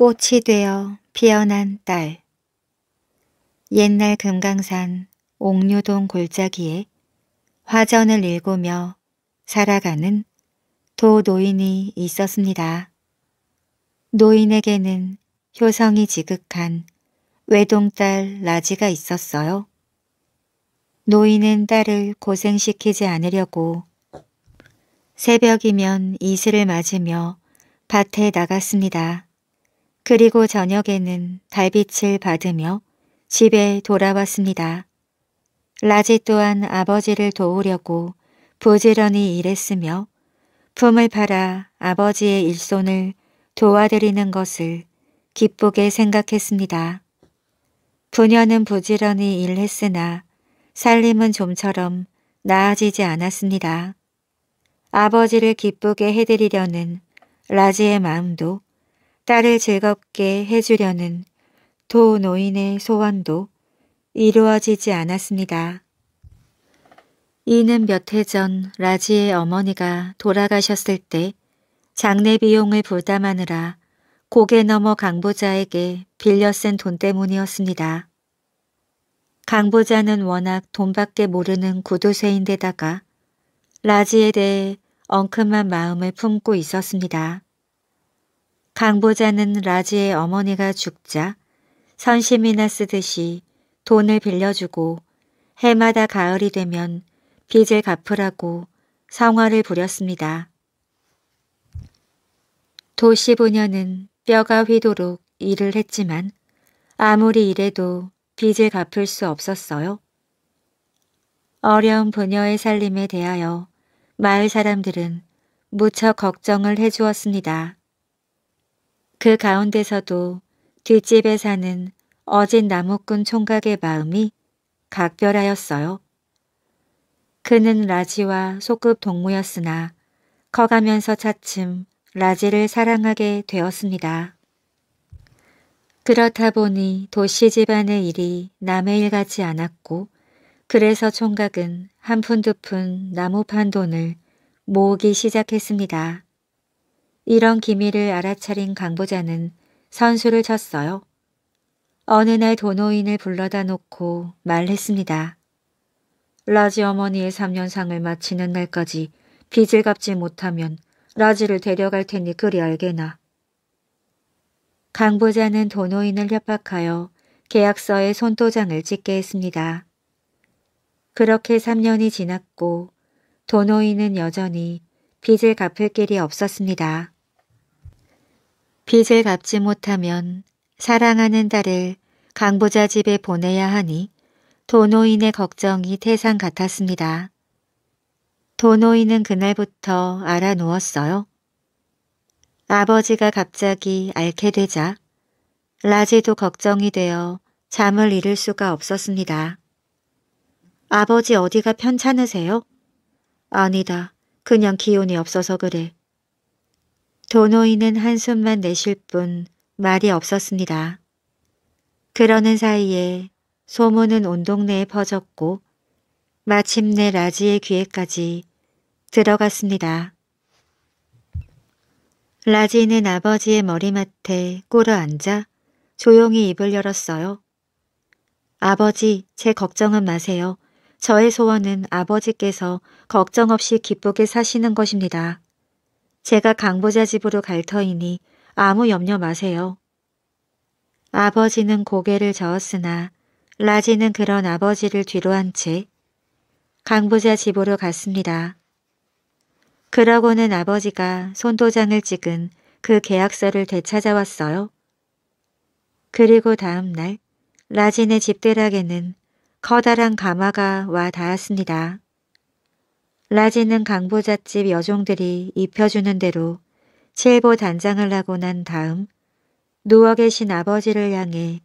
꽃이 되어 피어난 딸 옛날 금강산 옥류동 골짜기에 화전을 읽으며 살아가는 도 노인이 있었습니다. 노인에게는 효성이 지극한 외동딸 라지가 있었어요. 노인은 딸을 고생시키지 않으려고 새벽이면 이슬을 맞으며 밭에 나갔습니다. 그리고 저녁에는 달빛을 받으며 집에 돌아왔습니다. 라지 또한 아버지를 도우려고 부지런히 일했으며 품을 팔아 아버지의 일손을 도와드리는 것을 기쁘게 생각했습니다. 부녀는 부지런히 일했으나 살림은 좀처럼 나아지지 않았습니다. 아버지를 기쁘게 해드리려는 라지의 마음도 딸을 즐겁게 해주려는 도 노인의 소원도 이루어지지 않았습니다. 이는 몇 해 전 라지의 어머니가 돌아가셨을 때 장례 비용을 부담하느라 고개 넘어 강보자에게 빌려 쓴 돈 때문이었습니다. 강보자는 워낙 돈밖에 모르는 구두쇠인데다가 라지에 대해 엉큼한 마음을 품고 있었습니다. 강보자는 라지의 어머니가 죽자 선심이나 쓰듯이 돈을 빌려주고 해마다 가을이 되면 빚을 갚으라고 성화를 부렸습니다. 도시 부녀는 뼈가 휘도록 일을 했지만 아무리 일해도 빚을 갚을 수 없었어요. 어려운 부녀의 살림에 대하여 마을 사람들은 무척 걱정을 해주었습니다. 그 가운데서도 뒷집에 사는 어진 나무꾼 총각의 마음이 각별하였어요. 그는 라지와 소급 동무였으나 커가면서 차츰 라지를 사랑하게 되었습니다. 그렇다 보니 도시 집안의 일이 남의 일 같지 않았고 그래서 총각은 한 푼 두 푼 나무판 돈을 모으기 시작했습니다. 이런 기미를 알아차린 강보자는 선수를 쳤어요. 어느 날 도노인을 불러다 놓고 말했습니다. 라지 어머니의 3년상을 마치는 날까지 빚을 갚지 못하면 라지를 데려갈 테니 그리 알게나. 강보자는 도노인을 협박하여 계약서에 손도장을 찍게 했습니다. 그렇게 3년이 지났고 도노인은 여전히 빚을 갚을 길이 없었습니다. 빚을 갚지 못하면 사랑하는 딸을 강부자 집에 보내야 하니 도노인의 걱정이 태산 같았습니다. 도노인은 그날부터 알아 누웠어요. 아버지가 갑자기 앓게 되자 라지도 걱정이 되어 잠을 잃을 수가 없었습니다. 아버지 어디가 편찮으세요? 아니다. 그냥 기운이 없어서 그래. 도노이는 한숨만 내쉴 뿐 말이 없었습니다. 그러는 사이에 소문은 온 동네에 퍼졌고 마침내 라지의 귀에까지 들어갔습니다. 라지는 아버지의 머리맡에 꿇어 앉아 조용히 입을 열었어요. 아버지, 제 걱정은 마세요. 저의 소원은 아버지께서 걱정 없이 기쁘게 사시는 것입니다. 제가 강보자 집으로 갈 터이니 아무 염려 마세요. 아버지는 고개를 저었으나 라지는 그런 아버지를 뒤로 한 채 강부자 집으로 갔습니다. 그러고는 아버지가 손도장을 찍은 그 계약서를 되찾아왔어요. 그리고 다음 날 라진의 집들락에는 커다란 가마가 와 닿았습니다. 라지는 강보잣집 여종들이 입혀주는 대로 칠보 단장을 하고 난 다음 누워 계신 아버지를 향해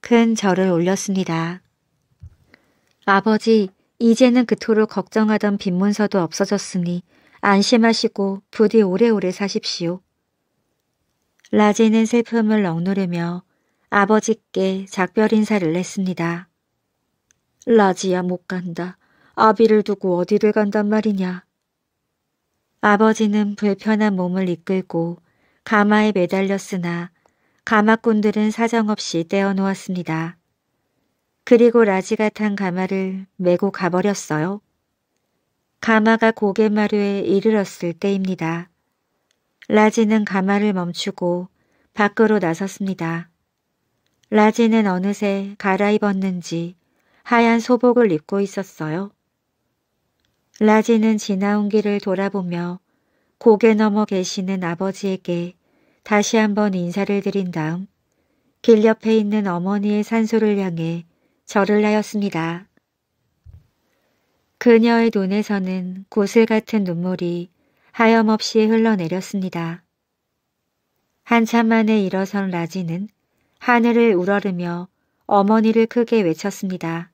큰 절을 올렸습니다. 아버지, 이제는 그토록 걱정하던 빈문서도 없어졌으니 안심하시고 부디 오래오래 사십시오. 라지는 슬픔을 억누르며 아버지께 작별 인사를 했습니다. 라지야 못 간다. 아비를 두고 어디를 간단 말이냐. 아버지는 불편한 몸을 이끌고 가마에 매달렸으나 가마꾼들은 사정없이 떼어놓았습니다. 그리고 라지가 탄 가마를 메고 가버렸어요. 가마가 고개마루에 이르렀을 때입니다. 라지는 가마를 멈추고 밖으로 나섰습니다. 라지는 어느새 갈아입었는지 하얀 소복을 입고 있었어요. 라지는 지나온 길을 돌아보며 고개 넘어 계시는 아버지에게 다시 한번 인사를 드린 다음 길 옆에 있는 어머니의 산소를 향해 절을 하였습니다. 그녀의 눈에서는 구슬 같은 눈물이 하염없이 흘러내렸습니다. 한참 만에 일어선 라지는 하늘을 우러르며 어머니를 크게 외쳤습니다.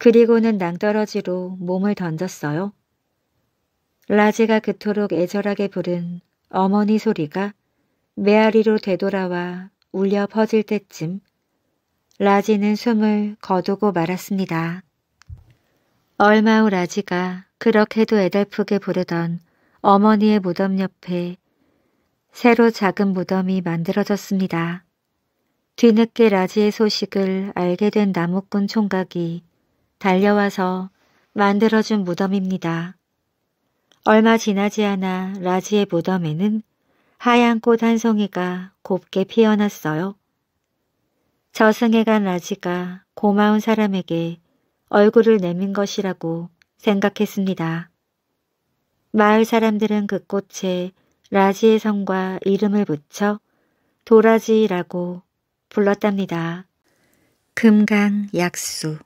그리고는 낭떠러지로 몸을 던졌어요. 라지가 그토록 애절하게 부른 어머니 소리가 메아리로 되돌아와 울려 퍼질 때쯤 라지는 숨을 거두고 말았습니다. 얼마 후 라지가 그렇게도 애달프게 부르던 어머니의 무덤 옆에 새로 작은 무덤이 만들어졌습니다. 뒤늦게 라지의 소식을 알게 된 나무꾼 총각이 달려와서 만들어준 무덤입니다. 얼마 지나지 않아 라지의 무덤에는 하얀 꽃 한 송이가 곱게 피어났어요. 저승에 간 라지가 고마운 사람에게 얼굴을 내민 것이라고 생각했습니다. 마을 사람들은 그 꽃에 라지의 성과 이름을 붙여 도라지라고 불렀답니다. 금강 약수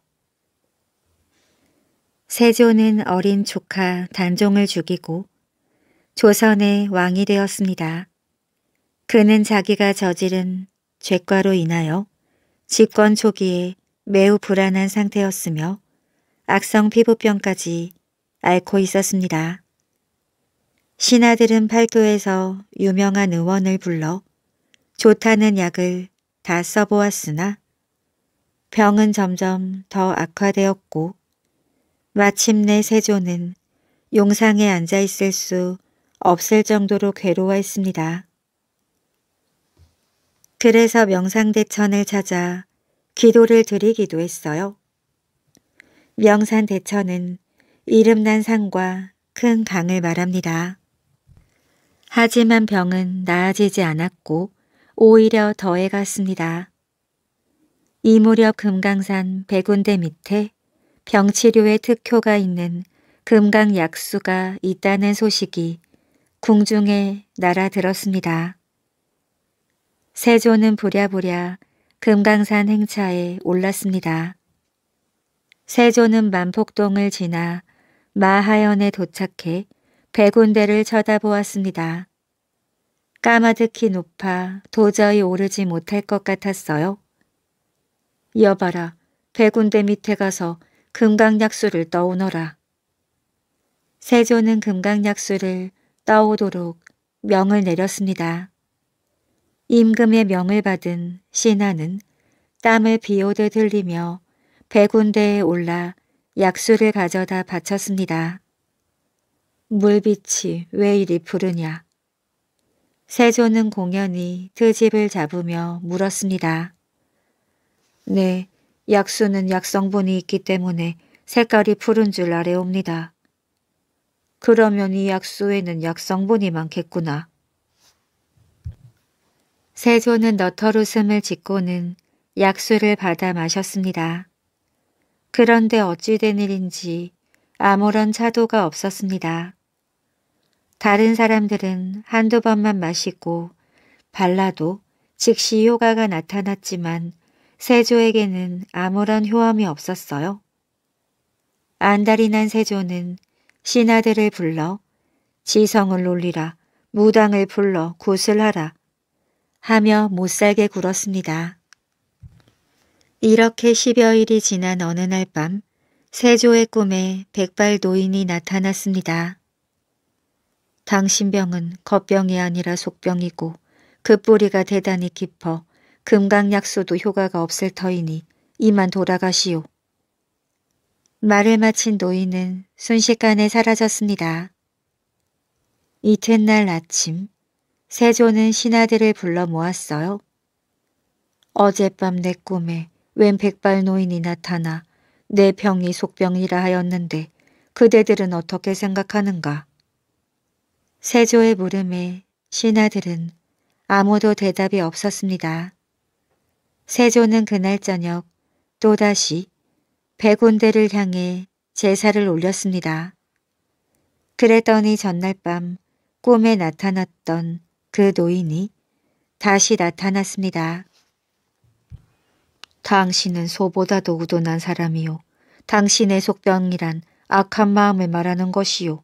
세조는 어린 조카 단종을 죽이고 조선의 왕이 되었습니다. 그는 자기가 저지른 죄과로 인하여 집권 초기에 매우 불안한 상태였으며 악성 피부병까지 앓고 있었습니다. 신하들은 팔도에서 유명한 의원을 불러 좋다는 약을 다 써보았으나 병은 점점 더 악화되었고 마침내 세조는 용상에 앉아 있을 수 없을 정도로 괴로워했습니다. 그래서 명상대천을 찾아 기도를 드리기도 했어요. 명산대천은 이름난 산과 큰 강을 말합니다. 하지만 병은 나아지지 않았고 오히려 더해갔습니다. 이 무렵 금강산 백운대 밑에 병치료에 특효가 있는 금강 약수가 있다는 소식이 궁중에 날아들었습니다. 세조는 부랴부랴 금강산 행차에 올랐습니다. 세조는 만폭동을 지나 마하연에 도착해 백운대를 쳐다보았습니다. 까마득히 높아 도저히 오르지 못할 것 같았어요. 여봐라, 백운대 밑에 가서 금강약수를 떠오너라. 세조는 금강약수를 떠오도록 명을 내렸습니다. 임금의 명을 받은 신하는 땀을 비오듯 흘리며 배군대에 올라 약수를 가져다 바쳤습니다. 물빛이 왜 이리 푸르냐. 세조는 공연히 트집을 잡으며 물었습니다. 네, 약수는 약성분이 있기 때문에 색깔이 푸른 줄 아래옵니다. 그러면 이 약수에는 약성분이 많겠구나. 세조는 너털웃음을 짓고는 약수를 받아 마셨습니다. 그런데 어찌된 일인지 아무런 차도가 없었습니다. 다른 사람들은 한두 번만 마시고 발라도 즉시 효과가 나타났지만 세조에게는 아무런 효험이 없었어요. 안달이 난 세조는 신하들을 불러 지성을 놀리라, 무당을 불러 구을하라 하며 못살게 굴었습니다. 이렇게 십여일이 지난 어느 날 밤 세조의 꿈에 백발 노인이 나타났습니다. 당신병은 겉병이 아니라 속병이고 그 뿌리가 대단히 깊어 금강약수도 효과가 없을 터이니 이만 돌아가시오. 말을 마친 노인은 순식간에 사라졌습니다. 이튿날 아침 세조는 신하들을 불러 모았어요. 어젯밤 내 꿈에 웬 백발 노인이 나타나 내 병이 속병이라 하였는데 그대들은 어떻게 생각하는가? 세조의 물음에 신하들은 아무도 대답이 없었습니다. 세조는 그날 저녁 또다시 백운대를 향해 제사를 올렸습니다. 그랬더니 전날 밤 꿈에 나타났던 그 노인이 다시 나타났습니다. 당신은 소보다도 우둔한 사람이요. 당신의 속병이란 악한 마음을 말하는 것이요.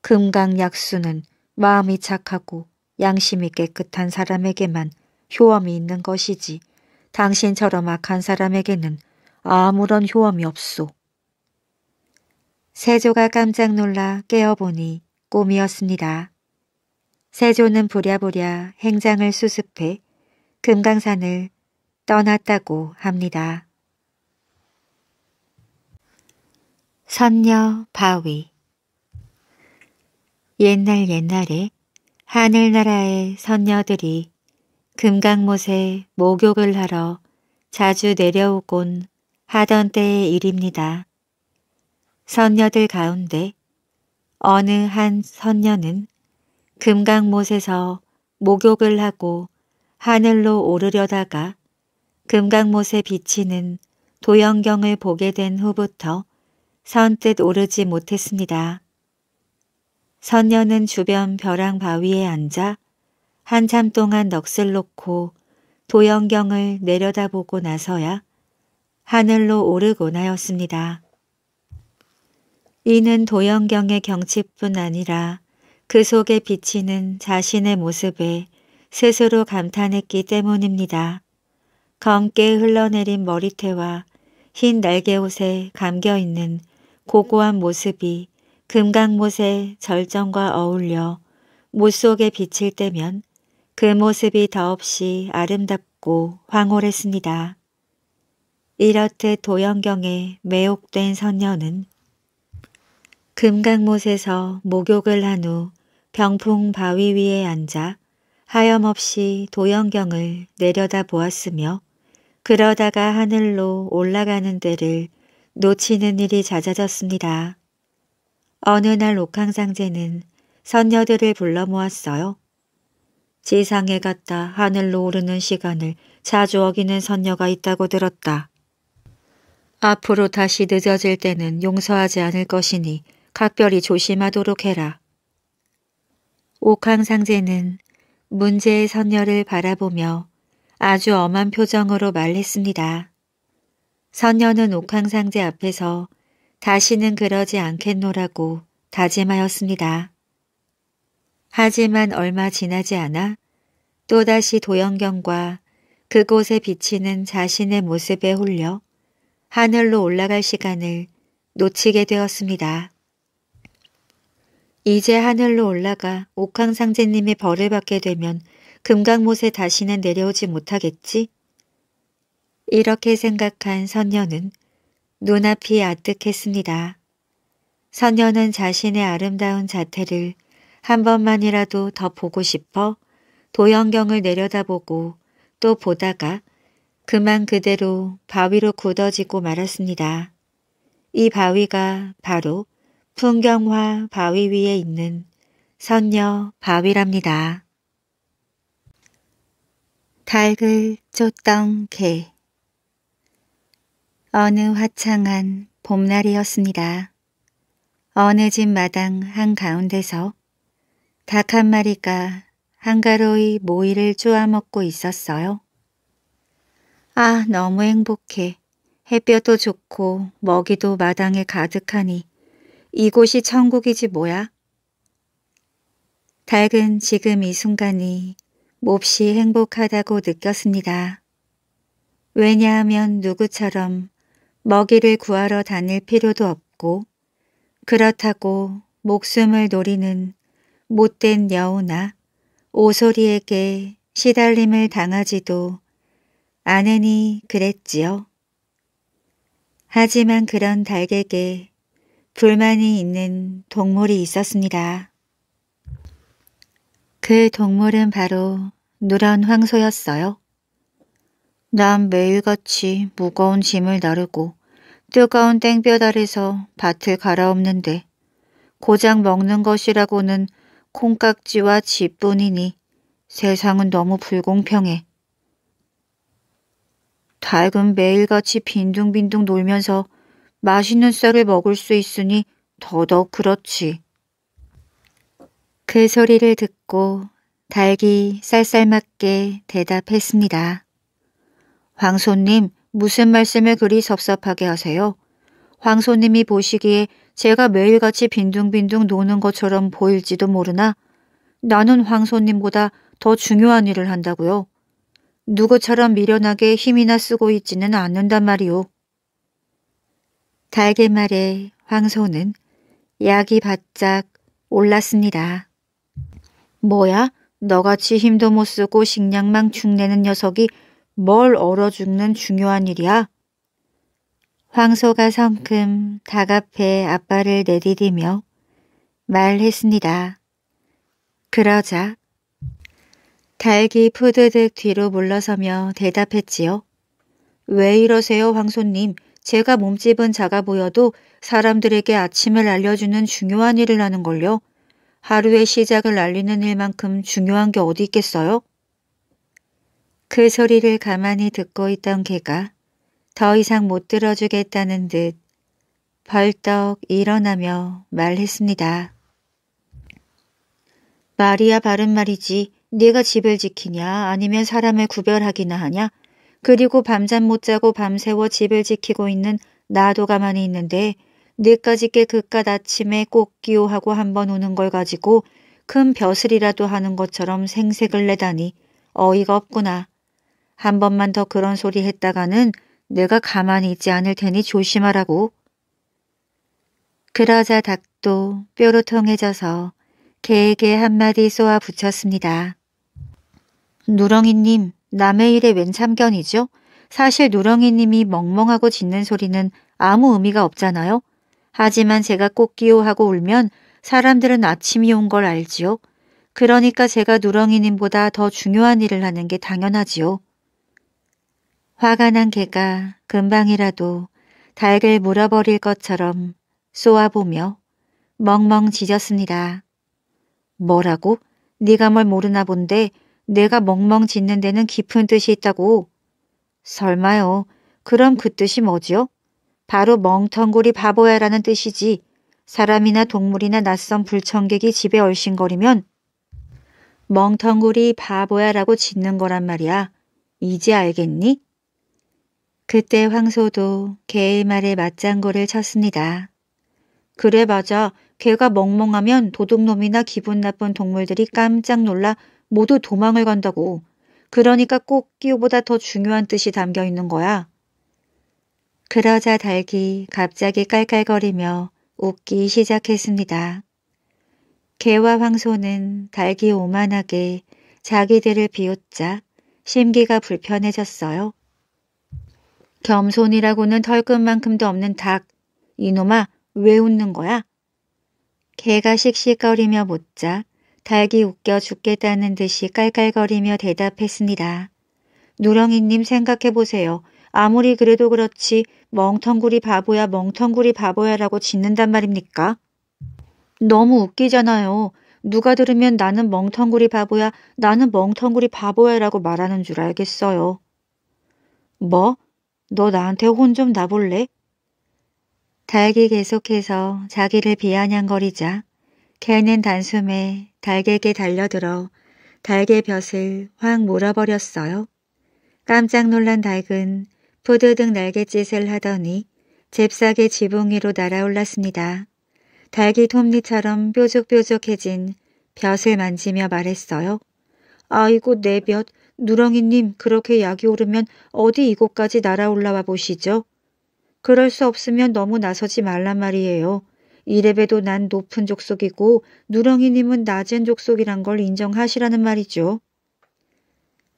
금강약수는 마음이 착하고 양심이 깨끗한 사람에게만 효험이 있는 것이지 당신처럼 악한 사람에게는 아무런 효험이 없소. 세조가 깜짝 놀라 깨어보니 꿈이었습니다. 세조는 부랴부랴 행장을 수습해 금강산을 떠났다고 합니다. 선녀 바위 옛날 옛날에 하늘나라의 선녀들이 금강못에 목욕을 하러 자주 내려오곤 하던 때의 일입니다. 선녀들 가운데 어느 한 선녀는 금강못에서 목욕을 하고 하늘로 오르려다가 금강못에 비치는 도연경을 보게 된 후부터 선뜻 오르지 못했습니다. 선녀는 주변 벼랑 바위에 앉아 한참 동안 넋을 놓고 도연경을 내려다보고 나서야 하늘로 오르곤 하였습니다. 이는 도연경의 경치뿐 아니라 그 속에 비치는 자신의 모습에 스스로 감탄했기 때문입니다. 검게 흘러내린 머리태와 흰 날개옷에 감겨있는 고고한 모습이 금강못의 절정과 어울려 못 속에 비칠 때면 그 모습이 더없이 아름답고 황홀했습니다. 이렇듯 도연경에 매혹된 선녀는 금강못에서 목욕을 한 후 병풍 바위 위에 앉아 하염없이 도연경을 내려다 보았으며 그러다가 하늘로 올라가는 때를 놓치는 일이 잦아졌습니다. 어느 날 옥황상제는 선녀들을 불러 모았어요. 지상에 갔다 하늘로 오르는 시간을 자주 어기는 선녀가 있다고 들었다. 앞으로 다시 늦어질 때는 용서하지 않을 것이니 각별히 조심하도록 해라. 옥황상제는 문제의 선녀를 바라보며 아주 엄한 표정으로 말했습니다. 선녀는 옥황상제 앞에서 다시는 그러지 않겠노라고 다짐하였습니다. 하지만 얼마 지나지 않아 또다시 도연경과 그곳에 비치는 자신의 모습에 홀려 하늘로 올라갈 시간을 놓치게 되었습니다. 이제 하늘로 올라가 옥황상제님의 벌을 받게 되면 금강못에 다시는 내려오지 못하겠지? 이렇게 생각한 선녀는 눈앞이 아득했습니다. 선녀는 자신의 아름다운 자태를 한 번만이라도 더 보고 싶어 도연경을 내려다보고 또 보다가 그만 그대로 바위로 굳어지고 말았습니다. 이 바위가 바로 풍경화 바위 위에 있는 선녀 바위랍니다. 달글 쫓던 개 어느 화창한 봄날이었습니다. 어느 집 마당 한가운데서 닭한 마리가 한가로이 모이를 쪼아먹고 있었어요. 아 너무 행복해. 햇볕도 좋고 먹이도 마당에 가득하니 이곳이 천국이지 뭐야? 닭은 지금 이 순간이 몹시 행복하다고 느꼈습니다. 왜냐하면 누구처럼 먹이를 구하러 다닐 필요도 없고 그렇다고 목숨을 노리는 못된 여우나 오소리에게 시달림을 당하지도 않으니 그랬지요. 하지만 그런 닭에게 불만이 있는 동물이 있었습니다. 그 동물은 바로 누런 황소였어요. 난 매일같이 무거운 짐을 나르고 뜨거운 땡볕 아래서 밭을 갈아엎는데 고작 먹는 것이라고는 콩깍지와 집뿐이니 세상은 너무 불공평해. 닭은 매일같이 빈둥빈둥 놀면서 맛있는 쌀을 먹을 수 있으니 더더욱 그렇지. 그 소리를 듣고 닭이 쌀쌀맞게 대답했습니다. 황소님, 무슨 말씀을 그리 섭섭하게 하세요? 황소님이 보시기에 제가 매일같이 빈둥빈둥 노는 것처럼 보일지도 모르나 나는 황소님보다 더 중요한 일을 한다고요. 누구처럼 미련하게 힘이나 쓰고 있지는 않는단 말이오. 달걀말에 황소는 약이 바짝 올랐습니다. 뭐야? 너같이 힘도 못 쓰고 식량만 축내는 녀석이 뭘 얼어 죽는 중요한 일이야? 황소가 성큼 닭 앞에 아빠를 내디디며 말했습니다. 그러자 닭이 푸드득 뒤로 물러서며 대답했지요. 왜 이러세요 황소님. 제가 몸집은 작아 보여도 사람들에게 아침을 알려주는 중요한 일을 하는걸요. 하루의 시작을 알리는 일만큼 중요한 게 어디 있겠어요? 그 소리를 가만히 듣고 있던 개가 더 이상 못 들어주겠다는 듯 벌떡 일어나며 말했습니다. 말이야 바른 말이지 네가 집을 지키냐 아니면 사람을 구별하기나 하냐 그리고 밤잠 못 자고 밤새워 집을 지키고 있는 나도 가만히 있는데 늦까지 깨 그깟 아침에 꼭기호하고 한번 우는 걸 가지고 큰 벼슬이라도 하는 것처럼 생색을 내다니 어이가 없구나. 한 번만 더 그런 소리 했다가는 내가 가만히 있지 않을 테니 조심하라고. 그러자 닭도 뾰로 통해져서 개에게 한마디 쏘아 붙였습니다. 누렁이님, 남의 일에 웬 참견이죠? 사실 누렁이님이 멍멍하고 짖는 소리는 아무 의미가 없잖아요. 하지만 제가 꼭기호하고 울면 사람들은 아침이 온 걸 알지요. 그러니까 제가 누렁이님보다 더 중요한 일을 하는 게 당연하지요. 화가 난 개가 금방이라도 닭을 물어버릴 것처럼 쏘아보며 멍멍 짖었습니다. 뭐라고? 네가 뭘 모르나 본데 내가 멍멍 짖는 데는 깊은 뜻이 있다고. 설마요. 그럼 그 뜻이 뭐지요? 바로 멍텅구리 바보야라는 뜻이지. 사람이나 동물이나 낯선 불청객이 집에 얼씬거리면 멍텅구리 바보야라고 짖는 거란 말이야. 이제 알겠니? 그때 황소도 개의 말에 맞장구를 쳤습니다. 그래 맞아. 개가 멍멍하면 도둑놈이나 기분 나쁜 동물들이 깜짝 놀라 모두 도망을 간다고. 그러니까 꼭 끼우보다 더 중요한 뜻이 담겨 있는 거야. 그러자 달기 갑자기 깔깔거리며 웃기 시작했습니다. 개와 황소는 달기 오만하게 자기들을 비웃자 심기가 불편해졌어요. 겸손이라고는 털끝만큼도 없는 닭. 이놈아, 왜 웃는 거야? 개가 씩씩거리며 못자 닭이 웃겨 죽겠다는 듯이 깔깔거리며 대답했습니다. 누렁이님 생각해보세요. 아무리 그래도 그렇지 멍텅구리 바보야 멍텅구리 바보야라고 짖는단 말입니까? 너무 웃기잖아요. 누가 들으면 나는 멍텅구리 바보야 나는 멍텅구리 바보야라고 말하는 줄 알겠어요. 뭐? 너 나한테 혼 좀 나볼래? 달이 계속해서 자기를 비아냥거리자 개는 단숨에 닭에게 달려들어 달개 벼을확 몰아버렸어요. 깜짝 놀란 닭은 푸드등 날개짓을 하더니 잽싸게 지붕 위로 날아올랐습니다. 달이 톱니처럼 뾰족뾰족해진 벼을 만지며 말했어요. 아이고 내 벼, 누렁이님 그렇게 약이 오르면 어디 이곳까지 날아올라와 보시죠. 그럴 수 없으면 너무 나서지 말란 말이에요. 이래봬도 난 높은 족속이고 누렁이님은 낮은 족속이란 걸 인정하시라는 말이죠.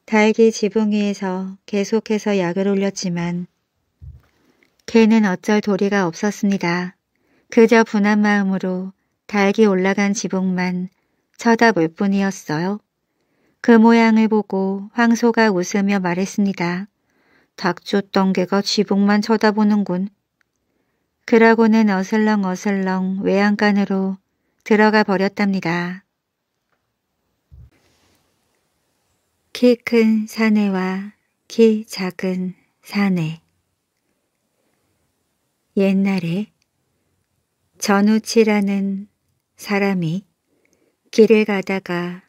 달기 지붕 위에서 계속해서 약을 올렸지만 개는 어쩔 도리가 없었습니다. 그저 분한 마음으로 달기 올라간 지붕만 쳐다볼 뿐이었어요. 그 모양을 보고 황소가 웃으며 말했습니다. 닭쫓덩개가 지붕만 쳐다보는군. 그러고는 어슬렁어슬렁 외양간으로 들어가 버렸답니다. 키 큰 사내와 키 작은 사내 옛날에 전우치라는 사람이 길을 가다가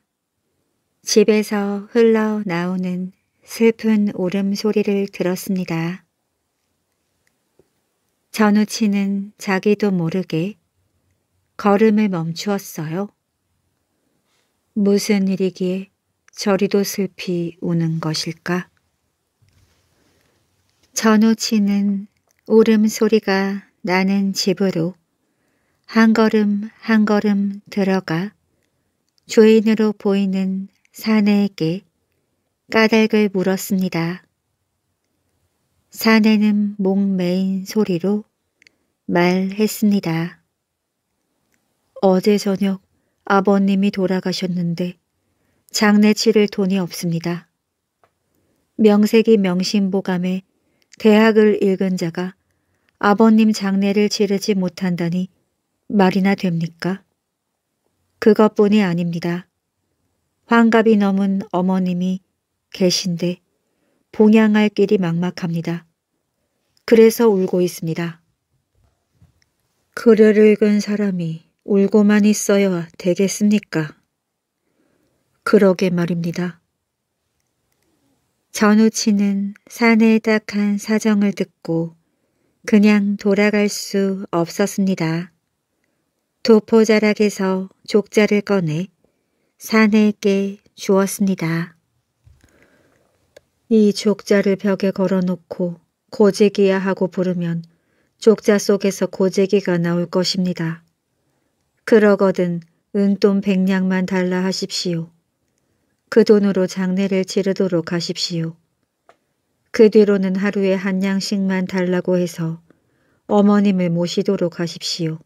집에서 흘러나오는 슬픈 울음소리를 들었습니다. 전우치는 자기도 모르게 걸음을 멈추었어요. 무슨 일이기에 저리도 슬피 우는 것일까? 전우치는 울음소리가 나는 집으로 한 걸음 한 걸음 들어가 주인으로 보이는 사내에게 까닭을 물었습니다. 사내는 목메인 소리로 말했습니다. 어제 저녁 아버님이 돌아가셨는데 장례 치를 돈이 없습니다. 명색이 명심보감에 대학을 읽은 자가 아버님 장례를 치르지 못한다니 말이나 됩니까? 그것뿐이 아닙니다. 환갑이 넘은 어머님이 계신데 봉양할 길이 막막합니다. 그래서 울고 있습니다. 글을 읽은 사람이 울고만 있어야 되겠습니까? 그러게 말입니다. 전우치는 사내에 딱한 사정을 듣고 그냥 돌아갈 수 없었습니다. 도포자락에서 족자를 꺼내 사내에게 주었습니다. 이 족자를 벽에 걸어놓고 고재기야 하고 부르면 족자 속에서 고재기가 나올 것입니다. 그러거든 은돈 백냥만 달라 하십시오. 그 돈으로 장례를 치르도록 하십시오. 그 뒤로는 하루에 한 양씩만 달라고 해서 어머님을 모시도록 하십시오.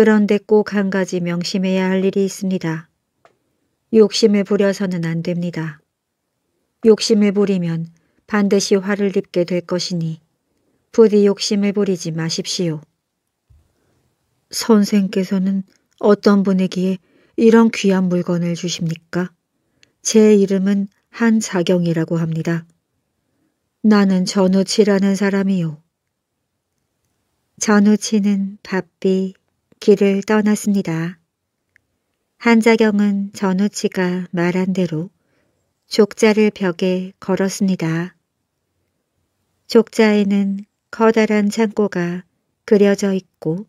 그런데 꼭 한 가지 명심해야 할 일이 있습니다. 욕심을 부려서는 안 됩니다. 욕심을 부리면 반드시 화를 입게 될 것이니 부디 욕심을 부리지 마십시오. 선생께서는 어떤 분에게 이런 귀한 물건을 주십니까? 제 이름은 한자경이라고 합니다. 나는 전우치라는 사람이요. 전우치는 바삐, 길을 떠났습니다. 한자경은 전우치가 말한 대로 족자를 벽에 걸었습니다. 족자에는 커다란 창고가 그려져 있고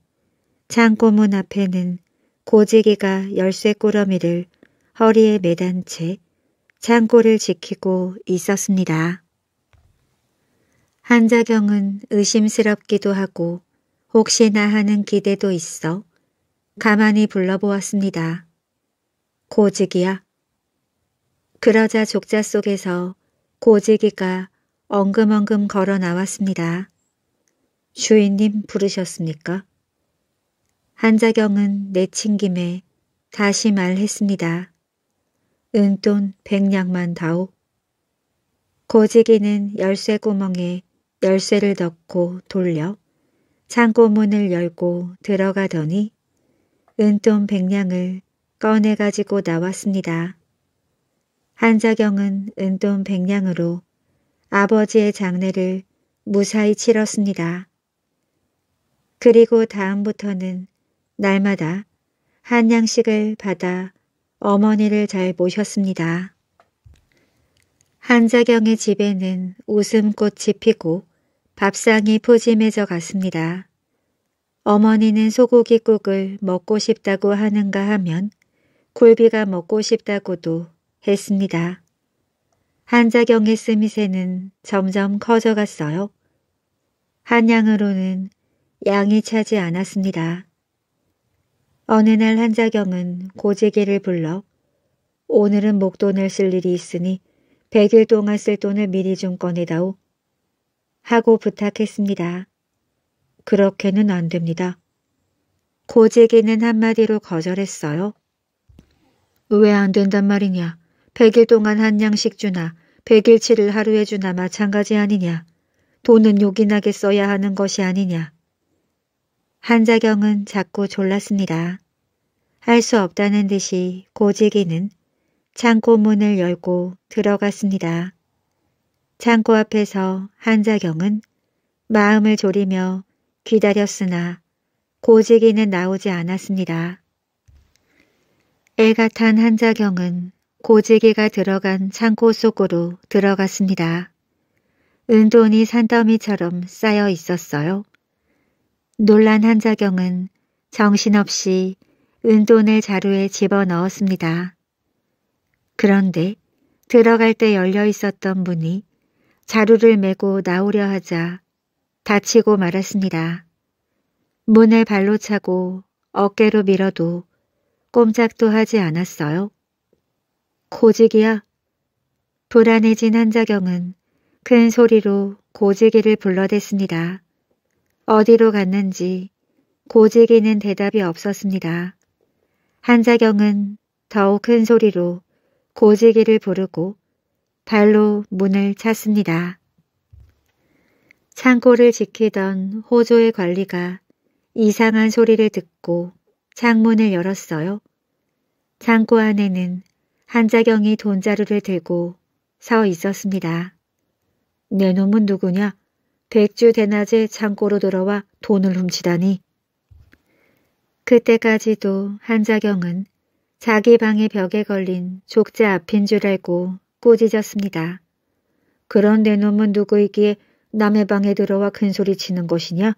창고문 앞에는 고지기가 열쇠 꾸러미를 허리에 매단 채 창고를 지키고 있었습니다. 한자경은 의심스럽기도 하고 혹시나 하는 기대도 있어 가만히 불러보았습니다. 고지기야. 그러자 족자 속에서 고지기가 엉금엉금 걸어 나왔습니다. 주인님 부르셨습니까? 한자경은 내친 김에 다시 말했습니다. 은돈 백냥만 다오. 고지기는 열쇠 구멍에 열쇠를 넣고 돌려 창고 문을 열고 들어가더니 은돈 백냥을 꺼내 가지고 나왔습니다. 한자경은 은돈 백냥으로 아버지의 장례를 무사히 치렀습니다. 그리고 다음부터는 날마다 한양식을 받아 어머니를 잘 모셨습니다. 한자경의 집에는 웃음꽃이 피고 밥상이 포짐해져 갔습니다. 어머니는 소고기국을 먹고 싶다고 하는가 하면 굴비가 먹고 싶다고도 했습니다. 한자경의 쓰미새는 점점 커져갔어요. 한양으로는 양이 차지 않았습니다. 어느 날 한자경은 고지기를 불러 오늘은 목돈을 쓸 일이 있으니 100일 동안 쓸 돈을 미리 좀 꺼내다오. 하고 부탁했습니다. 그렇게는 안 됩니다. 고재기는 한마디로 거절했어요. 왜 안 된단 말이냐. 100일 동안 한양씩 주나 100일치를 하루에 주나 마찬가지 아니냐. 돈은 요긴하게 써야 하는 것이 아니냐. 한자경은 자꾸 졸랐습니다. 할 수 없다는 듯이 고재기는 창고 문을 열고 들어갔습니다. 창고 앞에서 한자경은 마음을 졸이며 기다렸으나 고지기는 나오지 않았습니다. 애가 탄 한자경은 고지기가 들어간 창고 속으로 들어갔습니다. 은돈이 산더미처럼 쌓여 있었어요. 놀란 한자경은 정신없이 은돈을 자루에 집어넣었습니다. 그런데 들어갈 때 열려 있었던 문이 자루를 메고 나오려 하자 다치고 말았습니다. 문을 발로 차고 어깨로 밀어도 꼼짝도 하지 않았어요. 고지기야. 불안해진 한자경은 큰 소리로 고지기를 불러댔습니다. 어디로 갔는지 고지기는 대답이 없었습니다. 한자경은 더욱 큰 소리로 고지기를 부르고 발로 문을 찾습니다. 창고를 지키던 호조의 관리가 이상한 소리를 듣고 창문을 열었어요. 창고 안에는 한자경이 돈자루를 들고 서 있었습니다. 내 놈은 누구냐? 백주 대낮에 창고로 들어와 돈을 훔치다니. 그때까지도 한자경은 자기 방의 벽에 걸린 족제 앞인 줄 알고 꼬짖었습니다 그런 내 놈은 누구이기에 남의 방에 들어와 큰소리 치는 것이냐?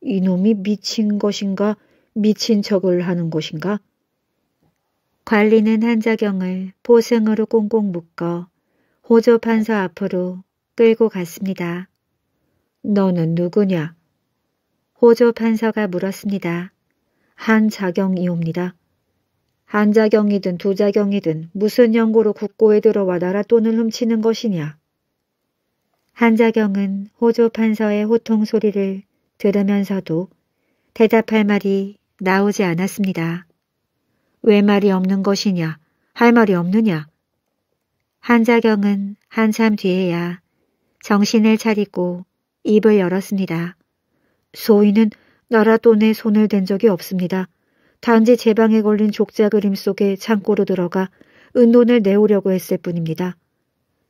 이놈이 미친 것인가? 미친 척을 하는 것인가? 관리는 한자경을 보생으로 꽁꽁 묶어 호조 판사 앞으로 끌고 갔습니다. 너는 누구냐? 호조 판사가 물었습니다. 한자경이옵니다. 한자경이든 두자경이든 무슨 연고로 국고에 들어와 나라 돈을 훔치는 것이냐. 한자경은 호조 판서의 호통 소리를 들으면서도 대답할 말이 나오지 않았습니다. 왜 말이 없는 것이냐, 할 말이 없느냐. 한자경은 한참 뒤에야 정신을 차리고 입을 열었습니다. 소인은 나라 돈에 손을 댄 적이 없습니다. 단지 제 방에 걸린 족자 그림 속에 창고로 들어가 은돈을 내오려고 했을 뿐입니다.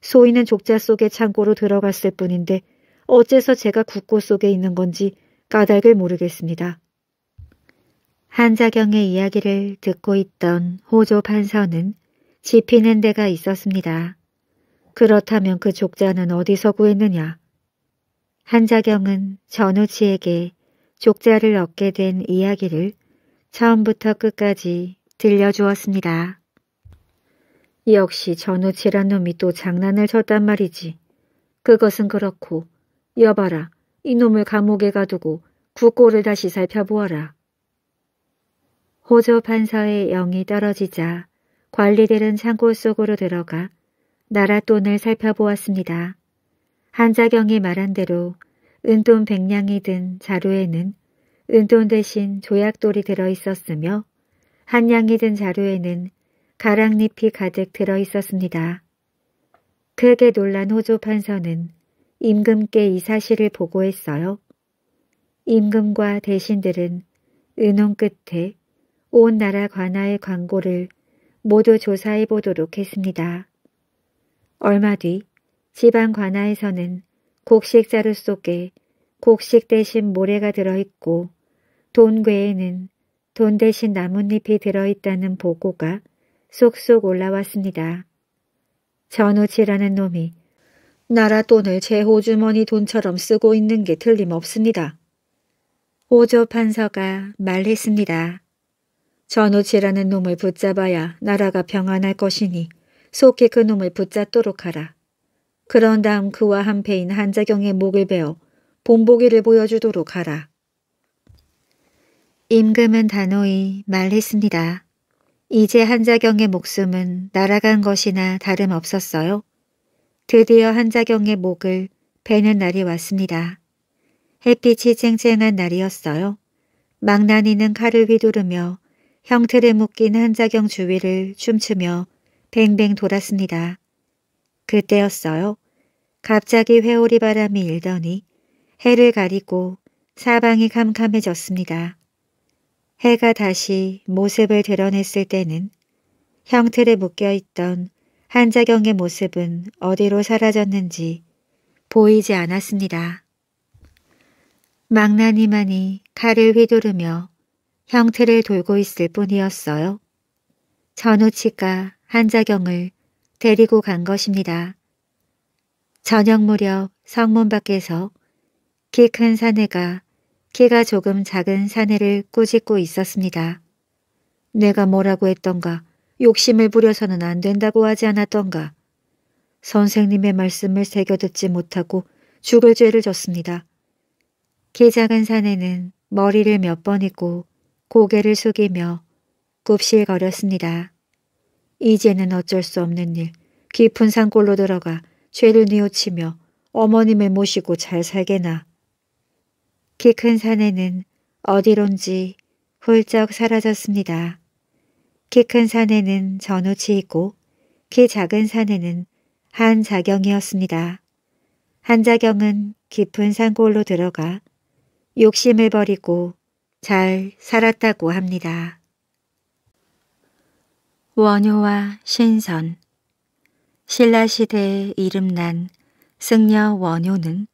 소인은 족자 속에 창고로 들어갔을 뿐인데 어째서 제가 국고 속에 있는 건지 까닭을 모르겠습니다. 한자경의 이야기를 듣고 있던 호조 판서는 지피는 데가 있었습니다. 그렇다면 그 족자는 어디서 구했느냐? 한자경은 전우치에게 족자를 얻게 된 이야기를 처음부터 끝까지 들려주었습니다. 역시 전우 치란 놈이 또 장난을 쳤단 말이지. 그것은 그렇고 여봐라 이놈을 감옥에 가두고 국고를 다시 살펴보아라. 호조 판서의 영이 떨어지자 관리들은 창고 속으로 들어가 나라 돈을 살펴보았습니다. 한자경이 말한 대로 은돈 백냥이 든 자루에는 은돈 대신 조약돌이 들어있었으며 한 양이 든 자루에는 가랑잎이 가득 들어있었습니다. 크게 놀란 호조 판서는 임금께 이 사실을 보고했어요. 임금과 대신들은 은혼 끝에 온 나라 관아의 광고를 모두 조사해 보도록 했습니다. 얼마 뒤 지방 관아에서는 곡식 자루 속에 곡식 대신 모래가 들어있고 돈괴에는 돈 대신 나뭇잎이 들어있다는 보고가 쏙쏙 올라왔습니다. 전우치라는 놈이 나라 돈을 제 호주머니 돈처럼 쓰고 있는 게 틀림없습니다. 오조 판서가 말했습니다. 전우치라는 놈을 붙잡아야 나라가 평안할 것이니 속히 그 놈을 붙잡도록 하라. 그런 다음 그와 한패인 한자경의 목을 베어 본보기를 보여주도록 하라. 임금은 단호히 말했습니다. 이제 한자경의 목숨은 날아간 것이나 다름없었어요. 드디어 한자경의 목을 베는 날이 왔습니다. 햇빛이 쨍쨍한 날이었어요. 망나니는 칼을 휘두르며 형틀에 묶인 한자경 주위를 춤추며 뱅뱅 돌았습니다. 그때였어요. 갑자기 회오리 바람이 일더니 해를 가리고 사방이 캄캄해졌습니다. 해가 다시 모습을 드러냈을 때는 형틀에 묶여있던 한자경의 모습은 어디로 사라졌는지 보이지 않았습니다. 망나니만이 칼을 휘두르며 형틀을 돌고 있을 뿐이었어요. 전우치가 한자경을 데리고 간 것입니다. 저녁 무렵 성문 밖에서 키 큰 사내가 키가 조금 작은 사내를 꾸짖고 있었습니다. 내가 뭐라고 했던가 욕심을 부려서는 안 된다고 하지 않았던가 선생님의 말씀을 새겨듣지 못하고 죽을 죄를 졌습니다. 키 작은 사내는 머리를 몇 번이고 고개를 숙이며 굽실거렸습니다. 이제는 어쩔 수 없는 일, 깊은 산골로 들어가 죄를 뉘우치며 어머님을 모시고 잘 살게나 키큰 그 사내는 어디론지 훌쩍 사라졌습니다. 키큰 그 사내는 전우치이고 키 그 작은 사내는 한자경이었습니다. 한자경은 깊은 산골로 들어가 욕심을 버리고 잘 살았다고 합니다. 원효와 신선 신라시대에 이름난 승려 원효는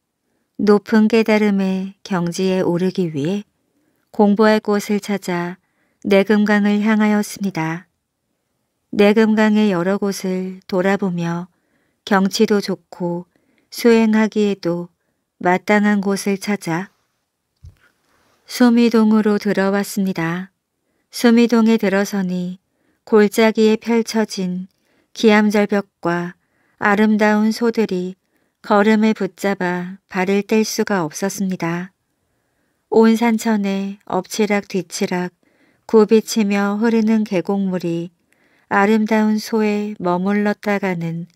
높은 깨달음의 경지에 오르기 위해 공부할 곳을 찾아 내금강을 향하였습니다. 내금강의 여러 곳을 돌아보며 경치도 좋고 수행하기에도 마땅한 곳을 찾아 수미동으로 들어왔습니다. 수미동에 들어서니 골짜기에 펼쳐진 기암절벽과 아름다운 소들이 걸음을 붙잡아 발을 뗄 수가 없었습니다. 온 산천에 엎치락 뒤치락 굽이치며 흐르는 계곡물이 아름다운 소에 머물렀다가는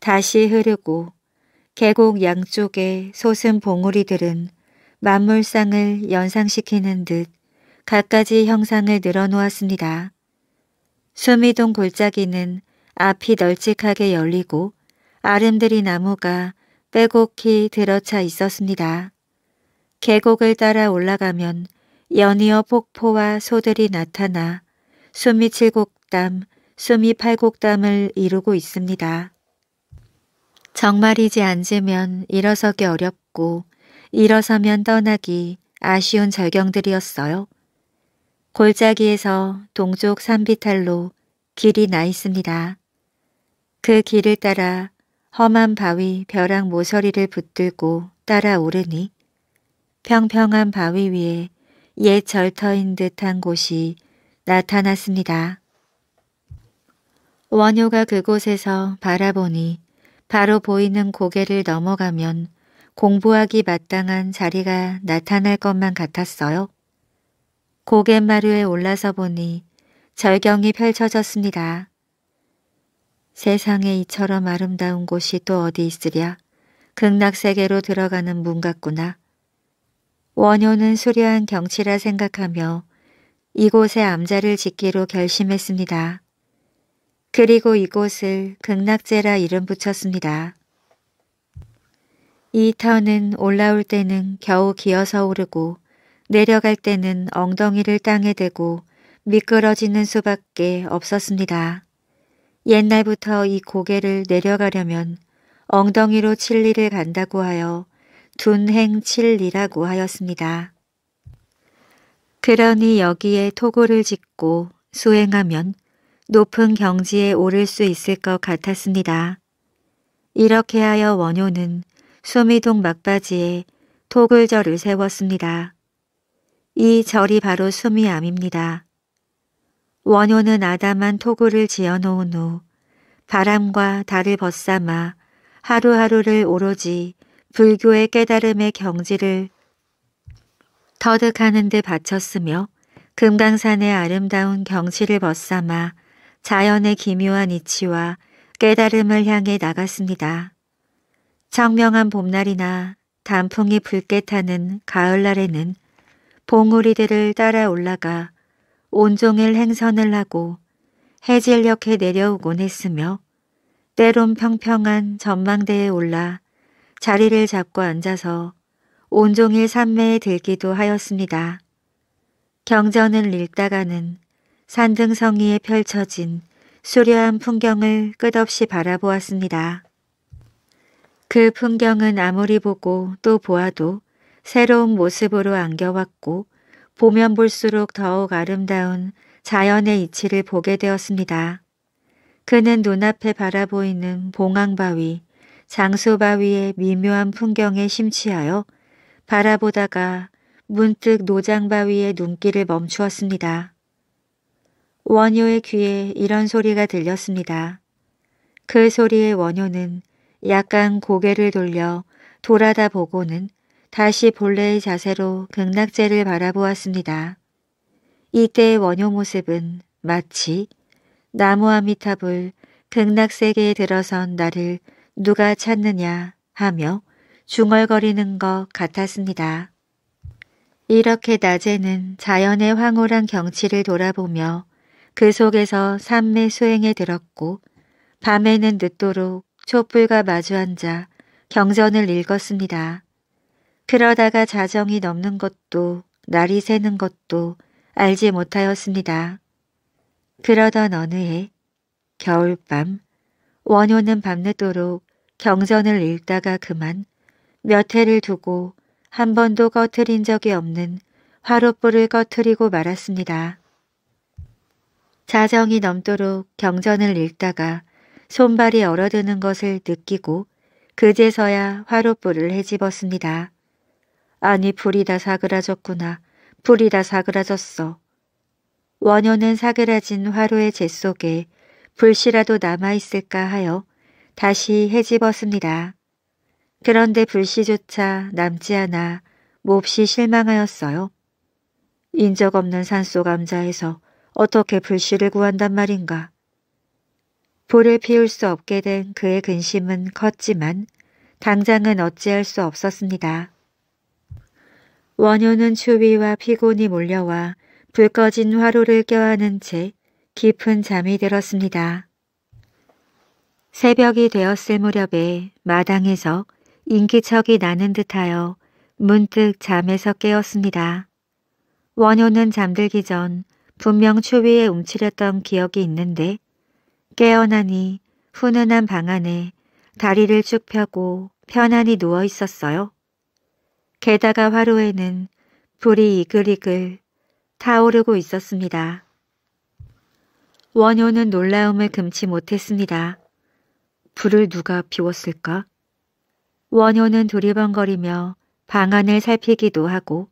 다시 흐르고 계곡 양쪽의 솟은 봉우리들은 만물상을 연상시키는 듯 갖가지 형상을 늘어놓았습니다. 수미동 골짜기는 앞이 널찍하게 열리고 아름드리 나무가 빼곡히 들어차 있었습니다. 계곡을 따라 올라가면 연이어 폭포와 소들이 나타나 수미 칠곡담, 수미 팔곡담을 이루고 있습니다. 정말이지 앉으면 일어서기 어렵고 일어서면 떠나기 아쉬운 절경들이었어요. 골짜기에서 동쪽 산비탈로 길이 나 있습니다. 그 길을 따라 험한 바위 벼랑 모서리를 붙들고 따라오르니 평평한 바위 위에 옛 절터인 듯한 곳이 나타났습니다. 원효가 그곳에서 바라보니 바로 보이는 고개를 넘어가면 공부하기 마땅한 자리가 나타날 것만 같았어요. 고갯마루에 올라서 보니 절경이 펼쳐졌습니다. 세상에 이처럼 아름다운 곳이 또 어디 있으랴. 극락세계로 들어가는 문 같구나. 원효는 수려한 경치라 생각하며 이곳에 암자를 짓기로 결심했습니다. 그리고 이곳을 극락제라 이름 붙였습니다. 이 터는 올라올 때는 겨우 기어서 오르고 내려갈 때는 엉덩이를 땅에 대고 미끄러지는 수밖에 없었습니다. 옛날부터 이 고개를 내려가려면 엉덩이로 칠리를 간다고 하여 둔행 칠리라고 하였습니다. 그러니 여기에 토고를 짓고 수행하면 높은 경지에 오를 수 있을 것 같았습니다. 이렇게 하여 원효는 수미동 막바지에 토굴절을 세웠습니다. 이 절이 바로 수미암입니다. 원효는 아담한 토구를 지어놓은 후 바람과 달을 벗삼아 하루하루를 오로지 불교의 깨달음의 경지를 터득하는 데 바쳤으며 금강산의 아름다운 경치를 벗삼아 자연의 기묘한 이치와 깨달음을 향해 나갔습니다. 청명한 봄날이나 단풍이 붉게 타는 가을날에는 봉우리들을 따라 올라가 온종일 행선을 하고 해질녘에 내려오곤 했으며 때론 평평한 전망대에 올라 자리를 잡고 앉아서 온종일 산매에 들기도 하였습니다. 경전을 읽다가는 산등성이에 펼쳐진 수려한 풍경을 끝없이 바라보았습니다. 그 풍경은 아무리 보고 또 보아도 새로운 모습으로 안겨왔고 보면 볼수록 더욱 아름다운 자연의 이치를 보게 되었습니다. 그는 눈앞에 바라보이는 봉황바위, 장수바위의 미묘한 풍경에 심취하여 바라보다가 문득 노장바위의 눈길을 멈추었습니다. 원효의 귀에 이런 소리가 들렸습니다. 그 소리의 원효는 약간 고개를 돌려 돌아다 보고는 다시 본래의 자세로 극락제를 바라보았습니다. 이때의 원효 모습은 마치 나무아미탑을 극락세계에 들어선 나를 누가 찾느냐 하며 중얼거리는 것 같았습니다. 이렇게 낮에는 자연의 황홀한 경치를 돌아보며 그 속에서 산매 수행에 들었고 밤에는 늦도록 촛불과 마주 앉아 경전을 읽었습니다. 그러다가 자정이 넘는 것도 날이 새는 것도 알지 못하였습니다. 그러던 어느 해 겨울밤 원효는 밤늦도록 경전을 읽다가 그만 몇 해를 두고 한 번도 꺼트린 적이 없는 화롯불을 꺼트리고 말았습니다. 자정이 넘도록 경전을 읽다가 손발이 얼어드는 것을 느끼고 그제서야 화롯불을 해집었습니다. 아니 불이 다 사그라졌구나. 불이 다 사그라졌어. 원효는 사그라진 화로의 재 속에 불씨라도 남아있을까 하여 다시 헤집었습니다 그런데 불씨조차 남지 않아 몹시 실망하였어요. 인적 없는 산속 암자에서 어떻게 불씨를 구한단 말인가. 불을 피울 수 없게 된 그의 근심은 컸지만 당장은 어찌할 수 없었습니다. 원효는 추위와 피곤이 몰려와 불 꺼진 화로를 껴안은 채 깊은 잠이 들었습니다. 새벽이 되었을 무렵에 마당에서 인기척이 나는 듯하여 문득 잠에서 깨었습니다. 원효는 잠들기 전 분명 추위에 움츠렸던 기억이 있는데 깨어나니 훈훈한 방 안에 다리를 쭉 펴고 편안히 누워 있었어요. 게다가 화로에는 불이 이글이글 타오르고 있었습니다. 원효는 놀라움을 금치 못했습니다. 불을 누가 비웠을까? 원효는 두리번거리며 방 안을 살피기도 하고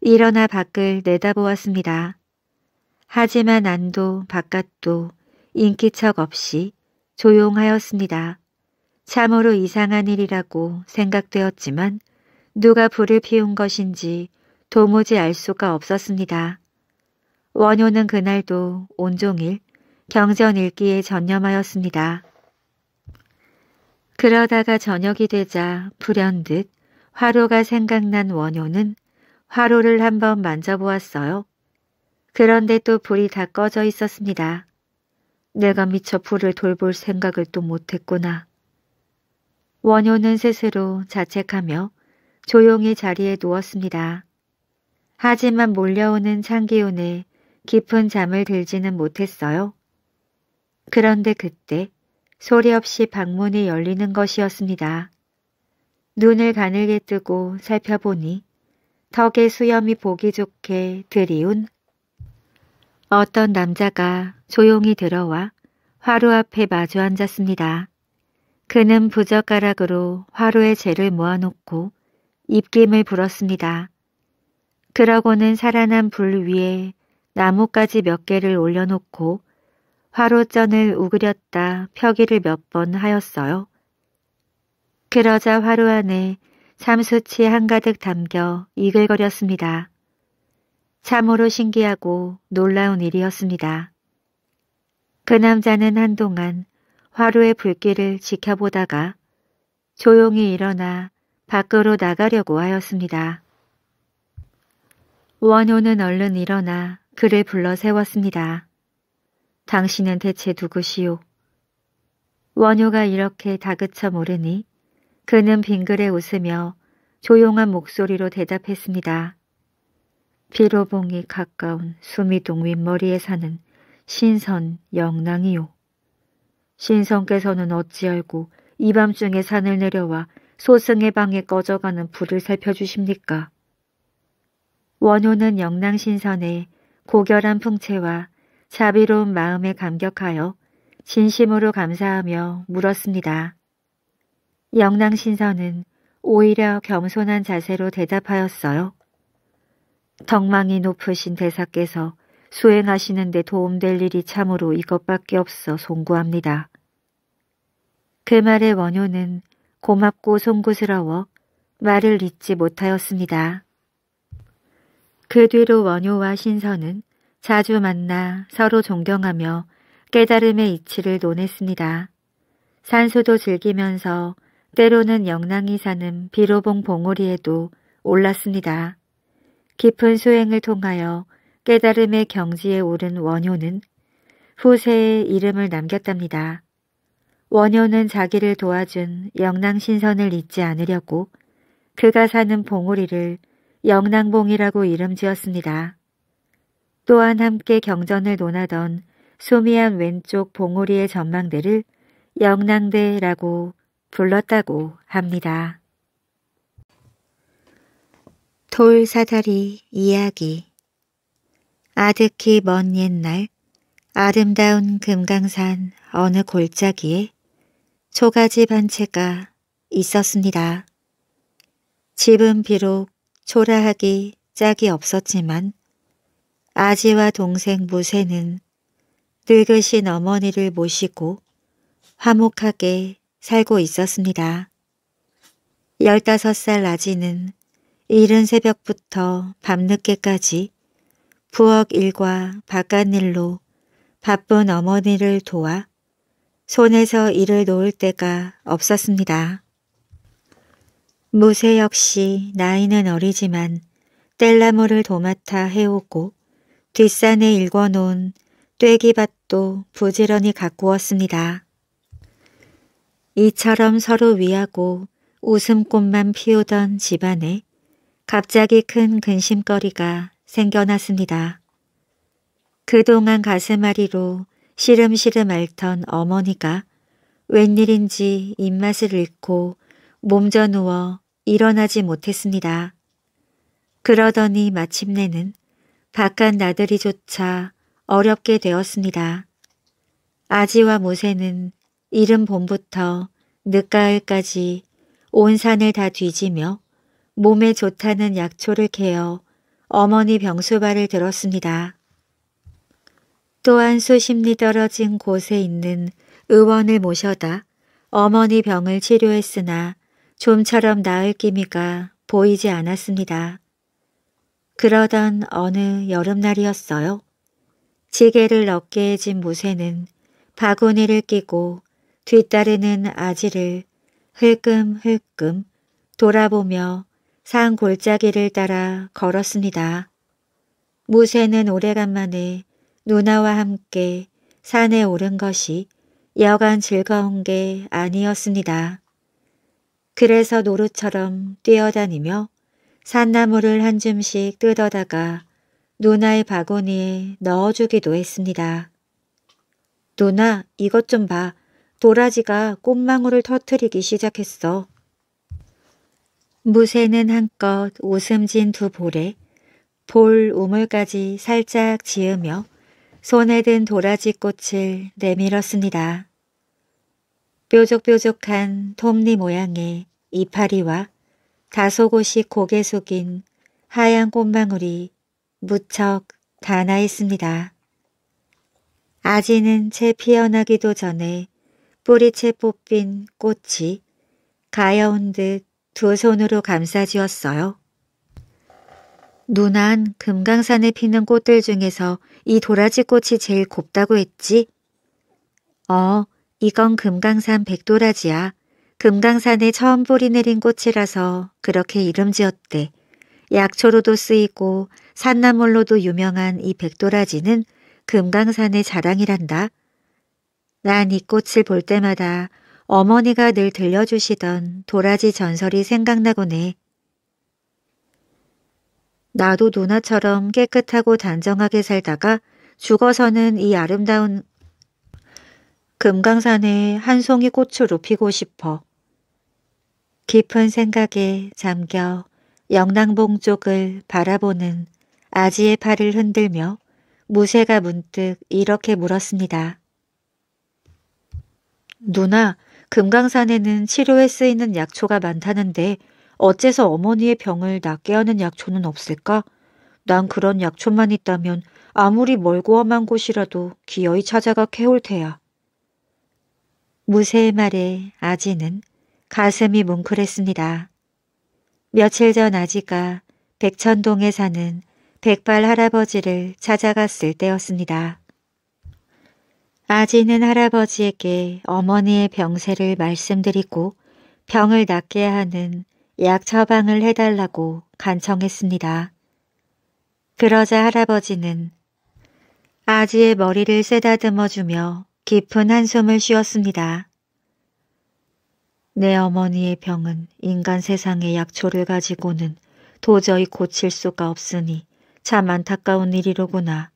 일어나 밖을 내다보았습니다. 하지만 안도 바깥도 인기척 없이 조용하였습니다. 참으로 이상한 일이라고 생각되었지만 누가 불을 피운 것인지 도무지 알 수가 없었습니다. 원효는 그날도 온종일 경전 읽기에 전념하였습니다. 그러다가 저녁이 되자 불현듯 화로가 생각난 원효는 화로를 한번 만져보았어요. 그런데 또 불이 다 꺼져 있었습니다. 내가 미처 불을 돌볼 생각을 또 못했구나. 원효는 스스로 자책하며 조용히 자리에 누웠습니다. 하지만 몰려오는 창기운에 깊은 잠을 들지는 못했어요. 그런데 그때 소리 없이 방문이 열리는 것이었습니다. 눈을 가늘게 뜨고 살펴보니 턱에 수염이 보기 좋게 드리운 어떤 남자가 조용히 들어와 화루 앞에 마주 앉았습니다. 그는 부젓가락으로 화루의 재를 모아놓고 입김을 불었습니다. 그러고는 살아난 불 위에 나뭇가지 몇 개를 올려놓고 화로전을 우그렸다 펴기를 몇 번 하였어요. 그러자 화로 안에 참수치 한가득 담겨 이글거렸습니다. 참으로 신기하고 놀라운 일이었습니다. 그 남자는 한동안 화로의 불길을 지켜보다가 조용히 일어나 밖으로 나가려고 하였습니다. 원효는 얼른 일어나 그를 불러 세웠습니다. 당신은 대체 누구시오? 원효가 이렇게 다그쳐 모르니 그는 빙그레 웃으며 조용한 목소리로 대답했습니다. 비로봉이 가까운 수미동 윗머리에 사는 신선 영랑이요. 신선께서는 어찌 알고 이밤중에 산을 내려와 소승의 방에 꺼져가는 불을 살펴주십니까? 원효는 영랑신선의 고결한 풍채와 자비로운 마음에 감격하여 진심으로 감사하며 물었습니다. 영랑신선은 오히려 겸손한 자세로 대답하였어요. 덕망이 높으신 대사께서 수행하시는데 도움될 일이 참으로 이것밖에 없어 송구합니다. 그 말에 원효는 고맙고 송구스러워 말을 잊지 못하였습니다. 그 뒤로 원효와 신선은 자주 만나 서로 존경하며 깨달음의 이치를 논했습니다. 산소도 즐기면서 때로는 영랑이 사는 비로봉 봉우리에도 올랐습니다. 깊은 수행을 통하여 깨달음의 경지에 오른 원효는 후세에 이름을 남겼답니다. 원효는 자기를 도와준 영랑신선을 잊지 않으려고 그가 사는 봉우리를 영랑봉이라고 이름 지었습니다. 또한 함께 경전을 논하던 소미안 왼쪽 봉우리의 전망대를 영랑대라고 불렀다고 합니다. 돌 사다리 이야기 아득히 먼 옛날 아름다운 금강산 어느 골짜기에 초가집 한 채가 있었습니다. 집은 비록 초라하기 짝이 없었지만 아지와 동생 무쇠는 늙으신 어머니를 모시고 화목하게 살고 있었습니다. 열다섯 살 아지는 이른 새벽부터 밤늦게까지 부엌 일과 바깥일로 바쁜 어머니를 도와 손에서 이를 놓을 때가 없었습니다. 무세 역시 나이는 어리지만 뗄나무를 도맡아 해오고 뒷산에 일궈놓은 떼기밭도 부지런히 가꾸었습니다. 이처럼 서로 위하고 웃음꽃만 피우던 집안에 갑자기 큰 근심거리가 생겨났습니다. 그동안 가슴앓이로 시름시름 앓던 어머니가 웬일인지 입맛을 잃고 몸져 누워 일어나지 못했습니다. 그러더니 마침내는 바깥 나들이조차 어렵게 되었습니다. 아지와 모세는 이른 봄부터 늦가을까지 온 산을 다 뒤지며 몸에 좋다는 약초를 캐어 어머니 병수발을 들었습니다. 또한 수십 리 떨어진 곳에 있는 의원을 모셔다 어머니 병을 치료했으나 좀처럼 나을 기미가 보이지 않았습니다. 그러던 어느 여름날이었어요. 지게를 어깨에 진 모세는 바구니를 끼고 뒤따르는 아지를 흘끔흘끔 돌아보며 산 골짜기를 따라 걸었습니다. 무쇠는 오래간만에 누나와 함께 산에 오른 것이 여간 즐거운 게 아니었습니다. 그래서 노루처럼 뛰어다니며 산나물을 한 줌씩 뜯어다가 누나의 바구니에 넣어주기도 했습니다. 누나 이것 좀 봐. 도라지가 꽃망울을 터트리기 시작했어. 무쇠는 한껏 웃음진 두 볼에 볼 우물까지 살짝 지으며 손에 든 도라지 꽃을 내밀었습니다. 뾰족뾰족한 톱니 모양의 이파리와 다소곳이 고개 숙인 하얀 꽃망울이 무척 단아했습니다. 아지는 채 피어나기도 전에 뿌리채 뽑힌 꽃이 가여운 듯 두 손으로 감싸 쥐었어요. 누난 금강산에 피는 꽃들 중에서 이 도라지 꽃이 제일 곱다고 했지? 어, 이건 금강산 백도라지야. 금강산에 처음 뿌리 내린 꽃이라서 그렇게 이름 지었대. 약초로도 쓰이고 산나물로도 유명한 이 백도라지는 금강산의 자랑이란다. 난 이 꽃을 볼 때마다 어머니가 늘 들려주시던 도라지 전설이 생각나곤 해. 나도 누나처럼 깨끗하고 단정하게 살다가 죽어서는 이 아름다운 금강산에 한 송이 꽃으로 피고 싶어. 깊은 생각에 잠겨 영랑봉 쪽을 바라보는 아지의 팔을 흔들며 무쇠가 문득 이렇게 물었습니다. 누나, 금강산에는 치료에 쓰이는 약초가 많다는데 어째서 어머니의 병을 낫게 하는 약초는 없을까? 난 그런 약초만 있다면 아무리 멀고 험한 곳이라도 기어이 찾아가 캐올 테야. 무쇠의 말에 아지는 가슴이 뭉클했습니다. 며칠 전 아지가 백천동에 사는 백발 할아버지를 찾아갔을 때였습니다. 아지는 할아버지에게 어머니의 병세를 말씀드리고 병을 낫게 하는 약 처방을 해달라고 간청했습니다. 그러자 할아버지는 아지의 머리를 쓰다듬어 주며 깊은 한숨을 쉬었습니다. 내 어머니의 병은 인간 세상의 약초를 가지고는 도저히 고칠 수가 없으니 참 안타까운 일이로구나.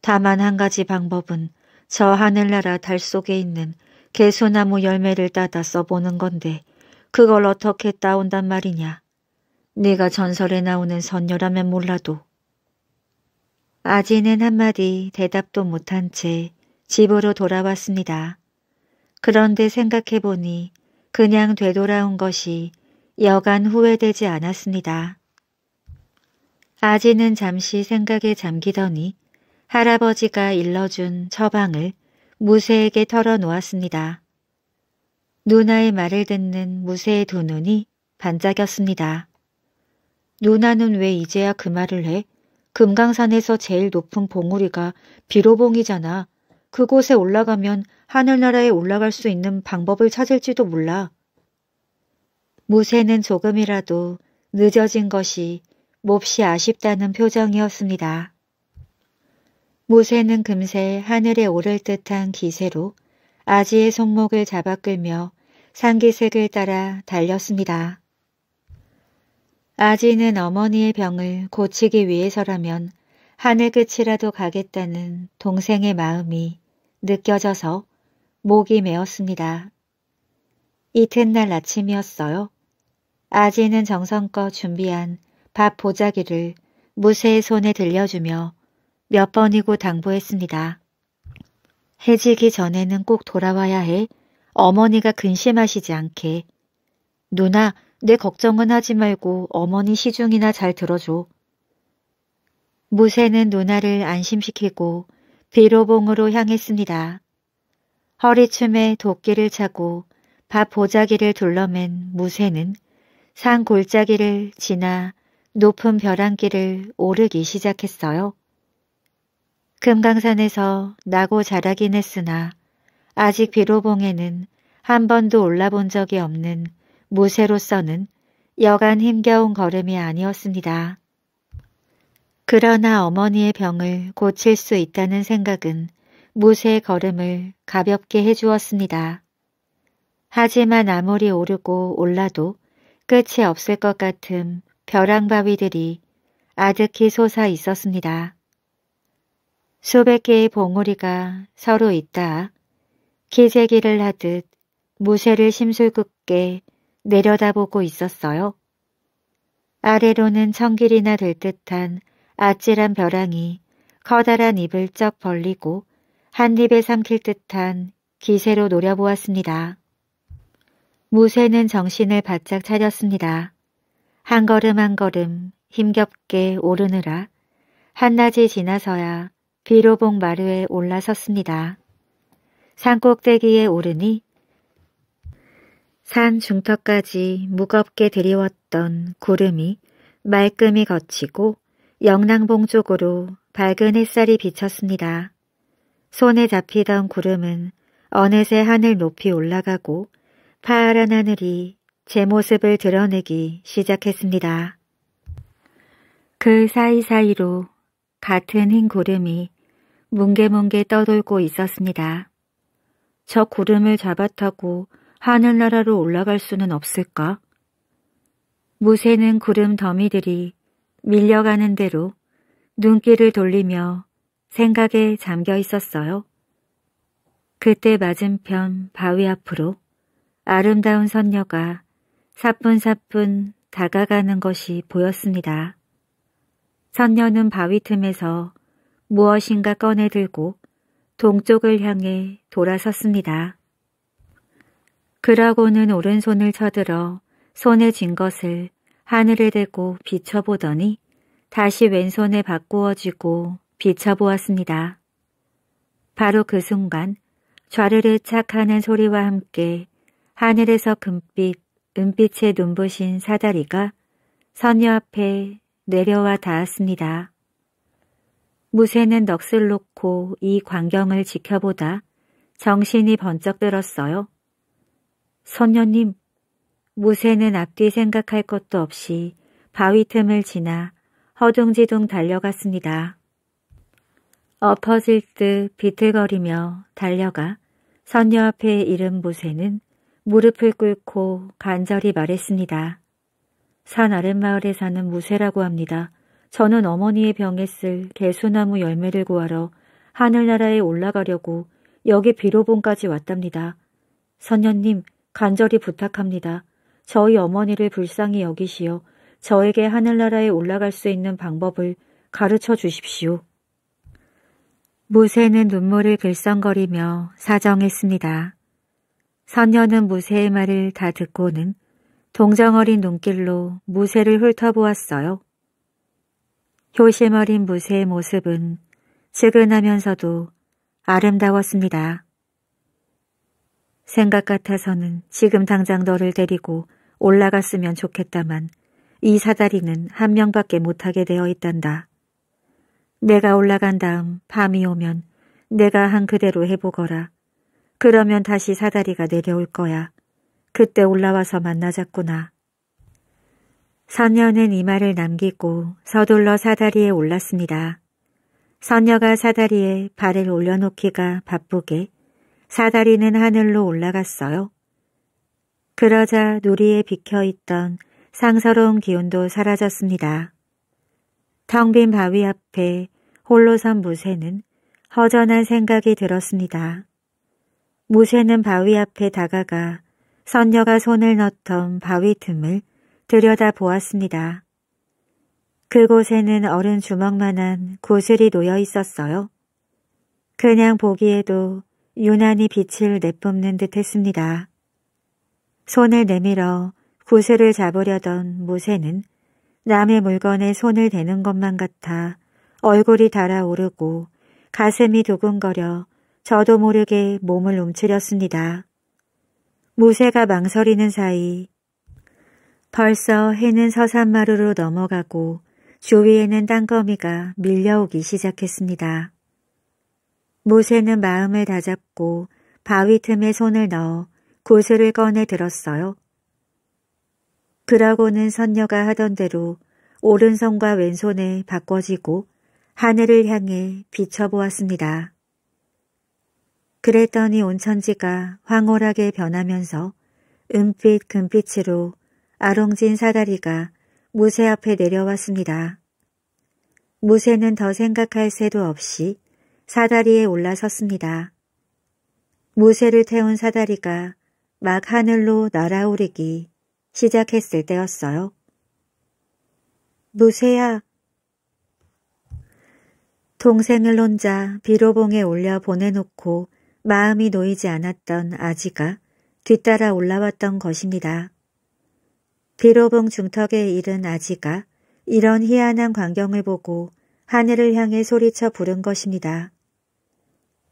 다만 한 가지 방법은 저 하늘나라 달 속에 있는 개소나무 열매를 따다 써보는 건데 그걸 어떻게 따온단 말이냐. 네가 전설에 나오는 선녀라면 몰라도. 아지는 한마디 대답도 못한 채 집으로 돌아왔습니다. 그런데 생각해보니 그냥 되돌아온 것이 여간 후회되지 않았습니다. 아지는 잠시 생각에 잠기더니 할아버지가 일러준 처방을 무쇠에게 털어놓았습니다. 누나의 말을 듣는 무쇠의 두 눈이 반짝였습니다. 누나는 왜 이제야 그 말을 해? 금강산에서 제일 높은 봉우리가 비로봉이잖아. 그곳에 올라가면 하늘나라에 올라갈 수 있는 방법을 찾을지도 몰라. 무쇠는 조금이라도 늦어진 것이 몹시 아쉽다는 표정이었습니다. 무쇠는 금세 하늘에 오를 듯한 기세로 아지의 손목을 잡아 끌며 상기색을 따라 달렸습니다. 아지는 어머니의 병을 고치기 위해서라면 하늘 끝이라도 가겠다는 동생의 마음이 느껴져서 목이 메었습니다. 이튿날 아침이었어요. 아지는 정성껏 준비한 밥 보자기를 무쇠의 손에 들려주며 몇 번이고 당부했습니다. 해지기 전에는 꼭 돌아와야 해 어머니가 근심하시지 않게. 누나, 내 걱정은 하지 말고 어머니 시중이나 잘 들어줘. 무새는 누나를 안심시키고 비로봉으로 향했습니다. 허리춤에 도끼를 차고 밥 보자기를 둘러맨 무새는산 골짜기를 지나 높은 벼랑길을 오르기 시작했어요. 금강산에서 나고 자라긴 했으나 아직 비로봉에는 한 번도 올라본 적이 없는 무쇠로서는 여간 힘겨운 걸음이 아니었습니다. 그러나 어머니의 병을 고칠 수 있다는 생각은 무쇠의 걸음을 가볍게 해주었습니다. 하지만 아무리 오르고 올라도 끝이 없을 것 같은 벼랑바위들이 아득히 솟아 있었습니다. 수백 개의 봉우리가 서로 있다 기재기를 하듯 무쇠를 심술궂게 내려다보고 있었어요. 아래로는 청길이나 될 듯한 아찔한 벼랑이 커다란 입을 쩍 벌리고 한 입에 삼킬 듯한 기세로 노려보았습니다. 무쇠는 정신을 바짝 차렸습니다. 한 걸음 한 걸음 힘겹게 오르느라 한낮이 지나서야 비로봉 마루에 올라섰습니다. 산 꼭대기에 오르니 산 중턱까지 무겁게 드리웠던 구름이 말끔히 걷히고 영랑봉 쪽으로 밝은 햇살이 비쳤습니다. 손에 잡히던 구름은 어느새 하늘 높이 올라가고 파란 하늘이 제 모습을 드러내기 시작했습니다. 그 사이사이로 같은 흰 구름이 뭉게뭉게 떠돌고 있었습니다. 저 구름을 잡아타고 하늘나라로 올라갈 수는 없을까? 무쇠는 구름 더미들이 밀려가는 대로 눈길을 돌리며 생각에 잠겨 있었어요. 그때 맞은편 바위 앞으로 아름다운 선녀가 사뿐사뿐 다가가는 것이 보였습니다. 선녀는 바위 틈에서 무엇인가 꺼내들고 동쪽을 향해 돌아섰습니다. 그러고는 오른손을 쳐들어 손에 쥔 것을 하늘에 대고 비춰보더니 다시 왼손에 바꾸어 지고 비춰보았습니다. 바로 그 순간 좌르르 착하는 소리와 함께 하늘에서 금빛, 은빛에 눈부신 사다리가 선녀 앞에 내려와 닿았습니다. 무쇠는 넋을 놓고 이 광경을 지켜보다 정신이 번쩍 들었어요. 선녀님, 무쇠는 앞뒤 생각할 것도 없이 바위 틈을 지나 허둥지둥 달려갔습니다. 엎어질 듯 비틀거리며 달려가 선녀 앞에 이른 무쇠는 무릎을 꿇고 간절히 말했습니다. 산 아랫마을에 사는 무쇠라고 합니다. 저는 어머니의 병에 쓸 개수나무 열매를 구하러 하늘나라에 올라가려고 여기 비로봉까지 왔답니다. 선녀님, 간절히 부탁합니다. 저희 어머니를 불쌍히 여기시어 저에게 하늘나라에 올라갈 수 있는 방법을 가르쳐 주십시오. 무쇠는 눈물을 글썽거리며 사정했습니다. 선녀는 무쇠의 말을 다 듣고는 동정어린 눈길로 무쇠를 훑어보았어요. 효심어린 무쇠의 모습은 측은하면서도 아름다웠습니다. 생각 같아서는 지금 당장 너를 데리고 올라갔으면 좋겠다만 이 사다리는 한 명밖에 못하게 되어 있단다. 내가 올라간 다음 밤이 오면 내가 한 그대로 해보거라. 그러면 다시 사다리가 내려올 거야. 그때 올라와서 만나자꾸나. 선녀는 이 말을 남기고 서둘러 사다리에 올랐습니다. 선녀가 사다리에 발을 올려놓기가 바쁘게 사다리는 하늘로 올라갔어요. 그러자 누리에 비켜있던 상서로운 기운도 사라졌습니다. 텅 빈 바위 앞에 홀로 선 무쇠는 허전한 생각이 들었습니다. 무쇠는 바위 앞에 다가가 선녀가 손을 넣던 바위 틈을 들여다 보았습니다. 그곳에는 어른 주먹만한 구슬이 놓여 있었어요. 그냥 보기에도 유난히 빛을 내뿜는 듯 했습니다. 손을 내밀어 구슬을 잡으려던 모세는 남의 물건에 손을 대는 것만 같아 얼굴이 달아오르고 가슴이 두근거려 저도 모르게 몸을 움츠렸습니다. 무쇠가 망설이는 사이 벌써 해는 서산마루로 넘어가고 주위에는 땅거미가 밀려오기 시작했습니다. 모세는 마음을 다잡고 바위 틈에 손을 넣어 고수를 꺼내 들었어요. 그러고는 선녀가 하던 대로 오른손과 왼손에 바꿔지고 하늘을 향해 비춰보았습니다. 그랬더니 온천지가 황홀하게 변하면서 은빛 금빛으로 아롱진 사다리가 무쇠 앞에 내려왔습니다. 무쇠는 더 생각할 새도 없이 사다리에 올라섰습니다. 무쇠를 태운 사다리가 막 하늘로 날아오르기 시작했을 때였어요. 무쇠야. 동생을 혼자 비로봉에 올려 보내놓고 마음이 놓이지 않았던 아지가 뒤따라 올라왔던 것입니다. 비로봉 중턱에 이른 아지가 이런 희한한 광경을 보고 하늘을 향해 소리쳐 부른 것입니다.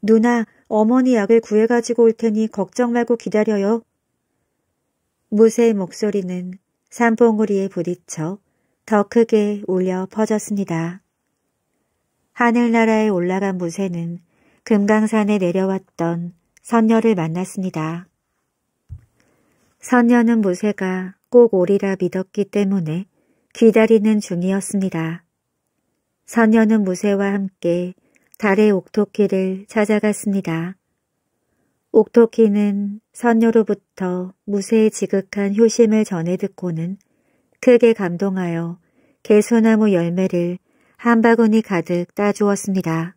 누나, 어머니 약을 구해가지고 올 테니 걱정 말고 기다려요. 무쇠 목소리는 산봉우리에 부딪혀 더 크게 울려 퍼졌습니다. 하늘나라에 올라간 무쇠는 금강산에 내려왔던 선녀를 만났습니다. 선녀는 무쇠가 꼭 오리라 믿었기 때문에 기다리는 중이었습니다. 선녀는 무쇠와 함께 달의 옥토키를 찾아갔습니다. 옥토키는 선녀로부터 무쇠의 지극한 효심을 전해 듣고는 크게 감동하여 개소나무 열매를 한 바구니 가득 따주었습니다.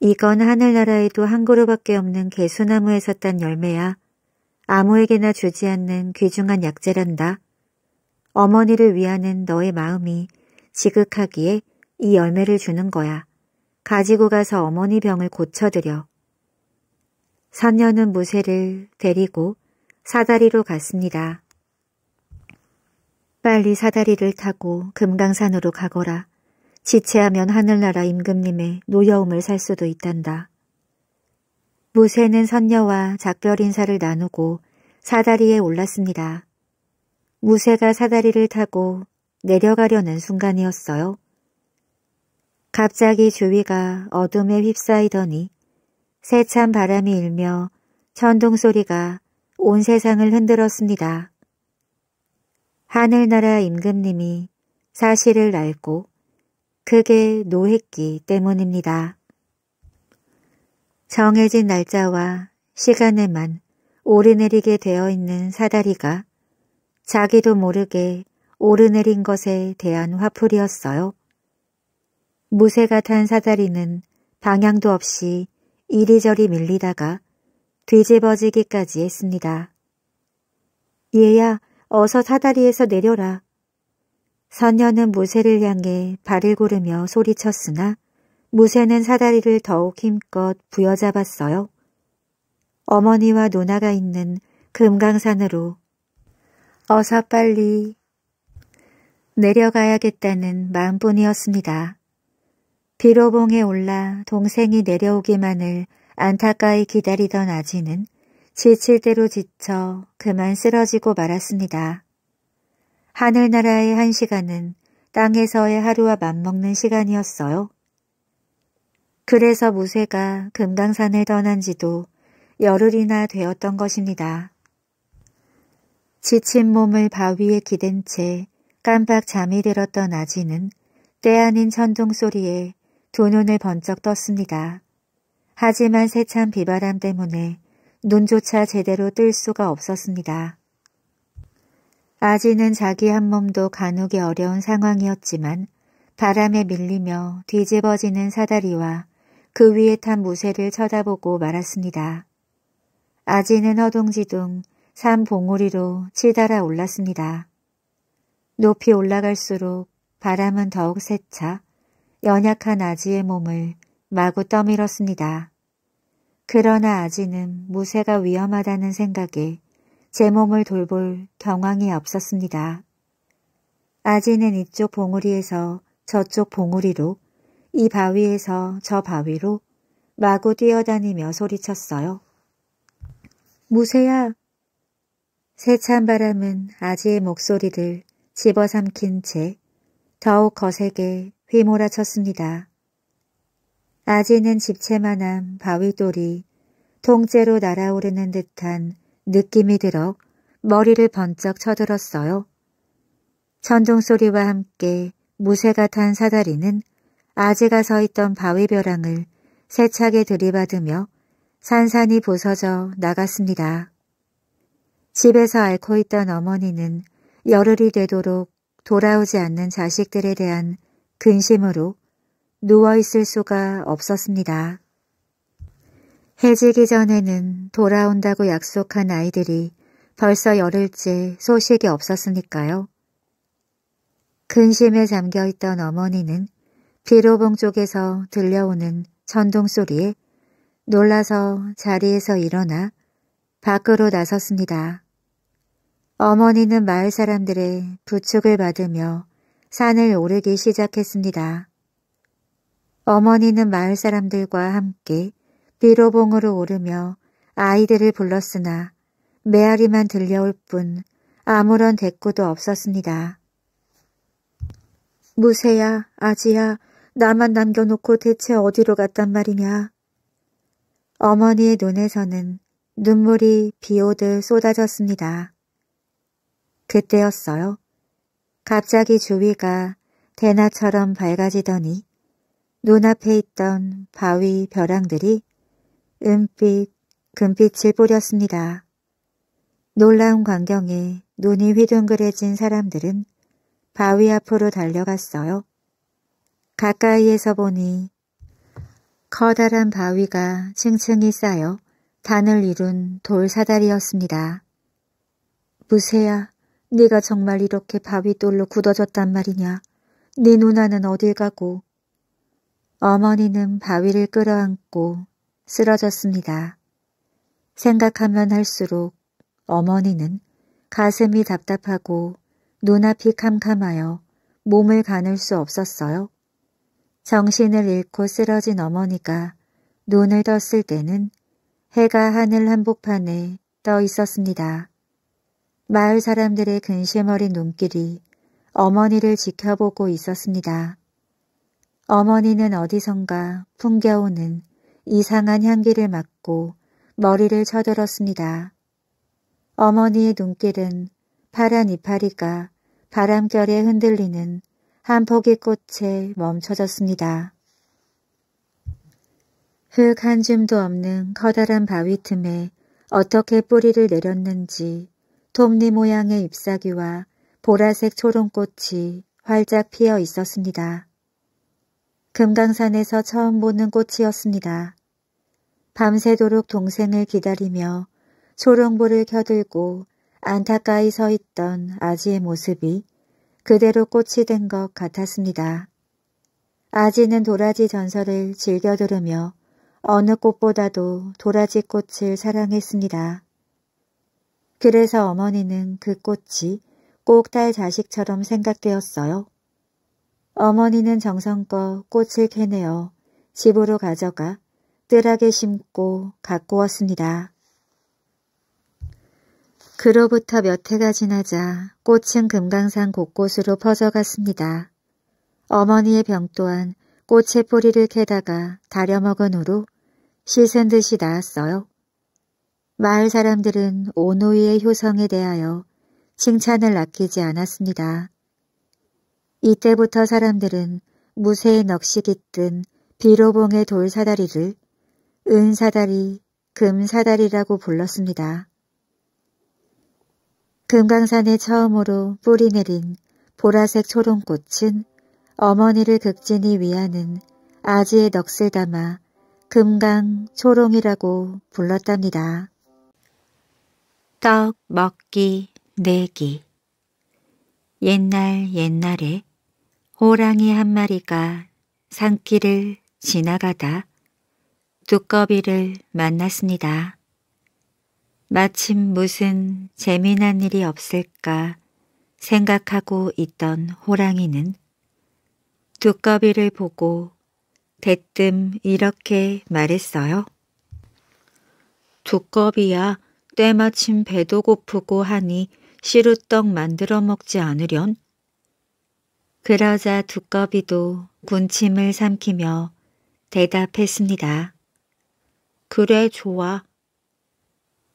이건 하늘나라에도 한 그루밖에 없는 개소나무에서 딴 열매야. 아무에게나 주지 않는 귀중한 약재란다. 어머니를 위하는 너의 마음이 지극하기에 이 열매를 주는 거야. 가지고 가서 어머니 병을 고쳐드려. 선녀는 무쇠를 데리고 사다리로 갔습니다. 빨리 사다리를 타고 금강산으로 가거라. 지체하면 하늘나라 임금님의 노여움을 살 수도 있단다. 무쇠는 선녀와 작별 인사를 나누고 사다리에 올랐습니다. 무쇠가 사다리를 타고 내려가려는 순간이었어요. 갑자기 주위가 어둠에 휩싸이더니 새찬 바람이 일며 천둥 소리가 온 세상을 흔들었습니다. 하늘나라 임금님이 사실을 알고 크게 노했기 때문입니다. 정해진 날짜와 시간에만 오르내리게 되어 있는 사다리가 자기도 모르게 오르내린 것에 대한 화풀이였어요. 무쇠가 탄 사다리는 방향도 없이 이리저리 밀리다가 뒤집어지기까지 했습니다. 얘야 어서 사다리에서 내려라. 선녀는 무쇠를 향해 발을 구르며 소리쳤으나 무새는 사다리를 더욱 힘껏 부여잡았어요. 어머니와 누나가 있는 금강산으로 어서 빨리 내려가야겠다는 마음뿐이었습니다. 비로봉에 올라 동생이 내려오기만을 안타까이 기다리던 아지는 지칠 대로 지쳐 그만 쓰러지고 말았습니다. 하늘나라의 한 시간은 땅에서의 하루와 맞먹는 시간이었어요. 그래서 무쇠가 금강산을 떠난 지도 열흘이나 되었던 것입니다. 지친 몸을 바위에 기댄 채 깜빡 잠이 들었던 아지는 때 아닌 천둥 소리에 두 눈을 번쩍 떴습니다. 하지만 세찬 비바람 때문에 눈조차 제대로 뜰 수가 없었습니다. 아지는 자기 한 몸도 가누기 어려운 상황이었지만 바람에 밀리며 뒤집어지는 사다리와 그 위에 탄 무쇠를 쳐다보고 말았습니다. 아지는 허둥지둥 산 봉우리로 치달아 올랐습니다. 높이 올라갈수록 바람은 더욱 세차 연약한 아지의 몸을 마구 떠밀었습니다. 그러나 아지는 무쇠가 위험하다는 생각에 제 몸을 돌볼 경황이 없었습니다. 아지는 이쪽 봉우리에서 저쪽 봉우리로 이 바위에서 저 바위로 마구 뛰어다니며 소리쳤어요. 무쇠야! 세찬 바람은 아지의 목소리를 집어삼킨 채 더욱 거세게 휘몰아쳤습니다. 아지는 집채만한 바위돌이 통째로 날아오르는 듯한 느낌이 들어 머리를 번쩍 쳐들었어요. 천둥소리와 함께 무쇠가 탄 사다리는 아재가 서 있던 바위벼랑을 세차게 들이받으며 산산이 부서져 나갔습니다. 집에서 앓고 있던 어머니는 열흘이 되도록 돌아오지 않는 자식들에 대한 근심으로 누워있을 수가 없었습니다. 해지기 전에는 돌아온다고 약속한 아이들이 벌써 열흘째 소식이 없었으니까요. 근심에 잠겨있던 어머니는 비로봉 쪽에서 들려오는 전동 소리에 놀라서 자리에서 일어나 밖으로 나섰습니다. 어머니는 마을 사람들의 부축을 받으며 산을 오르기 시작했습니다. 어머니는 마을 사람들과 함께 비로봉으로 오르며 아이들을 불렀으나 메아리만 들려올 뿐 아무런 대꾸도 없었습니다. 무쇠야, 아지야, 나만 남겨놓고 대체 어디로 갔단 말이냐. 어머니의 눈에서는 눈물이 비오듯 쏟아졌습니다. 그때였어요. 갑자기 주위가 대낮처럼 밝아지더니 눈앞에 있던 바위 벼랑들이 은빛, 금빛을 뿌렸습니다. 놀라운 광경에 눈이 휘둥그레진 사람들은 바위 앞으로 달려갔어요. 가까이에서 보니 커다란 바위가 층층이 쌓여 단을 이룬 돌사다리였습니다. 무세야 네가 정말 이렇게 바위돌로 굳어졌단 말이냐. 네 누나는 어딜 가고. 어머니는 바위를 끌어안고 쓰러졌습니다. 생각하면 할수록 어머니는 가슴이 답답하고 눈앞이 캄캄하여 몸을 가눌 수 없었어요. 정신을 잃고 쓰러진 어머니가 눈을 떴을 때는 해가 하늘 한복판에 떠 있었습니다. 마을 사람들의 근심 어린 눈길이 어머니를 지켜보고 있었습니다. 어머니는 어디선가 풍겨오는 이상한 향기를 맡고 머리를 쳐들었습니다. 어머니의 눈길은 파란 이파리가 바람결에 흔들리는 한 포기 꽃에 멈춰졌습니다. 흙 한 줌도 없는 커다란 바위 틈에 어떻게 뿌리를 내렸는지 톱니 모양의 잎사귀와 보라색 초롱꽃이 활짝 피어 있었습니다. 금강산에서 처음 보는 꽃이었습니다. 밤새도록 동생을 기다리며 초롱불을 켜들고 안타까이 서 있던 아지의 모습이 그대로 꽃이 된 것 같았습니다. 아지는 도라지 전설을 즐겨 들으며 어느 꽃보다도 도라지 꽃을 사랑했습니다. 그래서 어머니는 그 꽃이 꼭 딸 자식처럼 생각되었어요. 어머니는 정성껏 꽃을 캐내어 집으로 가져가 뜰하게 심고 가꾸었습니다. 그로부터 몇 해가 지나자 꽃은 금강산 곳곳으로 퍼져갔습니다. 어머니의 병 또한 꽃의 뿌리를 캐다가 다려먹은 후로 씻은 듯이 나았어요. 마을 사람들은 오노이의 효성에 대하여 칭찬을 아끼지 않았습니다. 이때부터 사람들은 무쇠의 넋이 깃든 비로봉의 돌사다리를 은사다리, 금사다리라고 불렀습니다. 금강산에 처음으로 뿌리 내린 보라색 초롱꽃은 어머니를 극진히 위하는 아지의 넋을 담아 금강 초롱이라고 불렀답니다. 떡 먹기 내기 옛날 옛날에 호랑이 한 마리가 산길을 지나가다 두꺼비를 만났습니다. 마침 무슨 재미난 일이 없을까 생각하고 있던 호랑이는 두꺼비를 보고 대뜸 이렇게 말했어요. 두꺼비야 때마침 배도 고프고 하니 시루떡 만들어 먹지 않으련? 그러자 두꺼비도 군침을 삼키며 대답했습니다. 그래 좋아.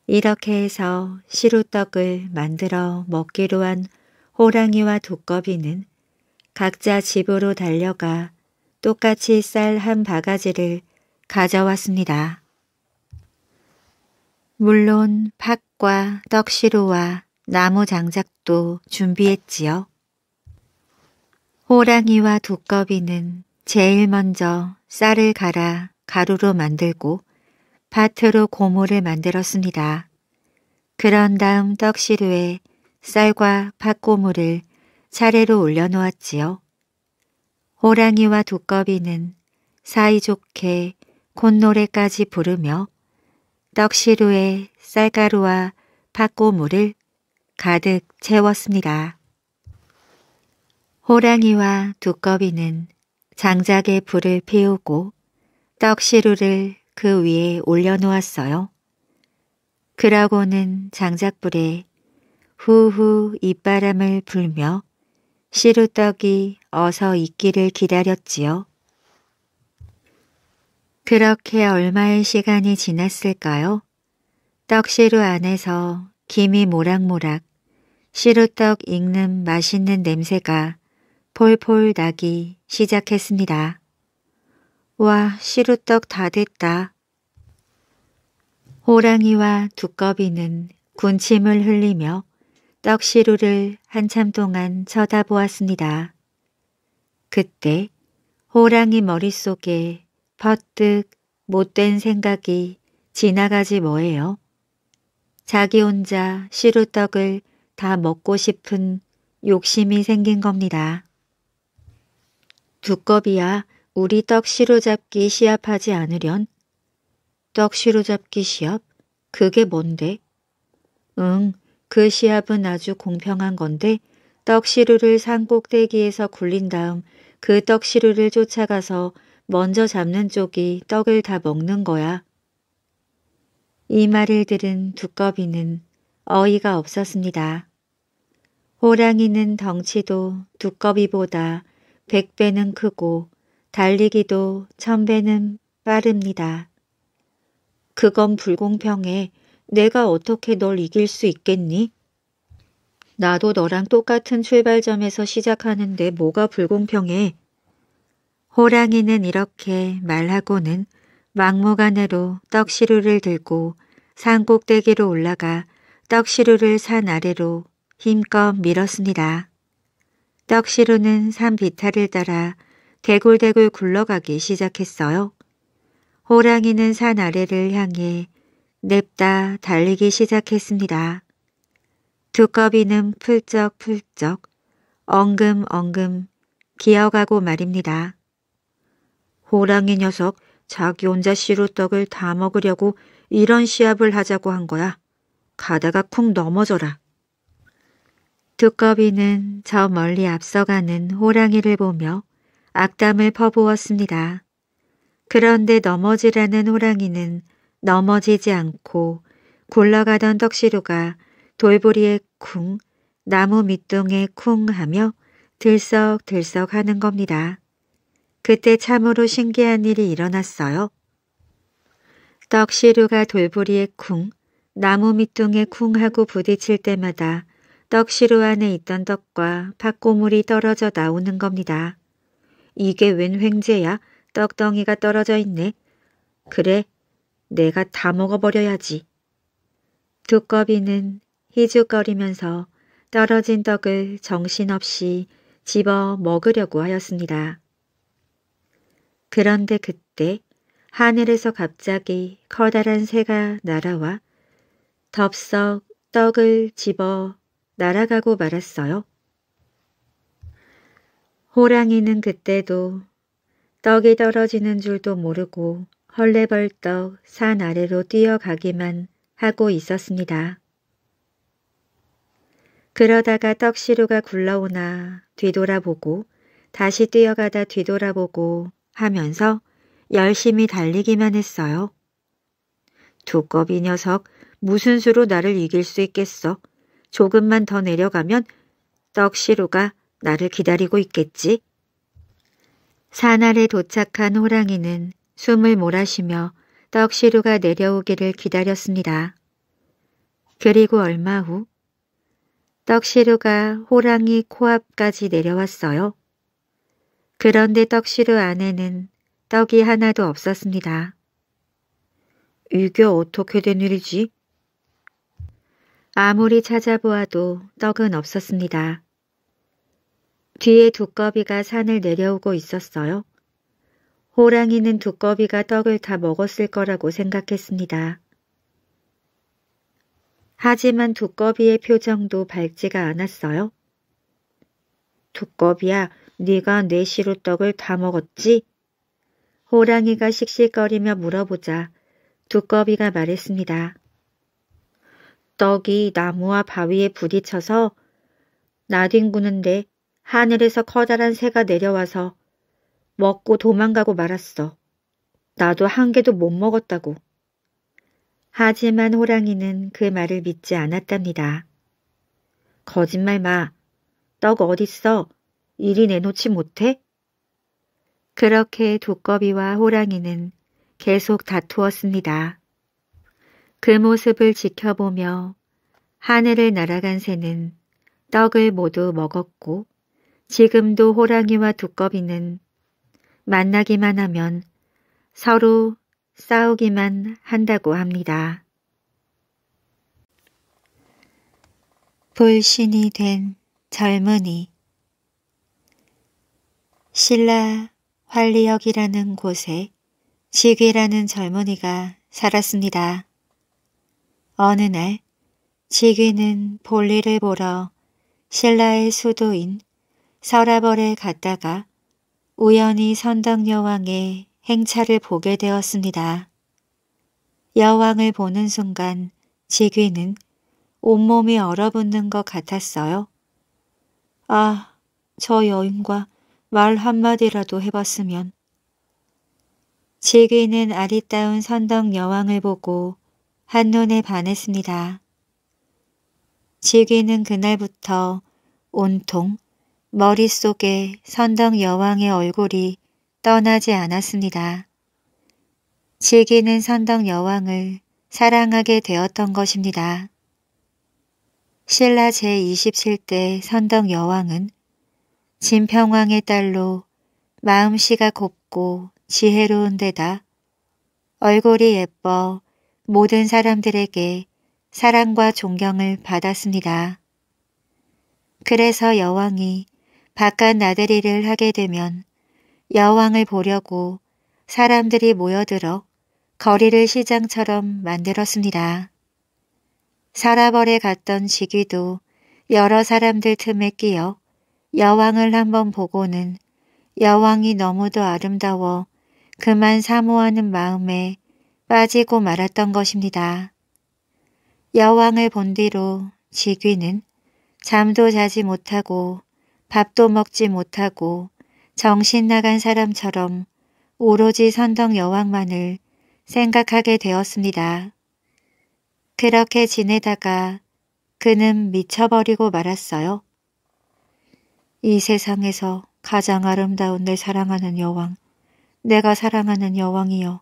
이렇게 해서 시루떡을 만들어 먹기로 한 호랑이와 두꺼비는 각자 집으로 달려가 똑같이 쌀 한 바가지를 가져왔습니다. 물론 팥과 떡시루와 나무 장작도 준비했지요. 호랑이와 두꺼비는 제일 먼저 쌀을 갈아 가루로 만들고 밭으로 고무를 만들었습니다. 그런 다음 떡시루에 쌀과 팥고무를 차례로 올려놓았지요. 호랑이와 두꺼비는 사이좋게 콧노래까지 부르며 떡시루에 쌀가루와 팥고물을 가득 채웠습니다. 호랑이와 두꺼비는 장작에 불을 피우고 떡시루를 그 위에 올려놓았어요. 그러고는 장작불에 후후 이바람을 불며 시루떡이 어서 있기를 기다렸지요. 그렇게 얼마의 시간이 지났을까요? 떡시루 안에서 김이 모락모락 시루떡 익는 맛있는 냄새가 폴폴 나기 시작했습니다. 와 시루떡 다 됐다. 호랑이와 두꺼비는 군침을 흘리며 떡시루를 한참 동안 쳐다보았습니다. 그때 호랑이 머릿속에 퍼뜩 못된 생각이 지나가지 뭐예요. 자기 혼자 시루떡을 다 먹고 싶은 욕심이 생긴 겁니다. 두꺼비야 우리 떡 시루잡기 시합하지 않으련? 떡 시루잡기 시합? 그게 뭔데? 응, 그 시합은 아주 공평한 건데 떡 시루를 산 꼭대기에서 굴린 다음 그떡 시루를 쫓아가서 먼저 잡는 쪽이 떡을 다 먹는 거야. 이 말을 들은 두꺼비는 어이가 없었습니다. 호랑이는 덩치도 두꺼비보다 백배는 크고 달리기도 천배는 빠릅니다. 그건 불공평해. 내가 어떻게 널 이길 수 있겠니? 나도 너랑 똑같은 출발점에서 시작하는데 뭐가 불공평해? 호랑이는 이렇게 말하고는 막무가내로 떡시루를 들고 산꼭대기로 올라가 떡시루를 산 아래로 힘껏 밀었습니다. 떡시루는 산 비탈을 따라 개굴대굴 굴러가기 시작했어요. 호랑이는 산 아래를 향해 냅다 달리기 시작했습니다. 두꺼비는 풀쩍풀쩍 엉금엉금 기어가고 말입니다. 호랑이 녀석 자기 혼자 시루떡을 다 먹으려고 이런 시합을 하자고 한 거야. 가다가 쿵 넘어져라. 두꺼비는 저 멀리 앞서가는 호랑이를 보며 악담을 퍼부었습니다. 그런데 넘어지라는 호랑이는 넘어지지 않고 굴러가던 떡시루가 돌부리에 쿵, 나무 밑둥에 쿵 하며 들썩들썩 하는 겁니다. 그때 참으로 신기한 일이 일어났어요. 떡시루가 돌부리에 쿵, 나무 밑둥에 쿵 하고 부딪힐 때마다 떡시루 안에 있던 떡과 팥고물이 떨어져 나오는 겁니다. 이게 웬 횡재야? 떡덩이가 떨어져 있네. 그래, 내가 다 먹어버려야지. 두꺼비는 희죽거리면서 떨어진 떡을 정신없이 집어 먹으려고 하였습니다. 그런데 그때 하늘에서 갑자기 커다란 새가 날아와 덥석 떡을 집어 날아가고 말았어요. 호랑이는 그때도 떡이 떨어지는 줄도 모르고 헐레벌떡 산 아래로 뛰어가기만 하고 있었습니다. 그러다가 떡시루가 굴러오나 뒤돌아보고 다시 뛰어가다 뒤돌아보고 하면서 열심히 달리기만 했어요. 두꺼비 녀석 무슨 수로 나를 이길 수 있겠어. 조금만 더 내려가면 떡시루가 나를 기다리고 있겠지. 산알에 도착한 호랑이는 숨을 몰아쉬며 떡시루가 내려오기를 기다렸습니다. 그리고 얼마 후 떡시루가 호랑이 코앞까지 내려왔어요. 그런데 떡시루 안에는 떡이 하나도 없었습니다. 이게 어떻게 된 일이지? 아무리 찾아보아도 떡은 없었습니다. 뒤에 두꺼비가 산을 내려오고 있었어요. 호랑이는 두꺼비가 떡을 다 먹었을 거라고 생각했습니다. 하지만 두꺼비의 표정도 밝지가 않았어요. 두꺼비야, 네가 내시로 떡을 다 먹었지? 호랑이가 씩씩거리며 물어보자 두꺼비가 말했습니다. 떡이 나무와 바위에 부딪혀서 나뒹구는데 하늘에서 커다란 새가 내려와서 먹고 도망가고 말았어. 나도 한 개도 못 먹었다고. 하지만 호랑이는 그 말을 믿지 않았답니다. 거짓말 마. 떡 어딨어? 이리 내놓지 못해? 그렇게 두꺼비와 호랑이는 계속 다투었습니다. 그 모습을 지켜보며 하늘을 날아간 새는 떡을 모두 먹었고 지금도 호랑이와 두꺼비는 만나기만 하면 서로 싸우기만 한다고 합니다. 불신이 된 젊은이 신라 활리역이라는 곳에 지귀라는 젊은이가 살았습니다. 어느 날 지귀는 볼일을 보러 신라의 수도인 서라벌에 갔다가 우연히 선덕여왕의 행차를 보게 되었습니다. 여왕을 보는 순간 지귀는 온몸이 얼어붙는 것 같았어요. 아, 저 여인과 말 한마디라도 해봤으면. 지귀는 아리따운 선덕 여왕을 보고 한눈에 반했습니다. 지귀는 그날부터 온통 머릿속에 선덕 여왕의 얼굴이 떠나지 않았습니다. 지기는 선덕 여왕을 사랑하게 되었던 것입니다. 신라 제27대 선덕 여왕은 진평왕의 딸로 마음씨가 곱고 지혜로운 데다 얼굴이 예뻐 모든 사람들에게 사랑과 존경을 받았습니다. 그래서 여왕이 바깥 나들이를 하게 되면 여왕을 보려고 사람들이 모여들어 거리를 시장처럼 만들었습니다. 사라벌에 갔던 지귀도 여러 사람들 틈에 끼어 여왕을 한번 보고는 여왕이 너무도 아름다워 그만 사모하는 마음에 빠지고 말았던 것입니다. 여왕을 본 뒤로 지귀는 잠도 자지 못하고 밥도 먹지 못하고 정신 나간 사람처럼 오로지 선덕 여왕만을 생각하게 되었습니다. 그렇게 지내다가 그는 미쳐버리고 말았어요. 이 세상에서 가장 아름다운 내 사랑하는 여왕, 내가 사랑하는 여왕이요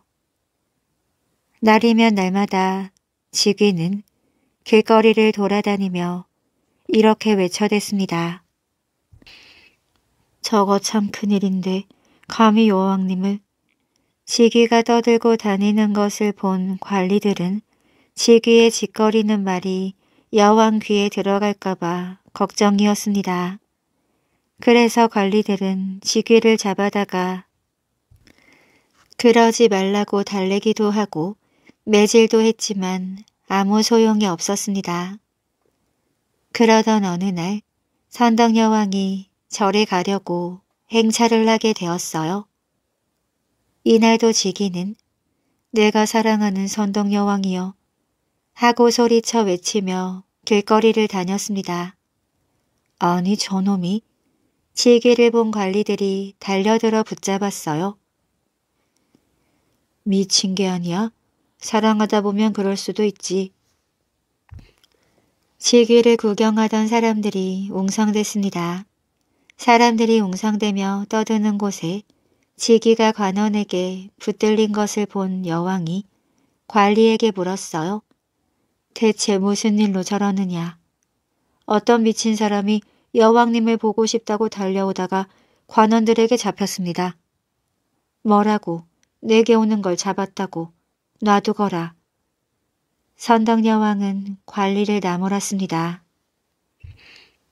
날이면 날마다 지귀는 길거리를 돌아다니며 이렇게 외쳐댔습니다. 저거 참 큰일인데 감히 여왕님을 지귀가 떠들고 다니는 것을 본 관리들은 지귀에 짓거리는 말이 여왕 귀에 들어갈까봐 걱정이었습니다. 그래서 관리들은 지귀를 잡아다가 그러지 말라고 달래기도 하고 매질도 했지만 아무 소용이 없었습니다. 그러던 어느 날 선덕여왕이 절에 가려고 행차를 하게 되었어요. 이날도 지기는 내가 사랑하는 선동여왕이여 하고 소리쳐 외치며 길거리를 다녔습니다. 아니 저놈이 지기를 본 관리들이 달려들어 붙잡았어요. 미친 게 아니야. 사랑하다 보면 그럴 수도 있지. 지기를 구경하던 사람들이 웅성댔습니다. 사람들이 웅성대며 떠드는 곳에 지기가 관원에게 붙들린 것을 본 여왕이 관리에게 물었어요. 대체 무슨 일로 저러느냐. 어떤 미친 사람이 여왕님을 보고 싶다고 달려오다가 관원들에게 잡혔습니다. 뭐라고 내게 오는 걸 잡았다고 놔두거라. 선덕여왕은 관리를 나무랐습니다.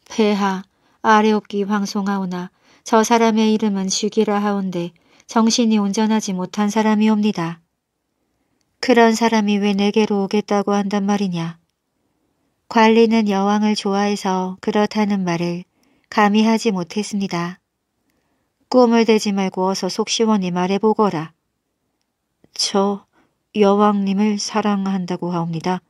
폐하, 아래옵기 방송하오나 저 사람의 이름은 죽기라 하온데 정신이 온전하지 못한 사람이옵니다. 그런 사람이 왜 내게로 오겠다고 한단 말이냐. 관리는 여왕을 좋아해서 그렇다는 말을 감히 하지 못했습니다. 꿈을 대지 말고 어서 속시원히 말해보거라. 저 여왕님을 사랑한다고 하옵니다.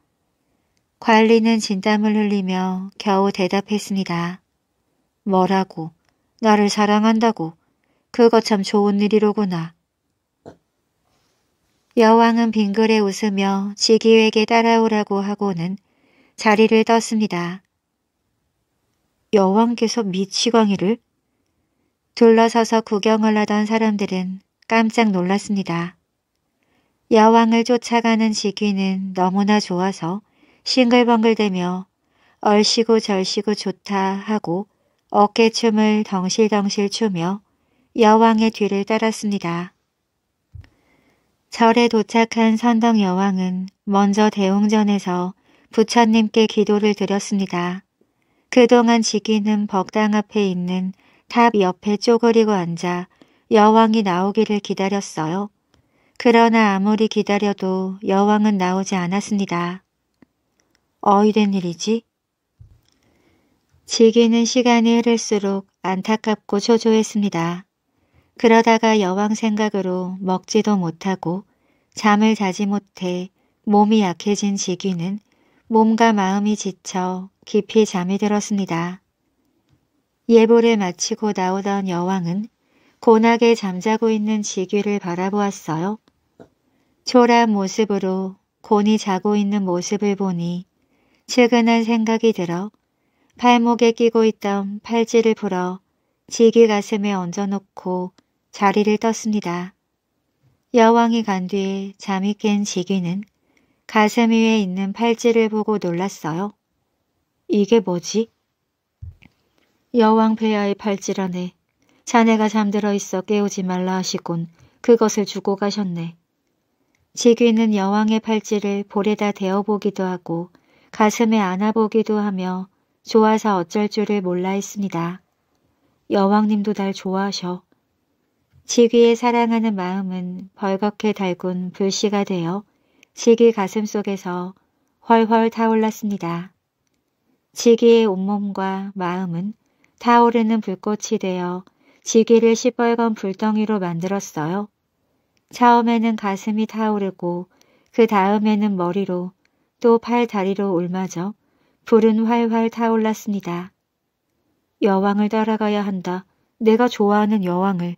관리는 진땀을 흘리며 겨우 대답했습니다. 뭐라고, 나를 사랑한다고, 그거 참 좋은 일이로구나. 여왕은 빙글에 웃으며 지기에게 따라오라고 하고는 자리를 떴습니다. 여왕께서 미치광이를 둘러서서 구경을 하던 사람들은 깜짝 놀랐습니다. 여왕을 쫓아가는 지귀는 너무나 좋아서 싱글벙글대며 얼씨구 절씨구 좋다 하고 어깨춤을 덩실덩실 추며 여왕의 뒤를 따랐습니다. 절에 도착한 선덕 여왕은 먼저 대웅전에서 부처님께 기도를 드렸습니다. 그동안 지기는 벅당 앞에 있는 탑 옆에 쪼그리고 앉아 여왕이 나오기를 기다렸어요. 그러나 아무리 기다려도 여왕은 나오지 않았습니다. 어이된 일이지? 즐기는 시간이 흐를수록 안타깝고 초조했습니다. 그러다가 여왕 생각으로 먹지도 못하고 잠을 자지 못해 몸이 약해진 지귀는 몸과 마음이 지쳐 깊이 잠이 들었습니다. 예보를 마치고 나오던 여왕은 고나게 잠자고 있는 지귀를 바라보았어요. 초라한 모습으로 곤이 자고 있는 모습을 보니 측은한 생각이 들어 팔목에 끼고 있던 팔찌를 풀어 지기 가슴에 얹어놓고 자리를 떴습니다. 여왕이 간 뒤 잠이 깬 지기는 가슴 위에 있는 팔찌를 보고 놀랐어요. 이게 뭐지? 여왕 폐하의 팔찌라네. 자네가 잠들어 있어 깨우지 말라 하시곤 그것을 주고 가셨네. 지귀는 여왕의 팔찌를 볼에다 대어보기도 하고 가슴에 안아보기도 하며 좋아서 어쩔 줄을 몰라 했습니다. 여왕님도 날 좋아하셔. 지귀의 사랑하는 마음은 벌겋게 달군 불씨가 되어 지귀 가슴 속에서 훨훨 타올랐습니다. 지귀의 온몸과 마음은 타오르는 불꽃이 되어 지귀를 시뻘건 불덩이로 만들었어요. 처음에는 가슴이 타오르고 그 다음에는 머리로 또팔 다리로 울마저 불은 활활 타올랐습니다. 여왕을 따라가야 한다. 내가 좋아하는 여왕을.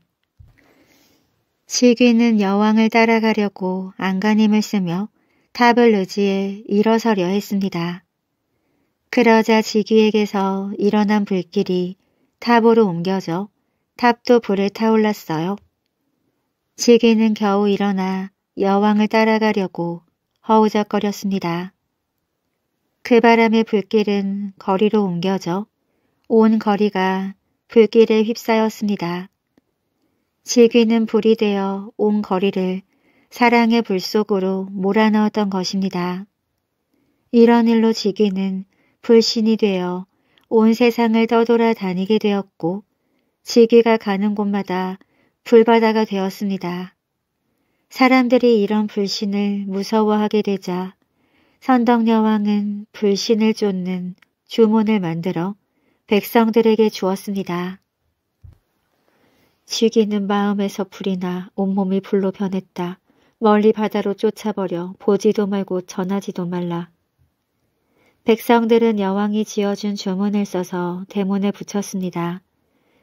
시귀는 여왕을 따라가려고 안간힘을 쓰며 탑을 의지해 일어서려 했습니다. 그러자 지귀에게서 일어난 불길이 탑으로 옮겨져 탑도 불을 타올랐어요. 지귀는 겨우 일어나 여왕을 따라가려고 허우적거렸습니다. 그 바람에 불길은 거리로 옮겨져 온 거리가 불길에 휩싸였습니다. 질귀는 불이 되어 온 거리를 사랑의 불 속으로 몰아넣었던 것입니다. 이런 일로 지귀는 불신이 되어 온 세상을 떠돌아 다니게 되었고 지귀가 가는 곳마다 불바다가 되었습니다. 사람들이 이런 불신을 무서워하게 되자 선덕여왕은 불신을 쫓는 주문을 만들어 백성들에게 주었습니다. 즐기는 마음에서 불이 나 온몸이 불로 변했다. 멀리 바다로 쫓아버려 보지도 말고 전하지도 말라. 백성들은 여왕이 지어준 주문을 써서 대문에 붙였습니다.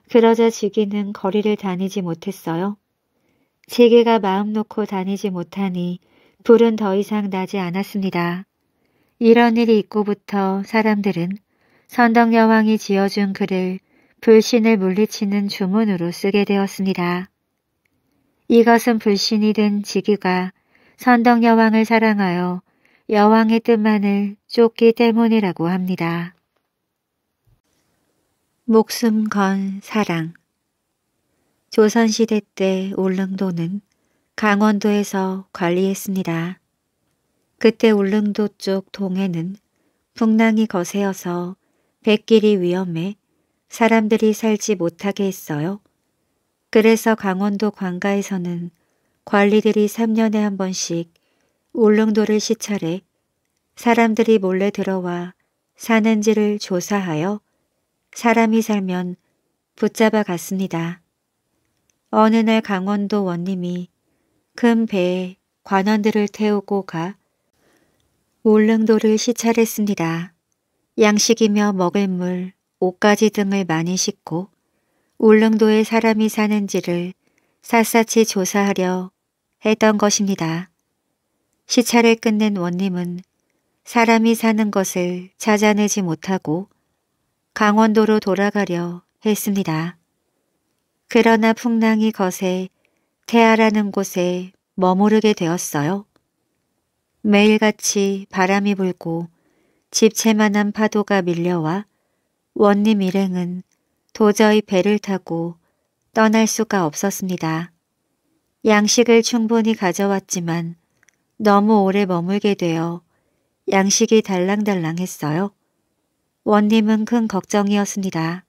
그러자 지기는 거리를 다니지 못했어요. 지기가 마음 놓고 다니지 못하니 불은 더 이상 나지 않았습니다. 이런 일이 있고부터 사람들은 선덕여왕이 지어준 글을 불신을 물리치는 주문으로 쓰게 되었습니다. 이것은 불신이 된 지기가 선덕여왕을 사랑하여 여왕의 뜻만을 쫓기 때문이라고 합니다. 목숨 건 사랑 조선시대 때울릉도는 강원도에서 관리했습니다. 그때 울릉도 쪽 동해는 풍랑이 거세어서 백길이 위험해 사람들이 살지 못하게 했어요. 그래서 강원도 관가에서는 관리들이 3년에 한 번씩 울릉도를 시찰해 사람들이 몰래 들어와 사는지를 조사하여 사람이 살면 붙잡아 갔습니다. 어느 날 강원도 원님이 큰 배에 관원들을 태우고 가울릉도를 시찰했습니다. 양식이며 먹을 물, 옷가지 등을 많이 싣고 울릉도에 사람이 사는지를 샅샅이 조사하려 했던 것입니다. 시찰을 끝낸 원님은 사람이 사는 것을 찾아내지 못하고 강원도로 돌아가려 했습니다. 그러나 풍랑이 거세 태아라는 곳에 머무르게 되었어요. 매일같이 바람이 불고 집채만한 파도가 밀려와 원님 일행은 도저히 배를 타고 떠날 수가 없었습니다. 양식을 충분히 가져왔지만 너무 오래 머물게 되어 양식이 달랑달랑했어요. 원님은 큰 걱정이었습니다.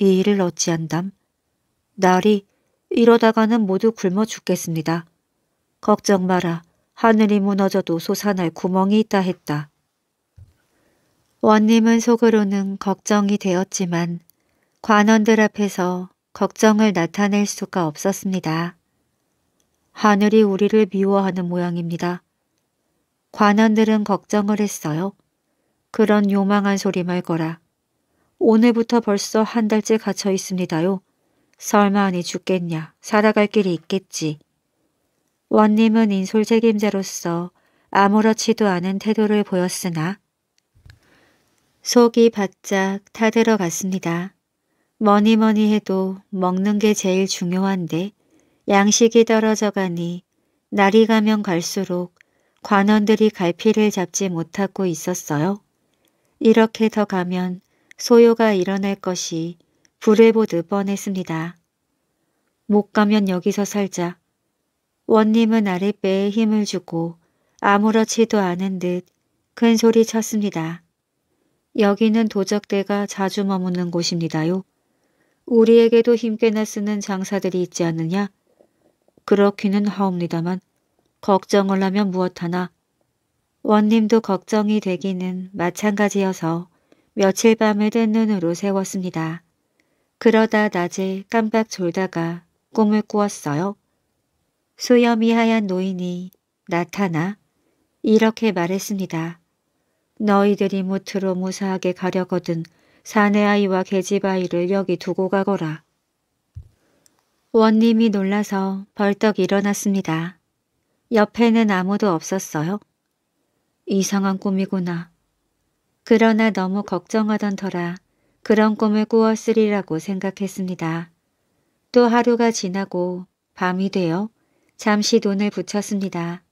이 일을 어찌한담? 너리 이러다가는 모두 굶어 죽겠습니다. 걱정 마라. 하늘이 무너져도 솟아날 구멍이 있다 했다. 원님은 속으로는 걱정이 되었지만 관원들 앞에서 걱정을 나타낼 수가 없었습니다. 하늘이 우리를 미워하는 모양입니다. 관원들은 걱정을 했어요. 그런 요망한 소리 말거라. 오늘부터 벌써 한 달째 갇혀 있습니다요. 설마 언니 죽겠냐. 살아갈 길이 있겠지. 원님은 인솔 책임자로서 아무렇지도 않은 태도를 보였으나 속이 바짝 타들어갔습니다. 뭐니뭐니 뭐니 해도 먹는 게 제일 중요한데 양식이 떨어져 가니 날이 가면 갈수록 관원들이 갈피를 잡지 못하고 있었어요. 이렇게 더 가면 소요가 일어날 것이 불을 보듯 뻔했습니다. 못 가면 여기서 살자. 원님은 아랫배에 힘을 주고 아무렇지도 않은 듯 큰 소리 쳤습니다. 여기는 도적대가 자주 머무는 곳입니다요. 우리에게도 힘께나 쓰는 장사들이 있지 않느냐? 그렇기는 하옵니다만 걱정을 하면 무엇하나 원님도 걱정이 되기는 마찬가지여서 며칠 밤을 뜬 눈으로 세웠습니다. 그러다 낮에 깜빡 졸다가 꿈을 꾸었어요. 수염이 하얀 노인이 나타나 이렇게 말했습니다. 너희들이 무트로 무사하게 가려거든 사내아이와 계집아이를 여기 두고 가거라. 원님이 놀라서 벌떡 일어났습니다. 옆에는 아무도 없었어요. 이상한 꿈이구나. 그러나 너무 걱정하던 터라 그런 꿈을 꾸었으리라고 생각했습니다. 또 하루가 지나고 밤이 되어 잠시 눈을 붙였습니다.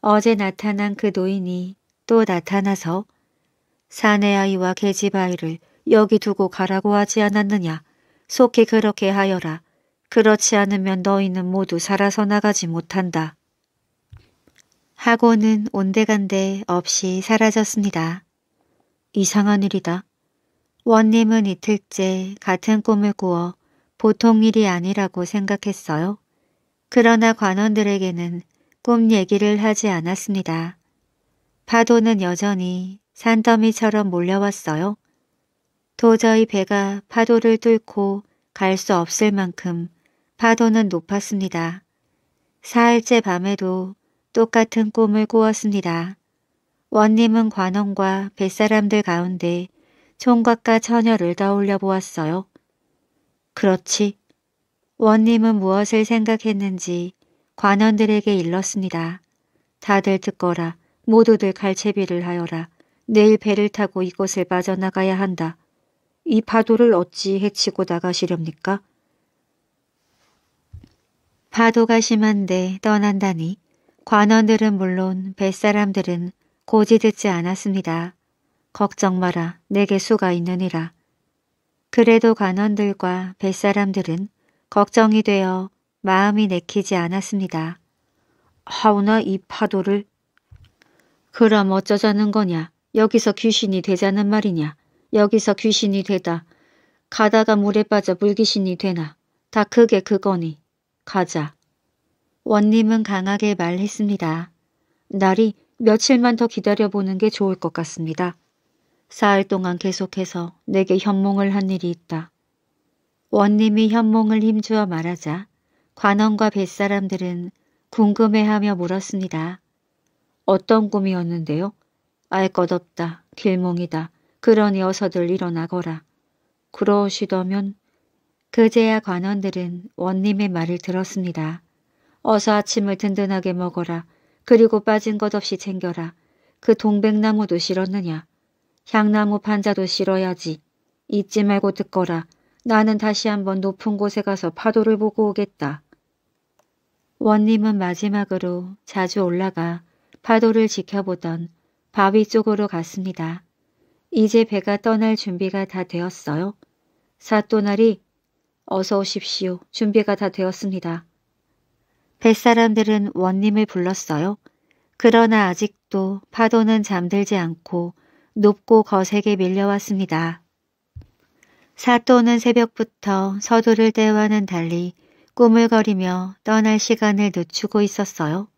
어제 나타난 그 노인이 또 나타나서 사내 아이와 계집 아이를 여기 두고 가라고 하지 않았느냐. 속히 그렇게 하여라. 그렇지 않으면 너희는 모두 살아서 나가지 못한다. 하고는 온데간데 없이 사라졌습니다. 이상한 일이다. 원님은 이틀째 같은 꿈을 꾸어 보통 일이 아니라고 생각했어요. 그러나 관원들에게는 꿈 얘기를 하지 않았습니다. 파도는 여전히 산더미처럼 몰려왔어요. 도저히 배가 파도를 뚫고 갈 수 없을 만큼 파도는 높았습니다. 사흘째 밤에도 똑같은 꿈을 꾸었습니다. 원님은 관원과 뱃사람들 가운데 총각과 처녀를 떠올려 보았어요. 그렇지. 원님은 무엇을 생각했는지 관원들에게 일렀습니다. 다들 듣거라. 모두들 갈채비를 하여라. 내일 배를 타고 이곳을 빠져나가야 한다. 이 파도를 어찌 해치고 나가시렵니까? 파도가 심한데 떠난다니 관원들은 물론 뱃사람들은 고지 듣지 않았습니다. 걱정 마라 내게 수가 있느니라. 그래도 관원들과 뱃사람들은 걱정이 되어 마음이 내키지 않았습니다. 하오나 이 파도를 그럼 어쩌자는 거냐 여기서 귀신이 되자는 말이냐 여기서 귀신이 되다 가다가 물에 빠져 물귀신이 되나 다 그게 그거니 가자 원님은 강하게 말했습니다. 날이 며칠만 더 기다려보는 게 좋을 것 같습니다. 사흘 동안 계속해서 내게 현몽을 한 일이 있다. 원님이 현몽을 힘주어 말하자 관원과 뱃사람들은 궁금해하며 물었습니다. 어떤 꿈이었는데요? 알 것 없다. 길몽이다. 그러니 어서들 일어나거라. 그러시더면 그제야 관원들은 원님의 말을 들었습니다. 어서 아침을 든든하게 먹어라. 그리고 빠진 것 없이 챙겨라. 그 동백나무도 실었느냐. 향나무 판자도 실어야지. 잊지 말고 듣거라. 나는 다시 한번 높은 곳에 가서 파도를 보고 오겠다. 원님은 마지막으로 자주 올라가 파도를 지켜보던 바위 쪽으로 갔습니다. 이제 배가 떠날 준비가 다 되었어요. 사또나리, 어서 오십시오. 준비가 다 되었습니다. 뱃사람들은 원님을 불렀어요. 그러나 아직도 파도는 잠들지 않고 높고 거세게 밀려왔습니다. 사또는 새벽부터 서두를 때와는 달리 꿈을 거리며 떠날 시간을 늦추고 있었어요.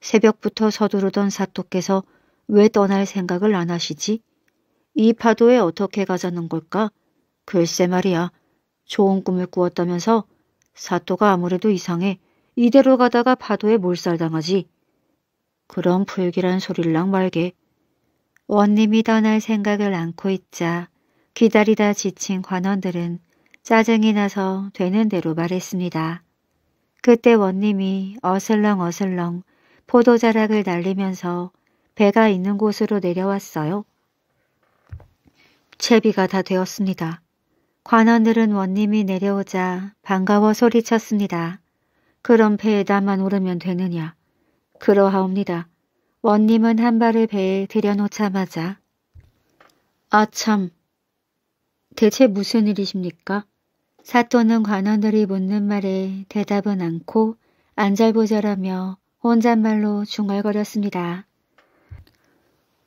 새벽부터 서두르던 사또께서 왜 떠날 생각을 안 하시지? 이 파도에 어떻게 가자는 걸까? 글쎄 말이야. 좋은 꿈을 꾸었다면서 사또가 아무래도 이상해. 이대로 가다가 파도에 몰살당하지. 그런 불길한 소릴랑 말게. 원님이 떠날 생각을 안고 있자 기다리다 지친 관원들은 짜증이 나서 되는 대로 말했습니다. 그때 원님이 어슬렁어슬렁 포도자락을 날리면서 배가 있는 곳으로 내려왔어요. 채비가 다 되었습니다. 관원들은 원님이 내려오자 반가워 소리쳤습니다. 그럼 배에다만 오르면 되느냐. 그러하옵니다. 원님은 한 발을 배에 들여놓자마자 아참, 대체 무슨 일이십니까? 사또는 관원들이 묻는 말에 대답은 않고 안절부절하며 혼잣말로 중얼거렸습니다.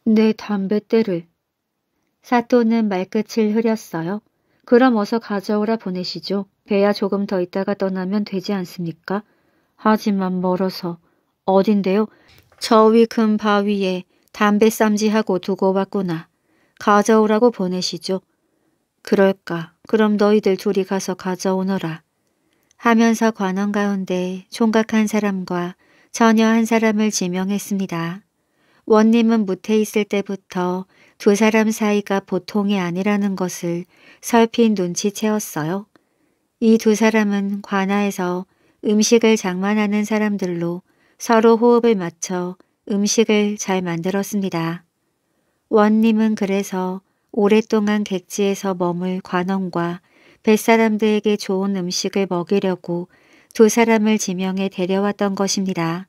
내 담뱃대를. 사또는 말끝을 흐렸어요. 그럼 어서 가져오라 보내시죠. 배야 조금 더 있다가 떠나면 되지 않습니까? 하지만 멀어서. 어딘데요? 저위큰 바위에 담배 쌈지하고 두고 왔구나. 가져오라고 보내시죠. 그럴까. 그럼 너희들 둘이 가서 가져오너라. 하면서 관원 가운데 총각 한 사람과 처녀 한 사람을 지명했습니다. 원님은 무태 있을 때부터 두 사람 사이가 보통이 아니라는 것을 설핀 눈치채었어요. 이 두 사람은 관아에서 음식을 장만하는 사람들로 서로 호흡을 맞춰 음식을 잘 만들었습니다. 원님은 그래서 오랫동안 객지에서 머물 관원과 뱃사람들에게 좋은 음식을 먹이려고 두 사람을 지명해 데려왔던 것입니다.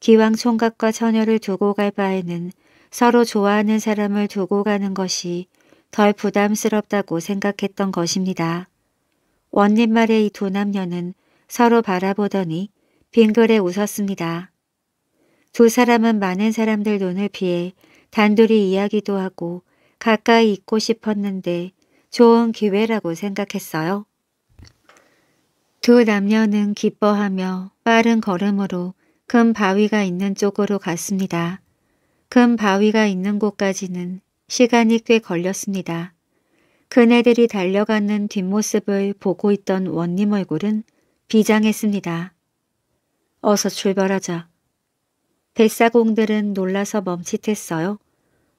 기왕 총각과 처녀를 두고 갈 바에는 서로 좋아하는 사람을 두고 가는 것이 덜 부담스럽다고 생각했던 것입니다. 원님 말에 이 두 남녀는 서로 바라보더니 빙글에 웃었습니다. 두 사람은 많은 사람들 눈을 피해 단둘이 이야기도 하고 가까이 있고 싶었는데 좋은 기회라고 생각했어요. 두 남녀는 기뻐하며 빠른 걸음으로 금 바위가 있는 쪽으로 갔습니다. 금 바위가 있는 곳까지는 시간이 꽤 걸렸습니다. 그네들이 달려가는 뒷모습을 보고 있던 원님 얼굴은 비장했습니다. 어서 출발하자. 백사공들은 놀라서 멈칫했어요.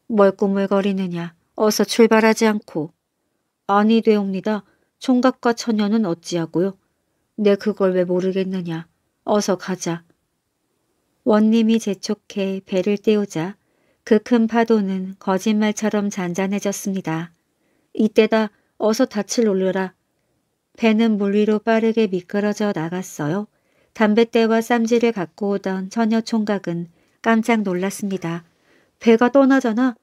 뭘 꾸물거리느냐. 어서 출발하지 않고. 아니 되옵니다. 총각과 처녀는 어찌하고요. 내 그걸 왜 모르겠느냐. 어서 가자. 원님이 재촉해 배를 떼우자 그 큰 파도는 거짓말처럼 잔잔해졌습니다. 이때다 어서 닻을 올려라. 배는 물 위로 빠르게 미끄러져 나갔어요. 담뱃대와 쌈지를 갖고 오던 처녀 총각은 깜짝 놀랐습니다. 배가 떠나잖아.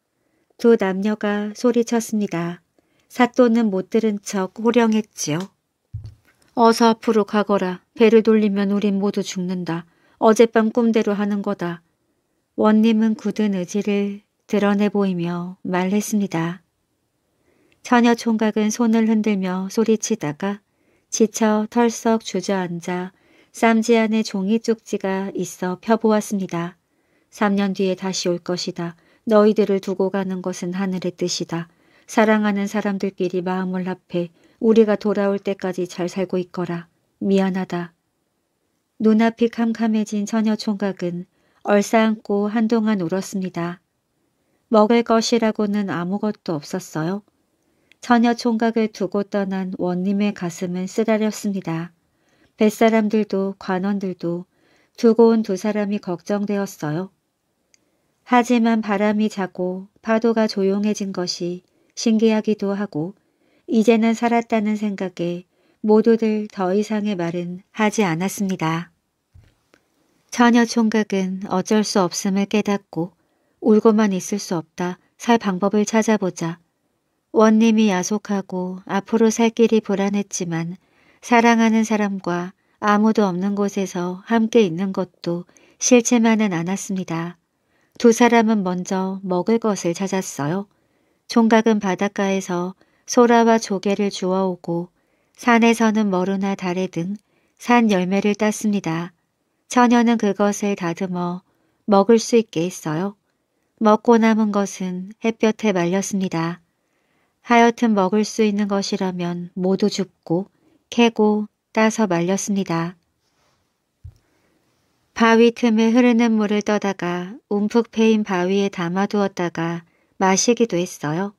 두 남녀가 소리쳤습니다. 사또는 못 들은 척 호령했지요. 어서 앞으로 가거라. 배를 돌리면 우린 모두 죽는다. 어젯밤 꿈대로 하는 거다. 원님은 굳은 의지를 드러내 보이며 말했습니다. 처녀 총각은 손을 흔들며 소리치다가 지쳐 털썩 주저앉아 쌈지 안에 종이 쪽지가 있어 펴보았습니다. 3년 뒤에 다시 올 것이다. 너희들을 두고 가는 것은 하늘의 뜻이다. 사랑하는 사람들끼리 마음을 합해 우리가 돌아올 때까지 잘 살고 있거라. 미안하다. 눈앞이 캄캄해진 처녀 총각은 얼싸안고 한동안 울었습니다. 먹을 것이라고는 아무것도 없었어요. 처녀 총각을 두고 떠난 원님의 가슴은 쓰라렸습니다. 뱃사람들도 관원들도 두고 온 두 사람이 걱정되었어요. 하지만 바람이 자고 파도가 조용해진 것이 신기하기도 하고 이제는 살았다는 생각에 모두들 더 이상의 말은 하지 않았습니다. 처녀 총각은 어쩔 수 없음을 깨닫고 울고만 있을 수 없다. 살 방법을 찾아보자. 원님이 야속하고 앞으로 살 길이 불안했지만 사랑하는 사람과 아무도 없는 곳에서 함께 있는 것도 싫지만은 않았습니다. 두 사람은 먼저 먹을 것을 찾았어요. 총각은 바닷가에서 소라와 조개를 주워오고 산에서는 머루나 다래 등 산 열매를 땄습니다. 처녀는 그것을 다듬어 먹을 수 있게 했어요. 먹고 남은 것은 햇볕에 말렸습니다. 하여튼 먹을 수 있는 것이라면 모두 죽고 캐고 따서 말렸습니다. 바위 틈에 흐르는 물을 떠다가 움푹 패인 바위에 담아두었다가 마시기도 했어요.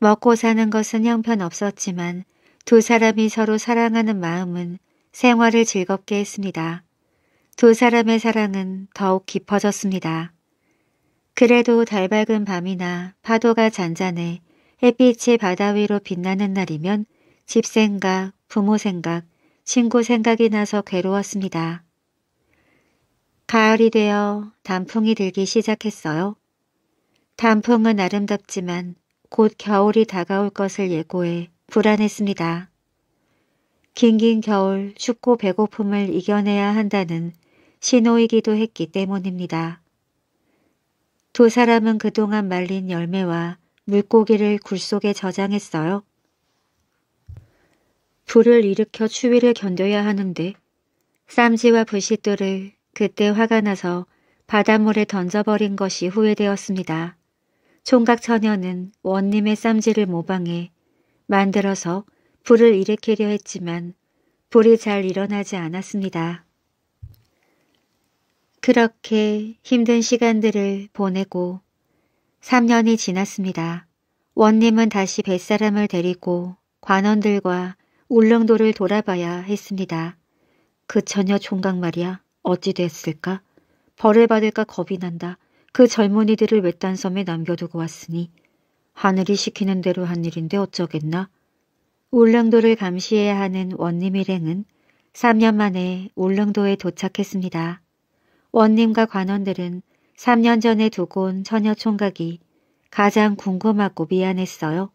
먹고 사는 것은 형편없었지만 두 사람이 서로 사랑하는 마음은 생활을 즐겁게 했습니다. 두 사람의 사랑은 더욱 깊어졌습니다. 그래도 달 밝은 밤이나 파도가 잔잔해 햇빛이 바다 위로 빛나는 날이면 집생과 부모 생각, 친구 생각이 나서 괴로웠습니다. 가을이 되어 단풍이 들기 시작했어요. 단풍은 아름답지만 곧 겨울이 다가올 것을 예고해 불안했습니다. 긴긴 겨울 춥고 배고픔을 이겨내야 한다는 신호이기도 했기 때문입니다. 두 사람은 그동안 말린 열매와 물고기를 굴 속에 저장했어요. 불을 일으켜 추위를 견뎌야 하는데 쌈지와 부싯돌을 그때 화가 나서 바닷물에 던져버린 것이 후회되었습니다. 총각 처녀는 원님의 쌈지를 모방해 만들어서 불을 일으키려 했지만 불이 잘 일어나지 않았습니다. 그렇게 힘든 시간들을 보내고 3년이 지났습니다. 원님은 다시 뱃사람을 데리고 관원들과 울릉도를 돌아봐야 했습니다. 그 처녀 총각 말이야 어찌 됐을까? 벌을 받을까 겁이 난다. 그 젊은이들을 외딴 섬에 남겨두고 왔으니 하늘이 시키는 대로 한 일인데 어쩌겠나? 울릉도를 감시해야 하는 원님 일행은 3년 만에 울릉도에 도착했습니다. 원님과 관원들은 3년 전에 두고 온 처녀 총각이 가장 궁금하고 미안했어요.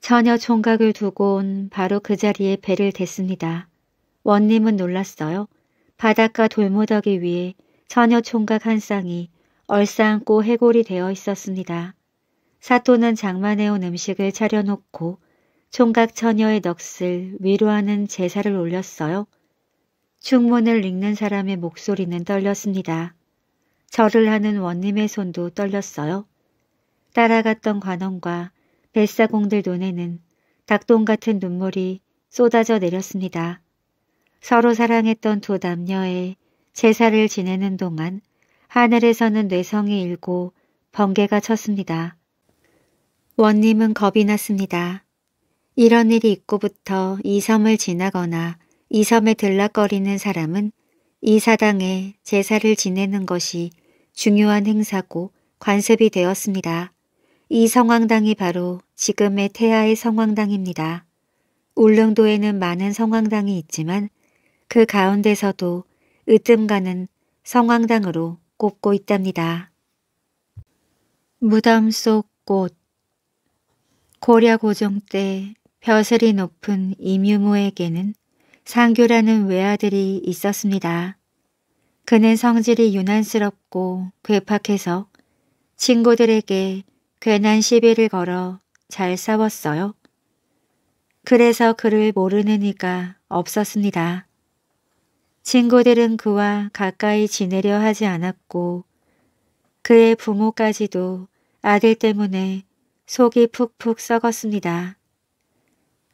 처녀 총각을 두고 온 바로 그 자리에 배를 댔습니다. 원님은 놀랐어요. 바닷가 돌무더기 위에 처녀 총각 한 쌍이 얼싸안고 해골이 되어 있었습니다. 사또는 장만해온 음식을 차려놓고 총각 처녀의 넋을 위로하는 제사를 올렸어요. 충문을 읽는 사람의 목소리는 떨렸습니다. 절을 하는 원님의 손도 떨렸어요. 따라갔던 관원과 뱃사공들 눈에는 닭똥 같은 눈물이 쏟아져 내렸습니다. 서로 사랑했던 두 남녀의 제사를 지내는 동안 하늘에서는 뇌성이 일고 번개가 쳤습니다. 원님은 겁이 났습니다. 이런 일이 있고부터 이 섬을 지나거나 이 섬에 들락거리는 사람은 이 사당에 제사를 지내는 것이 중요한 행사고 관습이 되었습니다. 이 성황당이 바로 지금의 태아의 성황당입니다. 울릉도에는 많은 성황당이 있지만 그 가운데서도 으뜸가는 성황당으로 꼽고 있답니다. 무덤 속 꽃 고려고종 때 벼슬이 높은 임유무에게는상교라는 외아들이 있었습니다. 그는 성질이 유난스럽고 괴팍해서 친구들에게 괜한 시비를 걸어 잘 싸웠어요. 그래서 그를 모르는 이가 없었습니다. 친구들은 그와 가까이 지내려 하지 않았고 그의 부모까지도 아들 때문에 속이 푹푹 썩었습니다.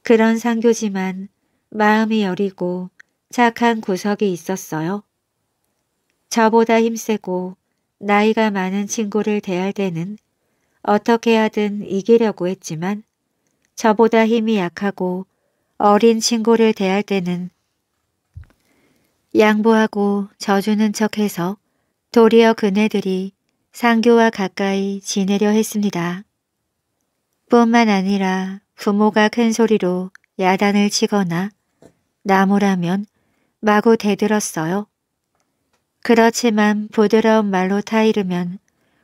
그런 상교지만 마음이 여리고 착한 구석이 있었어요. 저보다 힘세고 나이가 많은 친구를 대할 때는 어떻게 하든 이기려고 했지만 저보다 힘이 약하고 어린 친구를 대할 때는 양보하고 져주는 척해서 도리어 그네들이 상교와 가까이 지내려 했습니다. 뿐만 아니라 부모가 큰 소리로 야단을 치거나 나무라면 마구 대들었어요. 그렇지만 부드러운 말로 타이르면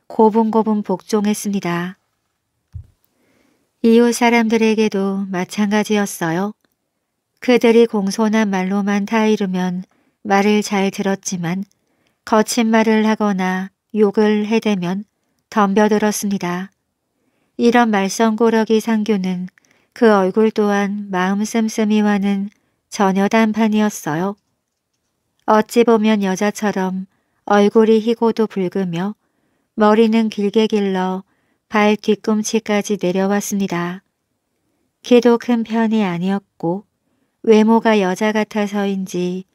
고분고분 복종했습니다. 이웃 사람들에게도 마찬가지였어요. 그들이 공손한 말로만 타이르면 말을 잘 들었지만 거친 말을 하거나 욕을 해대면 덤벼들었습니다. 이런 말썽고러기 상규는 그 얼굴 또한 마음 씀씀이와는 전혀 단판이었어요. 어찌 보면 여자처럼 얼굴이 희고도 붉으며 머리는 길게 길러 발 뒤꿈치까지 내려왔습니다. 키도 큰 편이 아니었고 외모가 여자 같아서인지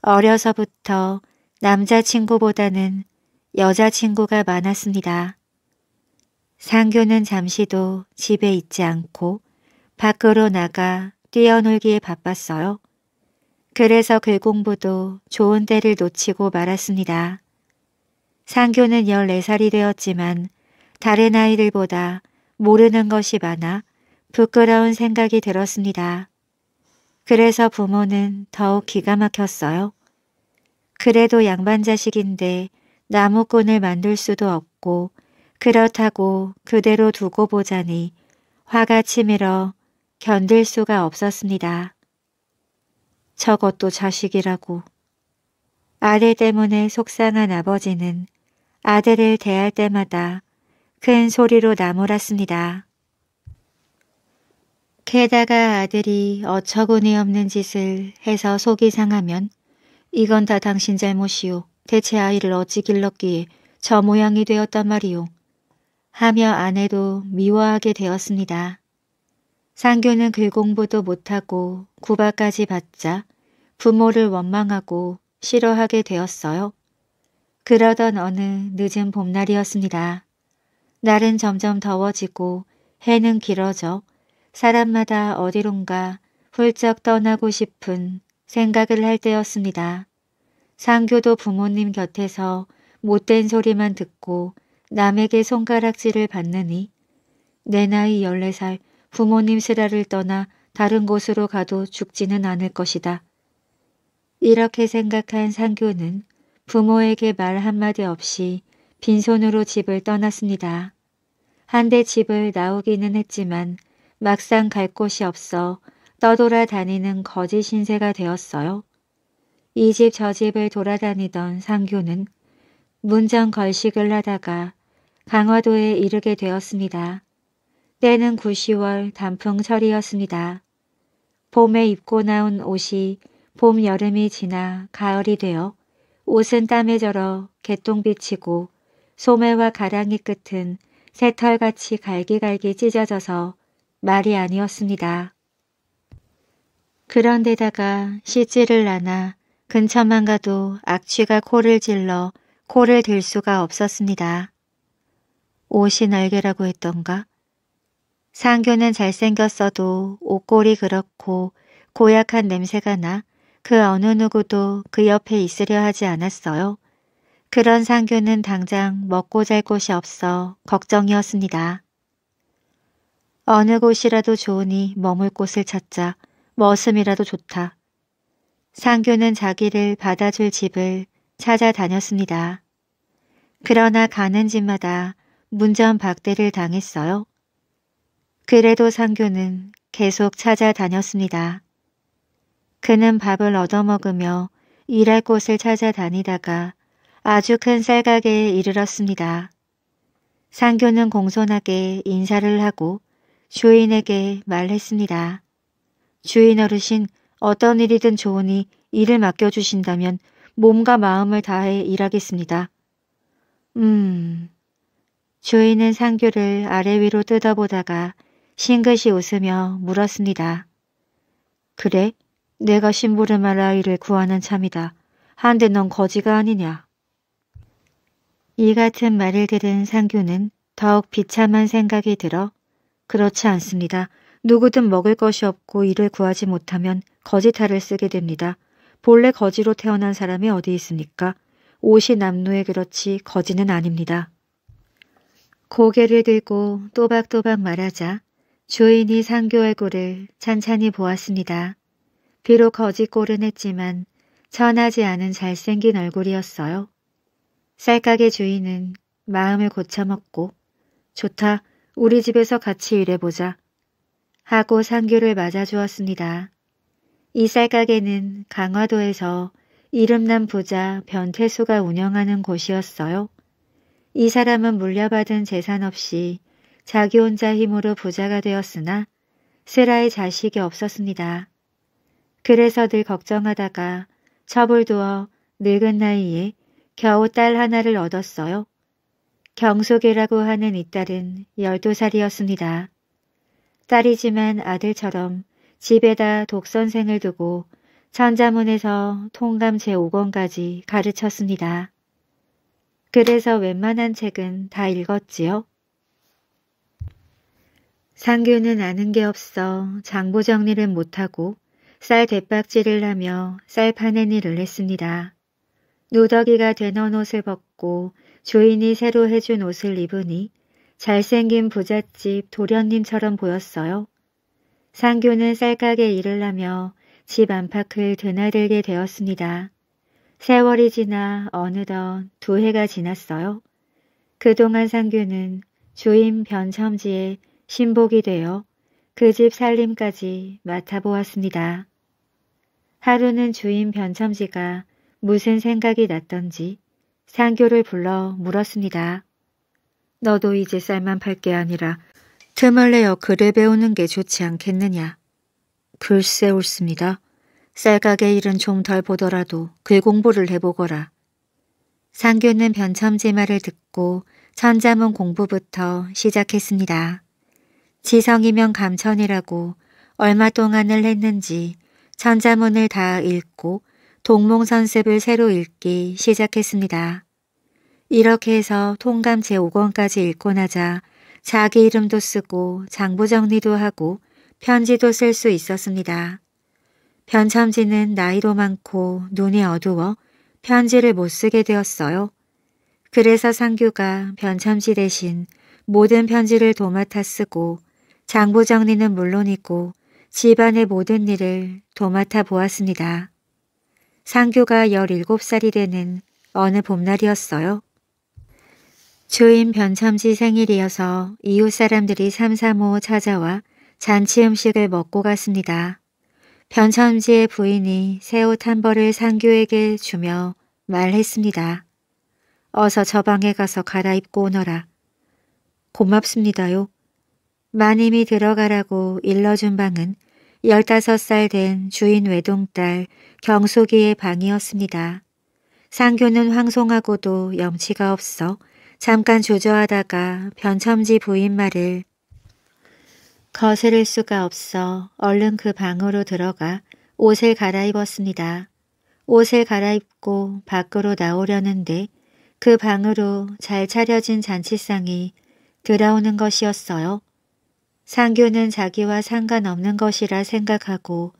어려서부터 남자친구보다는 여자친구가 많았습니다. 상규는 잠시도 집에 있지 않고 밖으로 나가 뛰어놀기에 바빴어요. 그래서 글공부도 좋은 때를 놓치고 말았습니다. 상교는 14살이 되었지만 다른 아이들보다 모르는 것이 많아 부끄러운 생각이 들었습니다. 그래서 부모는 더욱 기가 막혔어요. 그래도 양반 자식인데 나무꾼을 만들 수도 없고 그렇다고 그대로 두고 보자니 화가 치밀어 견딜 수가 없었습니다. 저것도 자식이라고. 아들 때문에 속상한 아버지는 아들을 대할 때마다 큰 소리로 나몰았습니다 게다가 아들이 어처구니 없는 짓을 해서 속이 상하면 이건 다 당신 잘못이요. 대체 아이를 어찌 길렀기에 저 모양이 되었단 말이요. 하며 아내도 미워하게 되었습니다. 상규는 글 그 공부도 못하고 구박까지 받자 부모를 원망하고 싫어하게 되었어요. 그러던 어느 늦은 봄날이었습니다. 날은 점점 더워지고 해는 길어져 사람마다 어디론가 훌쩍 떠나고 싶은 생각을 할 때였습니다. 상교도 부모님 곁에서 못된 소리만 듣고 남에게 손가락질을 받느니 내 나이 14살 부모님 쓰라를 떠나 다른 곳으로 가도 죽지는 않을 것이다. 이렇게 생각한 상교는 부모에게 말 한마디 없이 빈손으로 집을 떠났습니다. 한데 집을 나오기는 했지만 막상 갈 곳이 없어 떠돌아 다니는 거지 신세가 되었어요. 이 집 저 집을 돌아다니던 상규는 문전 걸식을 하다가 강화도에 이르게 되었습니다. 때는 9, 0월 단풍철이었습니다. 봄에 입고 나온 옷이 봄, 여름이 지나 가을이 되어 옷은 땀에 절어 개똥비치고 소매와 가랑이 끝은 새털같이 갈기갈기 찢어져서 말이 아니었습니다. 그런데다가 시지를 나나 근처만 가도 악취가 코를 질러 코를 들 수가 없었습니다. 옷이 날개라고 했던가? 상교는 잘생겼어도 옷골이 그렇고 고약한 냄새가 나그 어느 누구도 그 옆에 있으려 하지 않았어요. 그런 상규는 당장 먹고 잘 곳이 없어 걱정이었습니다. 어느 곳이라도 좋으니 머물 곳을 찾자 머슴이라도 좋다. 상규는 자기를 받아줄 집을 찾아다녔습니다. 그러나 가는 집마다 문전박대를 당했어요. 그래도 상규는 계속 찾아다녔습니다. 그는 밥을 얻어먹으며 일할 곳을 찾아다니다가 아주 큰 쌀가게에 이르렀습니다. 상교는 공손하게 인사를 하고 주인에게 말했습니다. 주인 어르신 어떤 일이든 좋으니 일을 맡겨주신다면 몸과 마음을 다해 일하겠습니다. 음... 주인은 상교를 아래 위로 뜯어보다가 싱긋이 웃으며 물었습니다. 그래? 내가 심부름할 아이를 구하는 참이다. 한데 넌 거지가 아니냐. 이 같은 말을 들은 상규는 더욱 비참한 생각이 들어 그렇지 않습니다. 누구든 먹을 것이 없고 일을 구하지 못하면 거지탈을 쓰게 됩니다. 본래 거지로 태어난 사람이 어디 있습니까? 옷이 남루에 그렇지 거지는 아닙니다. 고개를 들고 또박또박 말하자 주인이 상교 얼굴을 찬찬히 보았습니다. 비록 거짓 꼴은 했지만 천하지 않은 잘생긴 얼굴이었어요. 쌀가게 주인은 마음을 고쳐먹고 좋다, 우리 집에서 같이 일해보자 하고 상규를 맞아주었습니다. 이 쌀가게는 강화도에서 이름난 부자 변태수가 운영하는 곳이었어요. 이 사람은 물려받은 재산 없이 자기 혼자 힘으로 부자가 되었으나 세라의 자식이 없었습니다. 그래서 늘 걱정하다가 첩을 두어 늙은 나이에 겨우 딸 하나를 얻었어요. 경숙이라고 하는 이 딸은 12살이었습니다. 딸이지만 아들처럼 집에다 독선생을 두고 천자문에서 통감 제5권까지 가르쳤습니다. 그래서 웬만한 책은 다 읽었지요. 상규는 아는 게 없어 장부 정리를 못하고 쌀 대박질을 하며 쌀 파는 일을 했습니다. 누더기가 되는 옷을 벗고 주인이 새로 해준 옷을 입으니 잘생긴 부잣집 도련님처럼 보였어요. 상규는 쌀가게 일을 하며 집 안팎을 드나들게 되었습니다. 세월이 지나 어느덧 두 해가 지났어요. 그동안 상규는 주인 변첨지에 신복이 되어 그 집 살림까지 맡아보았습니다. 하루는 주인 변첨지가 무슨 생각이 났던지 상교를 불러 물었습니다. 너도 이제 쌀만 팔 게 아니라 틈을 내어 글을 배우는 게 좋지 않겠느냐. 글쎄 옳습니다. 쌀가게 일은 좀 덜 보더라도 글 공부를 해보거라. 상교는 변첨지 말을 듣고 천자문 공부부터 시작했습니다. 지성이면 감천이라고 얼마 동안을 했는지 천자문을 다 읽고 동몽선습을 새로 읽기 시작했습니다. 이렇게 해서 통감 제5권까지 읽고 나자 자기 이름도 쓰고 장부 정리도 하고 편지도 쓸 수 있었습니다. 변참지는 나이도 많고 눈이 어두워 편지를 못 쓰게 되었어요. 그래서 상규가 변참지 대신 모든 편지를 도맡아 쓰고 장부 정리는 물론이고 집안의 모든 일을 도맡아 보았습니다. 상교가 17살이 되는 어느 봄날이었어요. 주인 변참지 생일이어서 이웃 사람들이 삼삼오오 찾아와 잔치 음식을 먹고 갔습니다. 변참지의 부인이 새 옷 한 벌을 상교에게 주며 말했습니다. 어서 저 방에 가서 갈아입고 오너라. 고맙습니다요. 마님이 들어가라고 일러준 방은 1 5살된 주인 외동딸 경소기의 방이었습니다. 상교는 황송하고도 염치가 없어 잠깐 조조하다가 변첨지 부인 말을 거스를 수가 없어 얼른 그 방으로 들어가 옷을 갈아입었습니다. 옷을 갈아입고 밖으로 나오려는데 그 방으로 잘 차려진 잔치상이 들어오는 것이었어요. 상교는 자기와 상관없는 것이라 생각하고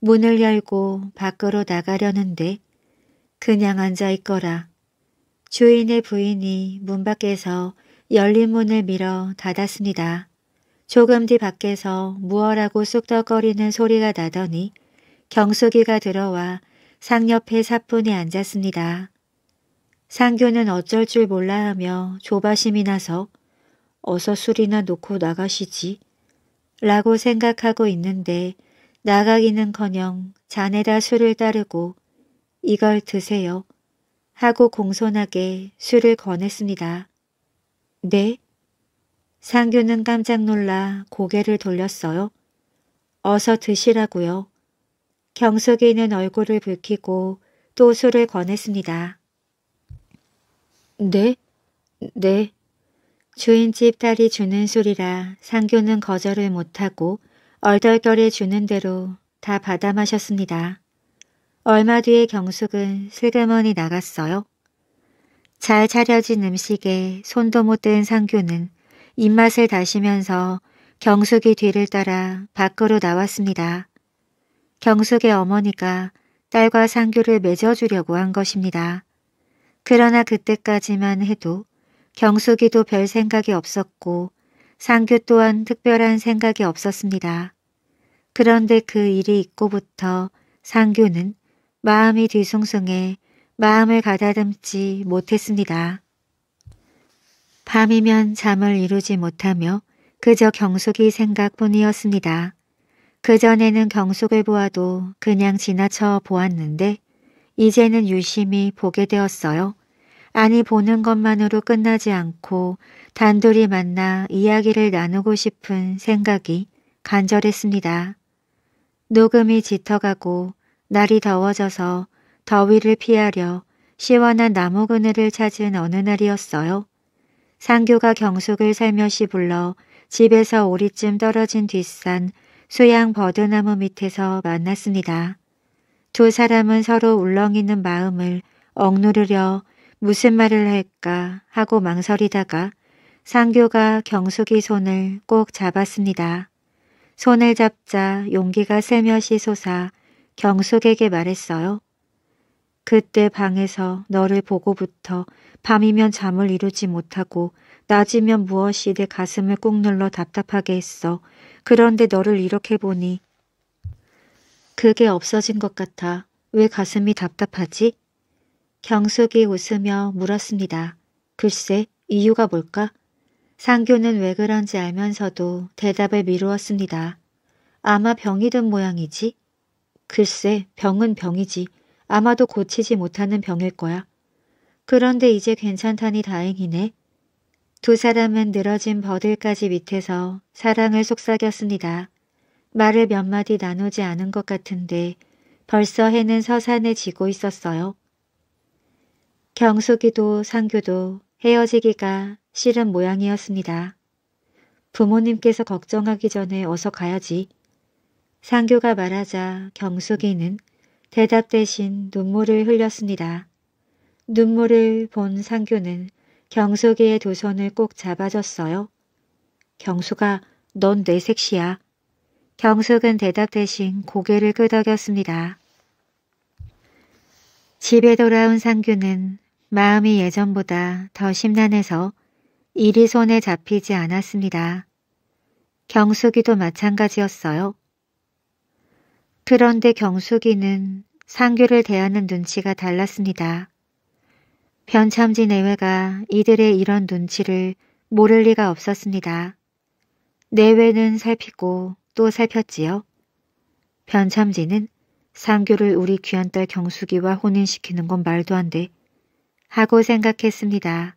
문을 열고 밖으로 나가려는데 그냥 앉아 있거라. 주인의 부인이 문 밖에서 열린 문을 밀어 닫았습니다. 조금 뒤 밖에서 무어라고 쑥덕거리는 소리가 나더니 경숙이가 들어와 상 옆에 사뿐히 앉았습니다. 상교는 어쩔 줄 몰라 하며 조바심이 나서 어서 술이나 놓고 나가시지 라고 생각하고 있는데 나가기는커녕 잔에다 술을 따르고 이걸 드세요 하고 공손하게 술을 권했습니다. 네? 상규는 깜짝 놀라 고개를 돌렸어요. 어서 드시라고요. 경숙이는 얼굴을 붉히고 또 술을 권했습니다. 네? 네. 주인집 딸이 주는 술이라 상교는 거절을 못하고 얼떨결에 주는 대로 다 받아 마셨습니다. 얼마 뒤에 경숙은 슬그머니 나갔어요. 잘 차려진 음식에 손도 못 댄 상교는 입맛을 다시면서 경숙이 뒤를 따라 밖으로 나왔습니다. 경숙의 어머니가 딸과 상규를 맺어주려고 한 것입니다. 그러나 그때까지만 해도 경숙이도 별 생각이 없었고 상규 또한 특별한 생각이 없었습니다. 그런데 그 일이 있고부터 상규는 마음이 뒤숭숭해 마음을 가다듬지 못했습니다. 밤이면 잠을 이루지 못하며 그저 경숙이 생각뿐이었습니다. 그전에는 경숙을 보아도 그냥 지나쳐 보았는데 이제는 유심히 보게 되었어요. 아니 보는 것만으로 끝나지 않고 단둘이 만나 이야기를 나누고 싶은 생각이 간절했습니다. 녹음이 짙어가고 날이 더워져서 더위를 피하려 시원한 나무 그늘을 찾은 어느 날이었어요. 상교가 경숙을 살며시 불러 집에서 오리쯤 떨어진 뒷산 수양 버드나무 밑에서 만났습니다. 두 사람은 서로 울렁이는 마음을 억누르려 무슨 말을 할까 하고 망설이다가 상교가 경숙이 손을 꼭 잡았습니다. 손을 잡자 용기가 세며시 솟아 경숙에게 말했어요. 그때 방에서 너를 보고부터 밤이면 잠을 이루지 못하고 낮이면 무엇이 내 가슴을 꾹 눌러 답답하게 했어. 그런데 너를 이렇게 보니 그게 없어진 것 같아. 왜 가슴이 답답하지? 경숙이 웃으며 물었습니다. 글쎄, 이유가 뭘까? 상규는 왜 그런지 알면서도 대답을 미루었습니다. 아마 병이든 모양이지? 글쎄, 병은 병이지. 아마도 고치지 못하는 병일 거야. 그런데 이제 괜찮다니 다행이네. 두 사람은 늘어진 버들까지 밑에서 사랑을 속삭였습니다. 말을 몇 마디 나누지 않은 것 같은데 벌써 해는 서산에 지고 있었어요. 경숙이도 상규도 헤어지기가 싫은 모양이었습니다. 부모님께서 걱정하기 전에 어서 가야지. 상규가 말하자 경숙이는 대답 대신 눈물을 흘렸습니다. 눈물을 본 상규는 경숙이의 두 손을 꼭 잡아줬어요. 경숙아넌내 색시야. 경숙은 대답 대신 고개를 끄덕였습니다. 집에 돌아온 상규는 마음이 예전보다 더 심란해서 일이 손에 잡히지 않았습니다. 경숙이도 마찬가지였어요. 그런데 경숙이는 상규를 대하는 눈치가 달랐습니다. 변참지 내외가 이들의 이런 눈치를 모를 리가 없었습니다. 내외는 살피고 또 살폈지요. 변참지는 상규를 우리 귀한딸 경숙이와 혼인시키는 건 말도 안 돼. 하고 생각했습니다.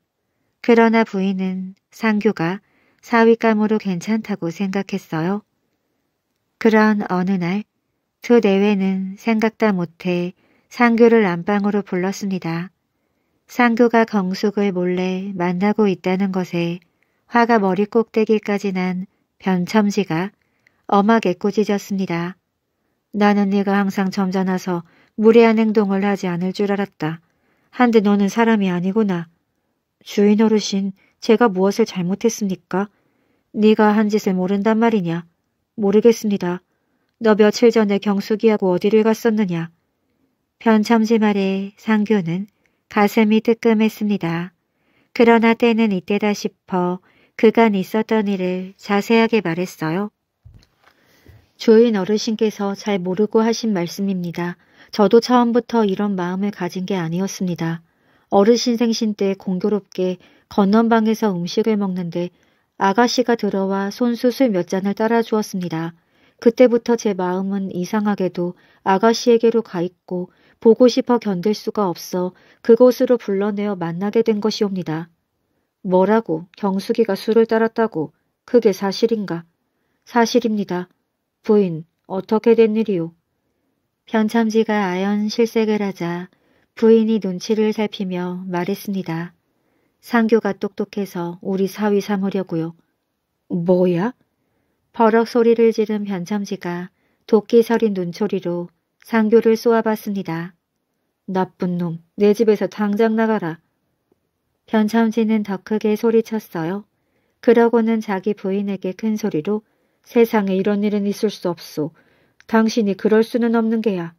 그러나 부인은 상규가 사위감으로 괜찮다고 생각했어요. 그런 어느 날 두 내외는 생각다 못해 상규를 안방으로 불렀습니다. 상규가 경숙을 몰래 만나고 있다는 것에 화가 머리 꼭대기까지 난 변첨지가 엄하게 꾸짖었습니다. 나는 네가 항상 점잖아서 무례한 행동을 하지 않을 줄 알았다. 한데 너는 사람이 아니구나. 주인 어르신, 제가 무엇을 잘못했습니까? 네가 한 짓을 모른단 말이냐? 모르겠습니다. 너 며칠 전에 경숙이하고 어디를 갔었느냐? 변참지 말에 상규는 가슴이 뜨끔했습니다. 그러나 때는 이때다 싶어 그간 있었던 일을 자세하게 말했어요. 주인 어르신께서 잘 모르고 하신 말씀입니다. 저도 처음부터 이런 마음을 가진 게 아니었습니다. 어르신 생신 때 공교롭게 건넌방에서 음식을 먹는데 아가씨가 들어와 손수술 몇 잔을 따라주었습니다. 그때부터 제 마음은 이상하게도 아가씨에게로 가 있고 보고 싶어 견딜 수가 없어 그곳으로 불러내어 만나게 된 것이옵니다. 뭐라고 경숙이가 술을 따랐다고 그게 사실인가? 사실입니다. 부인 어떻게 된 일이오? 경참지가 아연 실색을 하자 부인이 눈치를 살피며 말했습니다. 상교가 똑똑해서 우리 사위 삼으려고요. 뭐야? 버럭 소리를 지른 변참지가 도끼 서린 눈초리로 상교를 쏘아봤습니다. 나쁜 놈, 내 집에서 당장 나가라. 변참지는 더 크게 소리쳤어요. 그러고는 자기 부인에게 큰 소리로 세상에 이런 일은 있을 수 없소. 당신이 그럴 수는 없는 게야.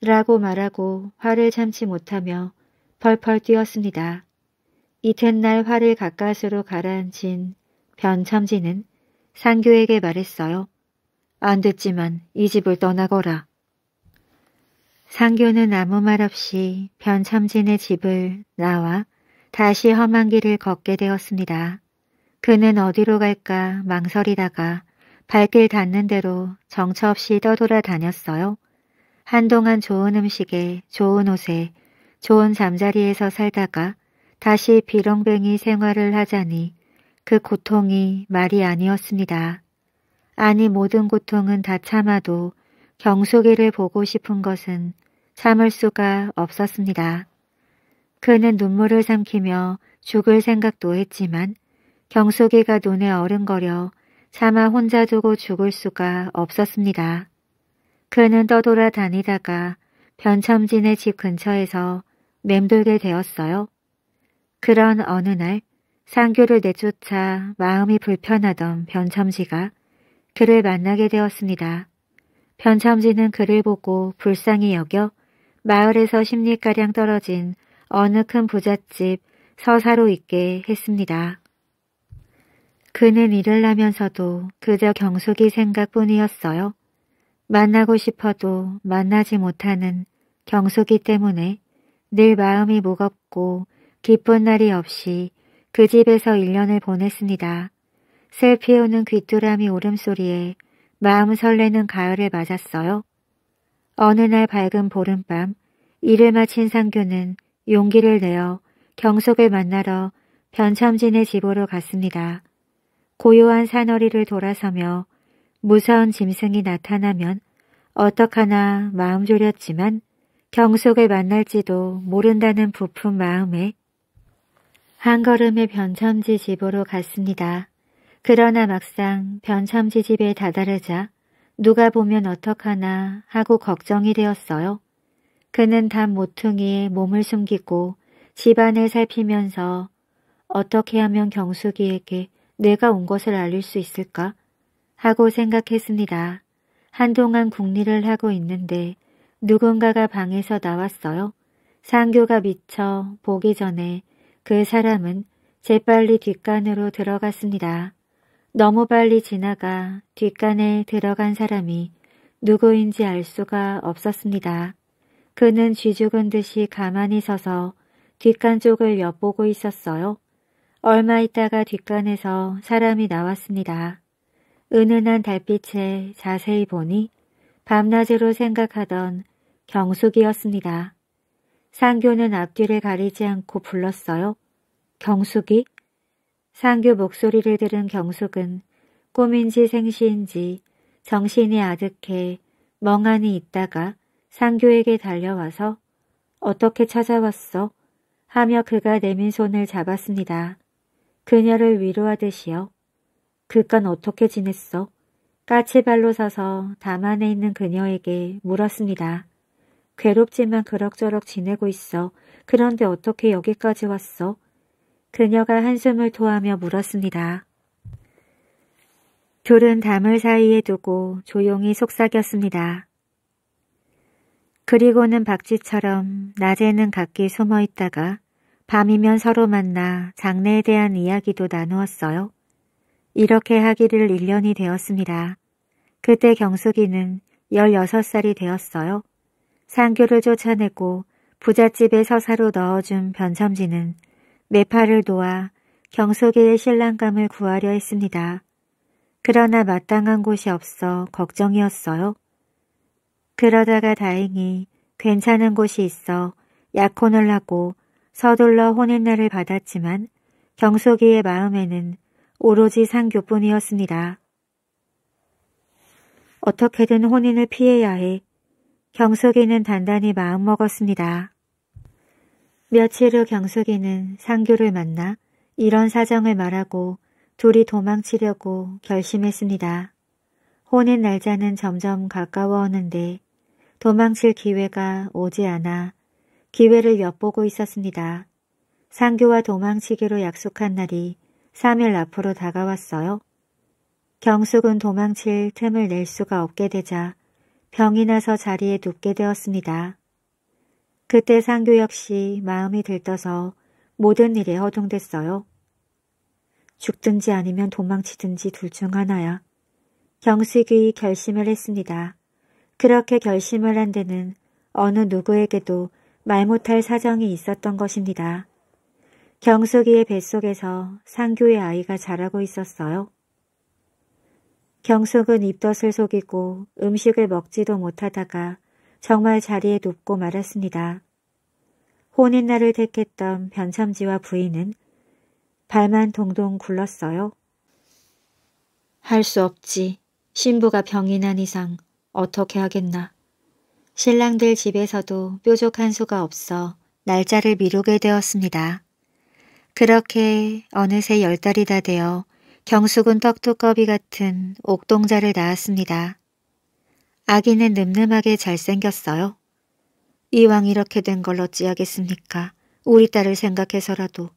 라고 말하고 화를 참지 못하며 펄펄 뛰었습니다. 이튿날 화를 가까스로 가라앉힌 변참지는 상교에게 말했어요. 안 됐지만 이 집을 떠나거라. 상교는 아무 말 없이 변참진의 집을 나와 다시 험한 길을 걷게 되었습니다. 그는 어디로 갈까 망설이다가 발길 닿는 대로 정처 없이 떠돌아 다녔어요. 한동안 좋은 음식에 좋은 옷에 좋은 잠자리에서 살다가 다시 비렁뱅이 생활을 하자니 그 고통이 말이 아니었습니다. 아니 모든 고통은 다 참아도 경숙이를 보고 싶은 것은 참을 수가 없었습니다. 그는 눈물을 삼키며 죽을 생각도 했지만 경숙이가 눈에 어른거려 차마 혼자 두고 죽을 수가 없었습니다. 그는 떠돌아 다니다가 변첨진의 집 근처에서 맴돌게 되었어요. 그런 어느 날 상교를 내쫓아 마음이 불편하던 변첨지가 그를 만나게 되었습니다. 변첨지는 그를 보고 불쌍히 여겨 마을에서 십리가량 떨어진 어느 큰 부잣집 서사로 있게 했습니다. 그는 일을 하면서도 그저 경숙이 생각뿐이었어요. 만나고 싶어도 만나지 못하는 경숙이 때문에 늘 마음이 무겁고 기쁜 날이 없이 그 집에서 1년을 보냈습니다. 슬피 오는 귀뚜라미 울음소리에 마음 설레는 가을을 맞았어요. 어느 날 밝은 보름밤 일을 마친 상규는 용기를 내어 경숙을 만나러 변첨진의 집으로 갔습니다. 고요한 산허리를 돌아서며 무서운 짐승이 나타나면 어떡하나 마음 졸였지만 경속을 만날지도 모른다는 부푼 마음에 한걸음의변참지 집으로 갔습니다. 그러나 막상 변참지 집에 다다르자 누가 보면 어떡하나 하고 걱정이 되었어요. 그는 담 모퉁이에 몸을 숨기고 집안을 살피면서 어떻게 하면 경숙이에게 내가 온 것을 알릴 수 있을까? 하고 생각했습니다. 한동안 국리를 하고 있는데 누군가가 방에서 나왔어요. 상교가 미쳐 보기 전에 그 사람은 재빨리 뒷간으로 들어갔습니다. 너무 빨리 지나가 뒷간에 들어간 사람이 누구인지 알 수가 없었습니다. 그는 쥐죽은 듯이 가만히 서서 뒷간 쪽을 엿보고 있었어요. 얼마 있다가 뒷간에서 사람이 나왔습니다. 은은한 달빛에 자세히 보니 밤낮으로 생각하던 경숙이었습니다. 상교는 앞뒤를 가리지 않고 불렀어요. 경숙이? 상교 목소리를 들은 경숙은 꿈인지 생시인지 정신이 아득해 멍하니 있다가 상교에게 달려와서 어떻게 찾아왔어? 하며 그가 내민 손을 잡았습니다. 그녀를 위로하듯이요. 그간 어떻게 지냈어? 까치발로 서서 담 안에 있는 그녀에게 물었습니다. 괴롭지만 그럭저럭 지내고 있어. 그런데 어떻게 여기까지 왔어? 그녀가 한숨을 토하며 물었습니다. 둘은 담을 사이에 두고 조용히 속삭였습니다. 그리고는 박쥐처럼 낮에는 각기 숨어 있다가 밤이면 서로 만나 장래에 대한 이야기도 나누었어요. 이렇게 하기를 1년이 되었습니다. 그때 경숙이는 16살이 되었어요. 상교를 쫓아내고 부잣집에 서사로 넣어준 변첨지는 매파를 놓아 경숙이의 신랑감을 구하려 했습니다. 그러나 마땅한 곳이 없어 걱정이었어요. 그러다가 다행히 괜찮은 곳이 있어 약혼을 하고 서둘러 혼인날을 받았지만 경숙이의 마음에는 오로지 상교뿐이었습니다. 어떻게든 혼인을 피해야 해 경숙이는 단단히 마음먹었습니다. 며칠 후 경숙이는 상교를 만나 이런 사정을 말하고 둘이 도망치려고 결심했습니다. 혼인 날짜는 점점 가까워오는데 도망칠 기회가 오지 않아 기회를 엿보고 있었습니다. 상교와 도망치기로 약속한 날이 3일 앞으로 다가왔어요. 경숙은 도망칠 틈을 낼 수가 없게 되자 병이 나서 자리에 눕게 되었습니다. 그때 상교 역시 마음이 들떠서 모든 일에 허둥댔어요. 죽든지 아니면 도망치든지 둘 중 하나야. 경숙이 결심을 했습니다. 그렇게 결심을 한 데는 어느 누구에게도 말 못할 사정이 있었던 것입니다. 경숙이의 뱃속에서 상규의 아이가 자라고 있었어요. 경숙은 입덧을 속이고 음식을 먹지도 못하다가 정말 자리에 눕고 말았습니다. 혼인날을 택했던 변참지와 부인은 발만 동동 굴렀어요. 할 수 없지. 신부가 병이 난 이상 어떻게 하겠나. 신랑들 집에서도 뾰족한 수가 없어 날짜를 미루게 되었습니다. 그렇게 어느새 열 달이 다 되어 경숙은 떡두꺼비 같은 옥동자를 낳았습니다. 아기는 늠름하게 잘생겼어요. 이왕 이렇게 된 걸 어찌하겠습니까? 우리 딸을 생각해서라도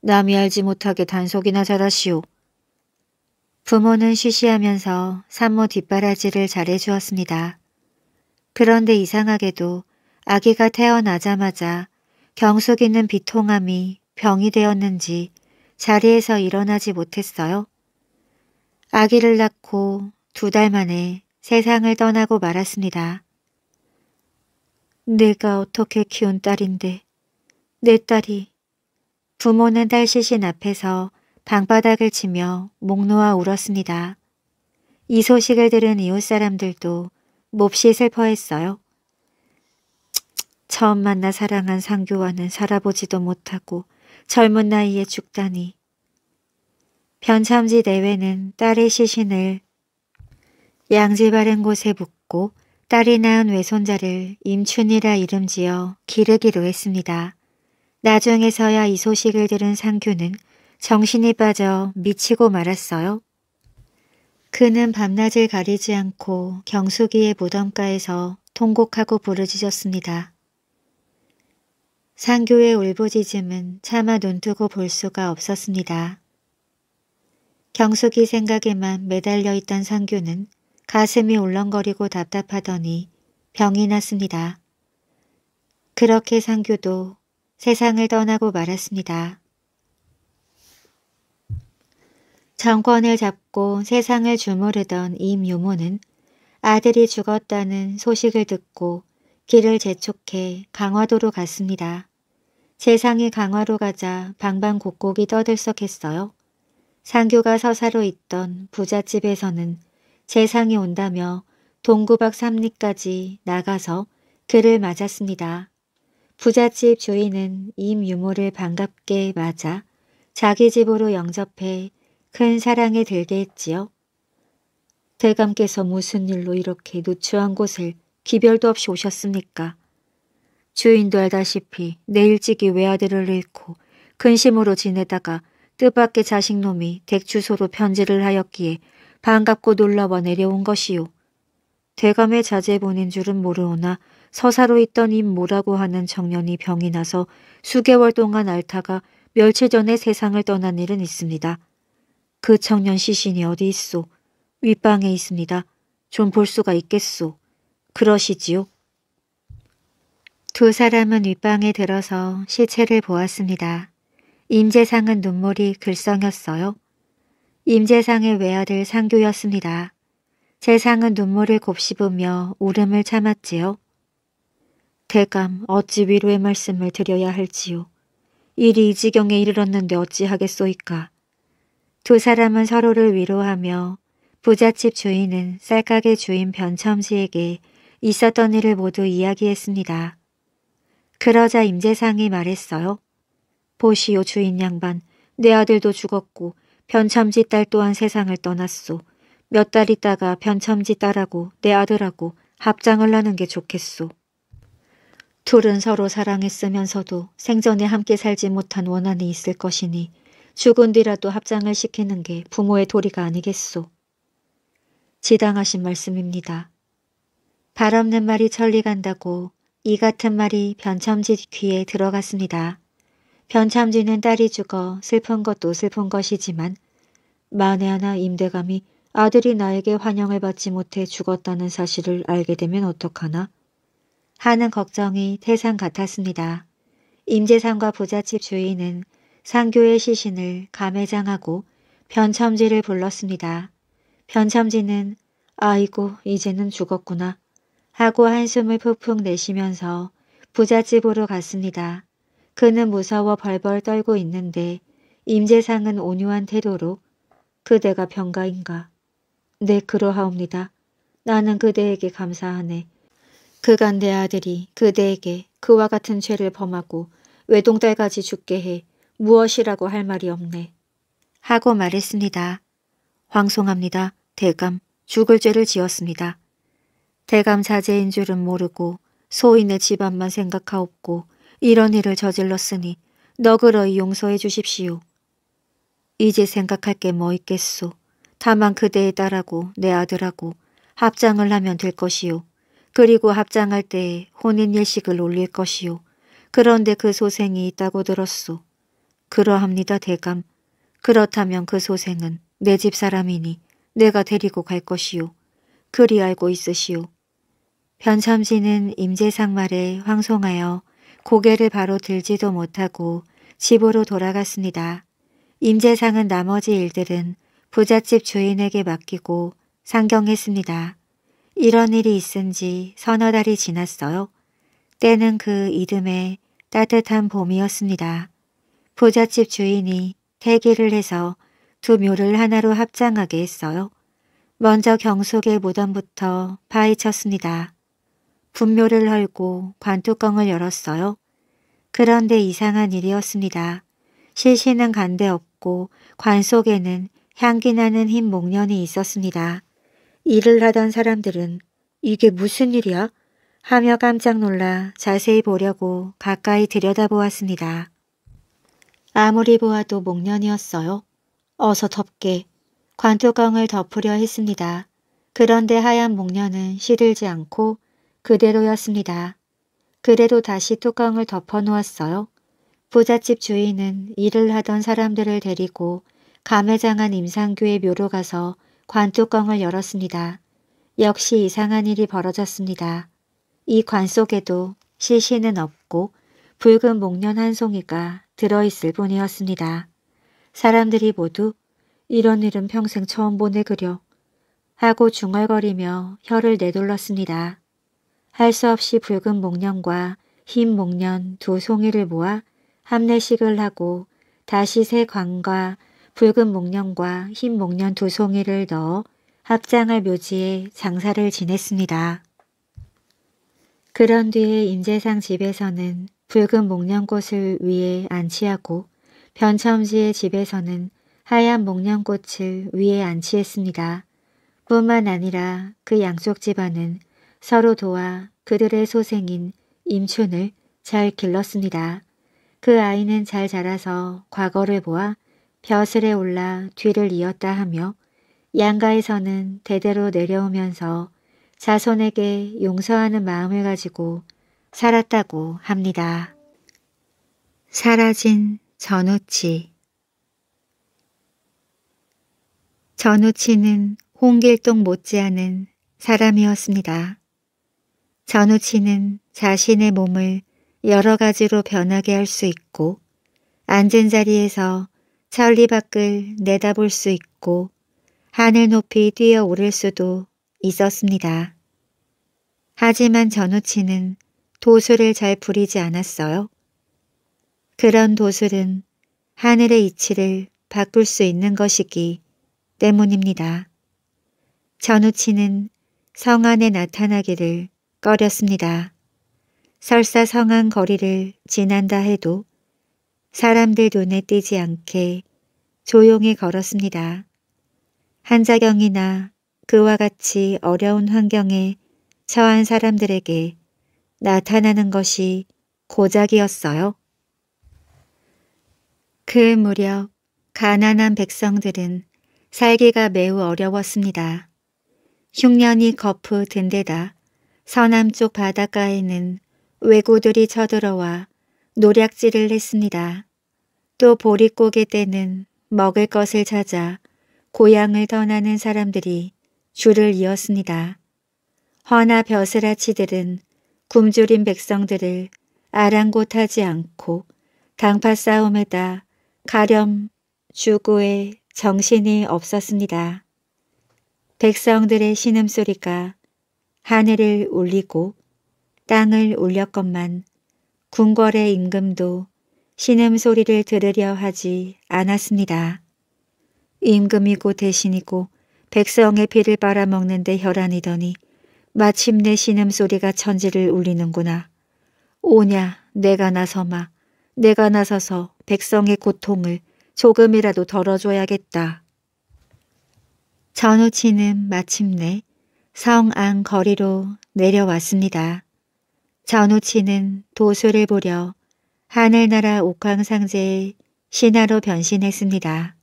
남이 알지 못하게 단속이나 잘하시오. 부모는 쉬쉬하면서 산모 뒷바라지를 잘해주었습니다. 그런데 이상하게도 아기가 태어나자마자 경숙 이는 비통함이 병이 되었는지 자리에서 일어나지 못했어요. 아기를 낳고 두 달 만에 세상을 떠나고 말았습니다. 내가 어떻게 키운 딸인데 내 딸이 부모는 딸 시신 앞에서 방바닥을 치며 목 놓아 울었습니다. 이 소식을 들은 이웃 사람들도 몹시 슬퍼했어요. 처음 만나 사랑한 상규와는 살아보지도 못하고 젊은 나이에 죽다니. 변참지 내외는 딸의 시신을 양지 바른 곳에 묻고 딸이 낳은 외손자를 임춘이라 이름지어 기르기로 했습니다. 나중에서야 이 소식을 들은 상규는 정신이 빠져 미치고 말았어요. 그는 밤낮을 가리지 않고 경수기의 무덤가에서 통곡하고 부르짖었습니다. 상교의 울부짖음은 차마 눈뜨고 볼 수가 없었습니다. 경숙이 생각에만 매달려 있던 상규는 가슴이 울렁거리고 답답하더니 병이 났습니다. 그렇게 상규도 세상을 떠나고 말았습니다. 정권을 잡고 세상을 주무르던 임유모는 아들이 죽었다는 소식을 듣고 길을 재촉해 강화도로 갔습니다. 세상이 강화로 가자 방방곡곡이 떠들썩했어요. 상규가 서사로 있던 부잣집에서는 세상이 온다며 동구박 삼리까지 나가서 그를 맞았습니다. 부잣집 주인은 임유모를 반갑게 맞아 자기 집으로 영접해 큰 사랑에 들게 했지요. 대감께서 무슨 일로 이렇게 노추한 곳을 기별도 없이 오셨습니까? 주인도 알다시피 내일찍이 외아들을 잃고 근심으로 지내다가 뜻밖의 자식놈이 댁주소로 편지를 하였기에 반갑고 놀라워 내려온 것이요. 대감의 자제분인 줄은 모르오나 서사로 있던 임모라고 하는 청년이 병이 나서 수개월 동안 앓다가 며칠 전에 세상을 떠난 일은 있습니다. 그 청년 시신이 어디 있소? 윗방에 있습니다. 좀 볼 수가 있겠소. 그러시지요? 두 사람은 윗방에 들어서 시체를 보았습니다. 임재상은 눈물이 글썽였어요. 임재상의 외아들 상규였습니다. 재상은 눈물을 곱씹으며 울음을 참았지요. 대감 어찌 위로의 말씀을 드려야 할지요. 일이 이 지경에 이르렀는데 어찌 하겠소이까. 두 사람은 서로를 위로하며 부잣집 주인은 쌀가게 주인 변첨지에게 있었던 일을 모두 이야기했습니다. 그러자 임재상이 말했어요. 보시오 주인 양반, 내 아들도 죽었고 변첨지 딸 또한 세상을 떠났소. 몇 달 있다가 변첨지 딸하고 내 아들하고 합장을 하는 게 좋겠소. 둘은 서로 사랑했으면서도 생전에 함께 살지 못한 원한이 있을 것이니 죽은 뒤라도 합장을 시키는 게 부모의 도리가 아니겠소. 지당하신 말씀입니다. 발 없는 말이 천리 간다고 이 같은 말이 변참지 귀에 들어갔습니다. 변참지는 딸이 죽어 슬픈 것도 슬픈 것이지만 만에 하나 임대감이 아들이 나에게 환영을 받지 못해 죽었다는 사실을 알게 되면 어떡하나 하는 걱정이 태산 같았습니다. 임재상과 부잣집 주인은 상교의 시신을 감회장하고 변첨지를 불렀습니다. 변첨지는 아이고 이제는 죽었구나 하고 한숨을 푹푹 내쉬면서 부잣집으로 갔습니다. 그는 무서워 벌벌 떨고 있는데 임재상은 온유한 태도로 그대가 병가인가? 네 그러하옵니다. 나는 그대에게 감사하네. 그간 내 아들이 그대에게 그와 같은 죄를 범하고 외동딸까지 죽게 해 무엇이라고 할 말이 없네. 하고 말했습니다. 황송합니다. 대감, 죽을 죄를 지었습니다. 대감 자제인 줄은 모르고 소인의 집안만 생각하옵고 이런 일을 저질렀으니 너그러이 용서해 주십시오. 이제 생각할 게 뭐 있겠소. 다만 그대의 딸하고 내 아들하고 합장을 하면 될 것이요. 그리고 합장할 때에 혼인 예식을 올릴 것이요. 그런데 그 소생이 있다고 들었소. 그러합니다 대감. 그렇다면 그 소생은 내 집사람이니 내가 데리고 갈 것이요. 그리 알고 있으시오. 변참지는 임재상 말에 황송하여 고개를 바로 들지도 못하고 집으로 돌아갔습니다. 임재상은 나머지 일들은 부잣집 주인에게 맡기고 상경했습니다. 이런 일이 있은 지 서너 달이 지났어요. 때는 그 이듬해 따뜻한 봄이었습니다. 부잣집 주인이 대기를 해서 두 묘를 하나로 합장하게 했어요. 먼저 경속의 무덤부터 파헤쳤습니다. 분묘를 헐고 관뚜껑을 열었어요. 그런데 이상한 일이었습니다. 시신은 간데 없고 관 속에는 향기나는 흰 목련이 있었습니다. 일을 하던 사람들은 이게 무슨 일이야? 하며 깜짝 놀라 자세히 보려고 가까이 들여다보았습니다. 아무리 보아도 목련이었어요. 어서 덮게 관뚜껑을 덮으려 했습니다. 그런데 하얀 목련은 시들지 않고 그대로였습니다. 그대로 다시 뚜껑을 덮어놓았어요. 부잣집 주인은 일을 하던 사람들을 데리고 감회장한 임상교의 묘로 가서 관뚜껑을 열었습니다. 역시 이상한 일이 벌어졌습니다. 이 관 속에도 시신은 없고 붉은 목련 한 송이가 들어있을 뿐이었습니다. 사람들이 모두 이런 일은 평생 처음 보네 그려 하고 중얼거리며 혀를 내둘렀습니다. 할 수 없이 붉은 목련과 흰 목련 두 송이를 모아 합례식을 하고 다시 새 관과 붉은 목련과 흰 목련 두 송이를 넣어 합장할 묘지에 장사를 지냈습니다. 그런 뒤에 임재상 집에서는 붉은 목련꽃을 위에 안치하고 변첨지의 집에서는 하얀 목련꽃을 위에 안치했습니다. 뿐만 아니라 그 양쪽 집안은 서로 도와 그들의 소생인 임춘을 잘 길렀습니다. 그 아이는 잘 자라서 과거를 보아 벼슬에 올라 뒤를 이었다 하며 양가에서는 대대로 내려오면서 자손에게 용서하는 마음을 가지고 살았다고 합니다. 사라진 전우치 전우치는 홍길동 못지않은 사람이었습니다. 전우치는 자신의 몸을 여러 가지로 변하게 할 수 있고 앉은 자리에서 천리 밖을 내다볼 수 있고 하늘 높이 뛰어오를 수도 있었습니다. 하지만 전우치는 도술을 잘 부리지 않았어요. 그런 도술은 하늘의 이치를 바꿀 수 있는 것이기 때문입니다. 전우치는 성안에 나타나기를 꺼렸습니다. 설사 성안 거리를 지난다 해도 사람들 눈에 띄지 않게 조용히 걸었습니다. 한자경이나 그와 같이 어려운 환경에 처한 사람들에게 나타나는 것이 고작이었어요. 그 무렵 가난한 백성들은 살기가 매우 어려웠습니다. 흉년이 거푸 든 데다 서남쪽 바닷가에는 외고들이 쳐들어와 노략질을 했습니다. 또 보릿고개 때는 먹을 것을 찾아 고향을 떠나는 사람들이 줄을 이었습니다. 허나 벼슬아치들은 굶주린 백성들을 아랑곳하지 않고 당파 싸움에다 가렴 주구에 정신이 없었습니다. 백성들의 신음소리가 하늘을 울리고 땅을 울렸건만 궁궐의 임금도 신음소리를 들으려 하지 않았습니다. 임금이고 대신이고 백성의 피를 빨아먹는데 혈안이더니 마침내 신음소리가 천지를 울리는구나. 오냐 내가 나서마 내가 나서서 백성의 고통을 조금이라도 덜어줘야겠다. 전우치는 마침내 성 안 거리로 내려왔습니다. 전우치는 도수를 보려 하늘나라 옥황상제의 신하로 변신했습니다.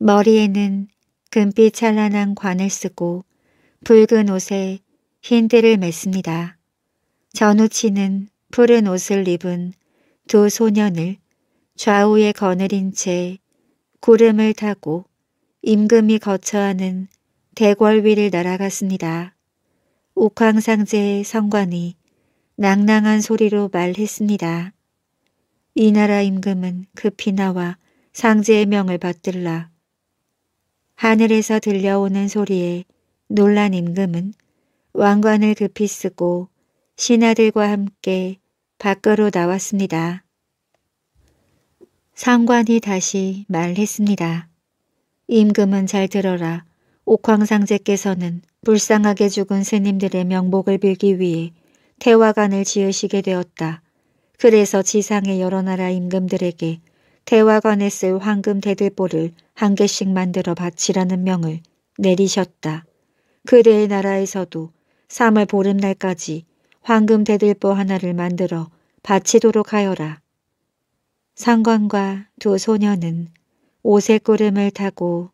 머리에는 금빛 찬란한 관을 쓰고 붉은 옷에 흰띠를 맸습니다. 전우치는 푸른 옷을 입은 두 소년을 좌우에 거느린 채 구름을 타고 임금이 거처하는 대궐 위를 날아갔습니다. 옥황상제의 성관이 낭낭한 소리로 말했습니다. 이 나라 임금은 급히 나와 상제의 명을 받들라. 하늘에서 들려오는 소리에 놀란 임금은 왕관을 급히 쓰고 신하들과 함께 밖으로 나왔습니다. 상관이 다시 말했습니다. 임금은 잘 들어라. 옥황상제께서는 불쌍하게 죽은 스님들의 명복을 빌기 위해 태화관을 지으시게 되었다. 그래서 지상의 여러 나라 임금들에게 태화관에 쓸 황금 대들보를 한 개씩 만들어 바치라는 명을 내리셨다. 그대의 나라에서도 3월 보름날까지 황금 대들보 하나를 만들어 바치도록 하여라. 상관과 두 소녀는 오색 구름을 타고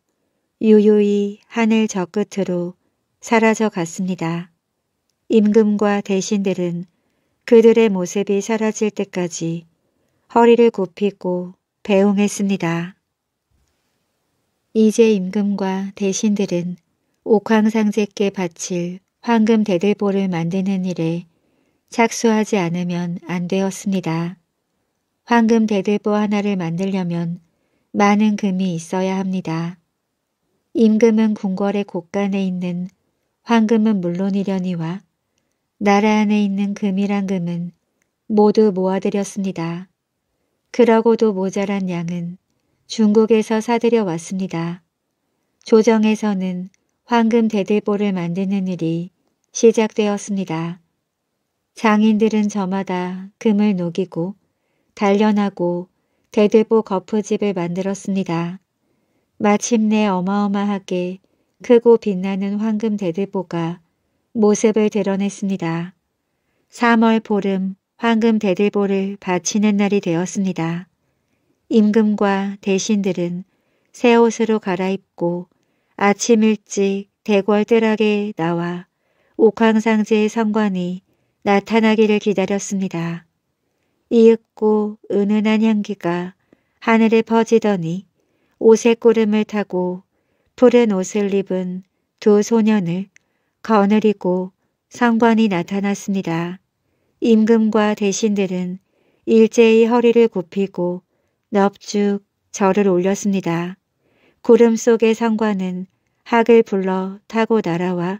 유유히 하늘 저 끝으로 사라져 갔습니다. 임금과 대신들은 그들의 모습이 사라질 때까지 허리를 굽히고 배웅했습니다. 이제 임금과 대신들은 옥황상제께 바칠 황금 대들보를 만드는 일에 착수하지 않으면 안 되었습니다. 황금 대들보 하나를 만들려면 많은 금이 있어야 합니다. 임금은 궁궐의 곳간에 있는 황금은 물론이려니와 나라 안에 있는 금이란 금은 모두 모아들였습니다. 그러고도 모자란 양은 중국에서 사들여 왔습니다. 조정에서는 황금 대들보를 만드는 일이 시작되었습니다. 장인들은 저마다 금을 녹이고 단련하고 대대보 거푸집을 만들었습니다. 마침내 어마어마하게 크고 빛나는 황금 대들보가 모습을 드러냈습니다. 3월 보름 황금 대들보를 바치는 날이 되었습니다. 임금과 대신들은 새 옷으로 갈아입고 아침 일찍 대궐들하게 나와 옥황상제의 성관이 나타나기를 기다렸습니다. 이윽고 은은한 향기가 하늘에 퍼지더니 옷의 구름을 타고 푸른 옷을 입은 두 소년을 거느리고 성관이 나타났습니다. 임금과 대신들은 일제히 허리를 굽히고 넙죽 절을 올렸습니다. 구름 속의 성관은 학을 불러 타고 날아와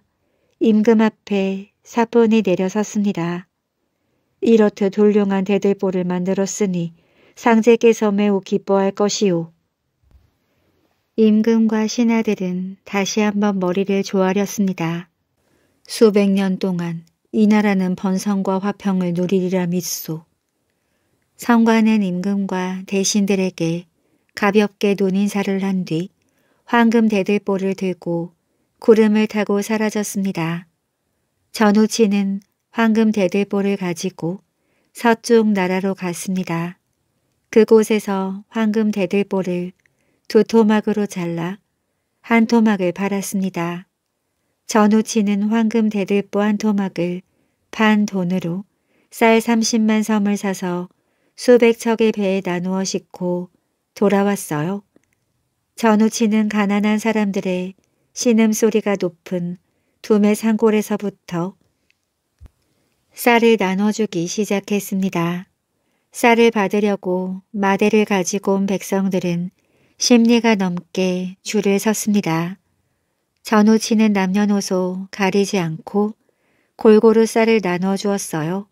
임금 앞에 사본이 내려섰습니다. 이렇듯 훌륭한 대들보를 만들었으니 상제께서 매우 기뻐할 것이오 임금과 신하들은 다시 한번 머리를 조아렸습니다. 수백 년 동안 이 나라는 번성과 화평을 누리리라 믿소. 성관은 임금과 대신들에게 가볍게 논인사를 한 뒤 황금 대들보를 들고 구름을 타고 사라졌습니다. 전우치는 황금 대들보를 가지고 서쪽 나라로 갔습니다. 그곳에서 황금 대들보를 두 토막으로 잘라 한 토막을 팔았습니다. 전우치는 황금 대들보 한 토막을 판 돈으로 쌀 30만 섬을 사서 수백 척의 배에 나누어 싣고 돌아왔어요. 전우치는 가난한 사람들의 신음소리가 높은 두메 산골에서부터 쌀을 나눠주기 시작했습니다. 쌀을 받으려고 마대를 가지고 온 백성들은 심리가 넘게 줄을 섰습니다. 전우 치는 남녀노소 가리지 않고 골고루 쌀을 나눠 주었어요.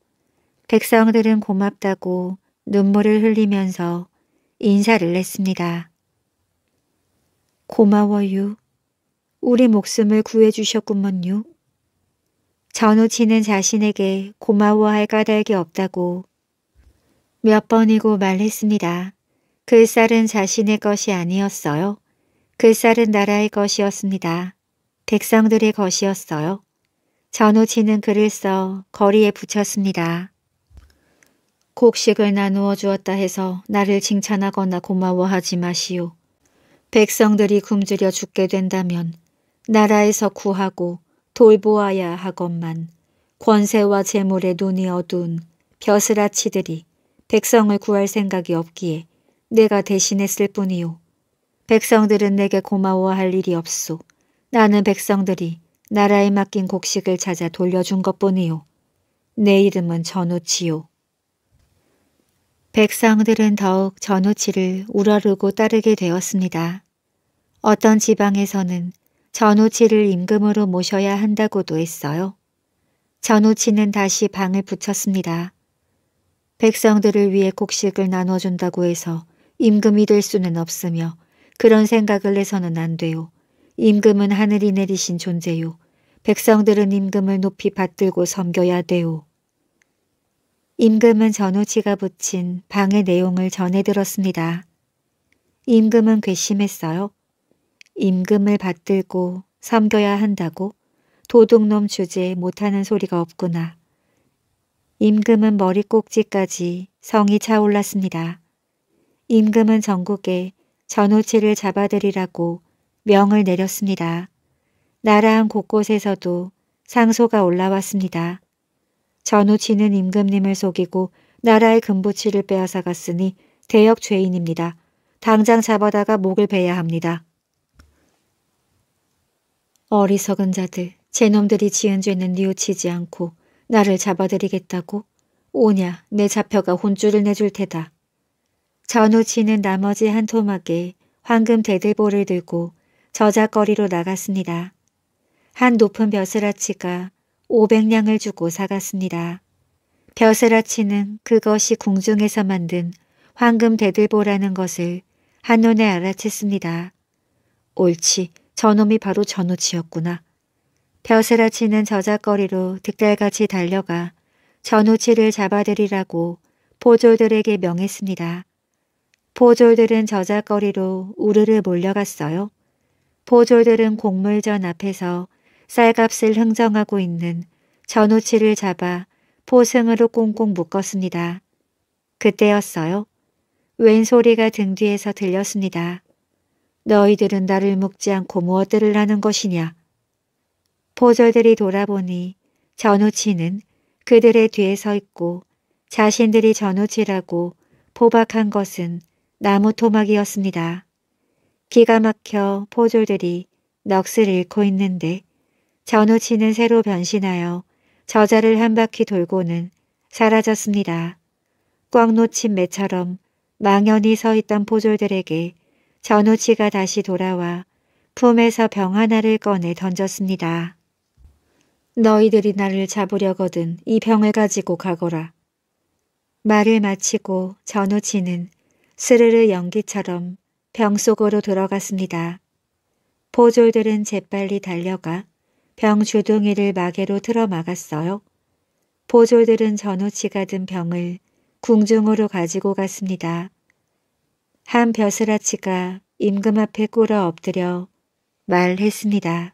백성들은 고맙다고 눈물을 흘리면서 인사를 했습니다. 고마워요. 우리 목숨을 구해주셨군먼요. 전우치는 자신에게 고마워할 까닭이 없다고 몇 번이고 말했습니다. 그 쌀은 자신의 것이 아니었어요. 그 쌀은 나라의 것이었습니다. 백성들의 것이었어요. 전우치는 글을 써 거리에 붙였습니다. 곡식을 나누어 주었다 해서 나를 칭찬하거나 고마워하지 마시오. 백성들이 굶주려 죽게 된다면 나라에서 구하고 돌보아야 하건만 권세와 재물에 눈이 어두운 벼슬아치들이 백성을 구할 생각이 없기에 내가 대신했을 뿐이오 백성들은 내게 고마워할 일이 없소. 나는 백성들이 나라에 맡긴 곡식을 찾아 돌려준 것뿐이오내 이름은 전우치요. 백성들은 더욱 전우치를 우러르고 따르게 되었습니다. 어떤 지방에서는 전우치를 임금으로 모셔야 한다고도 했어요. 전우치는 다시 방을 붙였습니다. 백성들을 위해 곡식을 나눠준다고 해서 임금이 될 수는 없으며 그런 생각을 해서는 안 돼요. 임금은 하늘이 내리신 존재요. 백성들은 임금을 높이 받들고 섬겨야 돼요. 임금은 전우치가 붙인 방의 내용을 전해 들었습니다. 임금은 괘씸했어요. 임금을 받들고 섬겨야 한다고 도둑놈 주제 못하는 소리가 없구나. 임금은 머리꼭지까지 성이 차올랐습니다. 임금은 전국에 전우치를 잡아들이라고 명을 내렸습니다. 나라한 곳곳에서도 상소가 올라왔습니다. 전우치는 임금님을 속이고 나라의 금부치를 빼앗아갔으니 대역 죄인입니다. 당장 잡아다가 목을 베야 합니다. 어리석은 자들, 제놈들이 지은 죄는 뉘우치지 않고 나를 잡아들이겠다고 오냐 내 잡혀가 혼쭐을 내줄 테다. 전우치는 나머지 한 토막에 황금 대들보를 들고 저작거리로 나갔습니다. 한 높은 벼슬아치가 500냥을 주고 사갔습니다. 벼슬아치는 그것이 궁중에서 만든 황금 대들보라는 것을 한눈에 알아챘습니다. 옳지, 저놈이 바로 전우치였구나. 벼슬아치는 저작거리로 득달같이 달려가 전우치를 잡아들이라고 보졸들에게 명했습니다. 보졸들은 저작거리로 우르르 몰려갔어요. 보졸들은 곡물전 앞에서 쌀값을 흥정하고 있는 전우치를 잡아 포승으로 꽁꽁 묶었습니다. 그때였어요. 왼 소리가 등 뒤에서 들렸습니다. 너희들은 나를 묵지 않고 무엇들을 하는 것이냐. 포졸들이 돌아보니 전우치는 그들의 뒤에 서 있고 자신들이 전우치라고 포박한 것은 나무 토막이었습니다. 기가 막혀 포졸들이 넋을 잃고 있는데 전우치는 새로 변신하여 저자를 한 바퀴 돌고는 사라졌습니다. 꽉 놓친 매처럼 망연히 서 있던 포졸들에게 전우치가 다시 돌아와 품에서 병 하나를 꺼내 던졌습니다. 너희들이 나를 잡으려거든 이 병을 가지고 가거라. 말을 마치고 전우치는 스르르 연기처럼 병 속으로 들어갔습니다. 보졸들은 재빨리 달려가 병 주둥이를 마개로 틀어 막았어요. 보졸들은 전우치가 든 병을 궁중으로 가지고 갔습니다. 한 벼슬아치가 임금 앞에 꿇어 엎드려 말했습니다.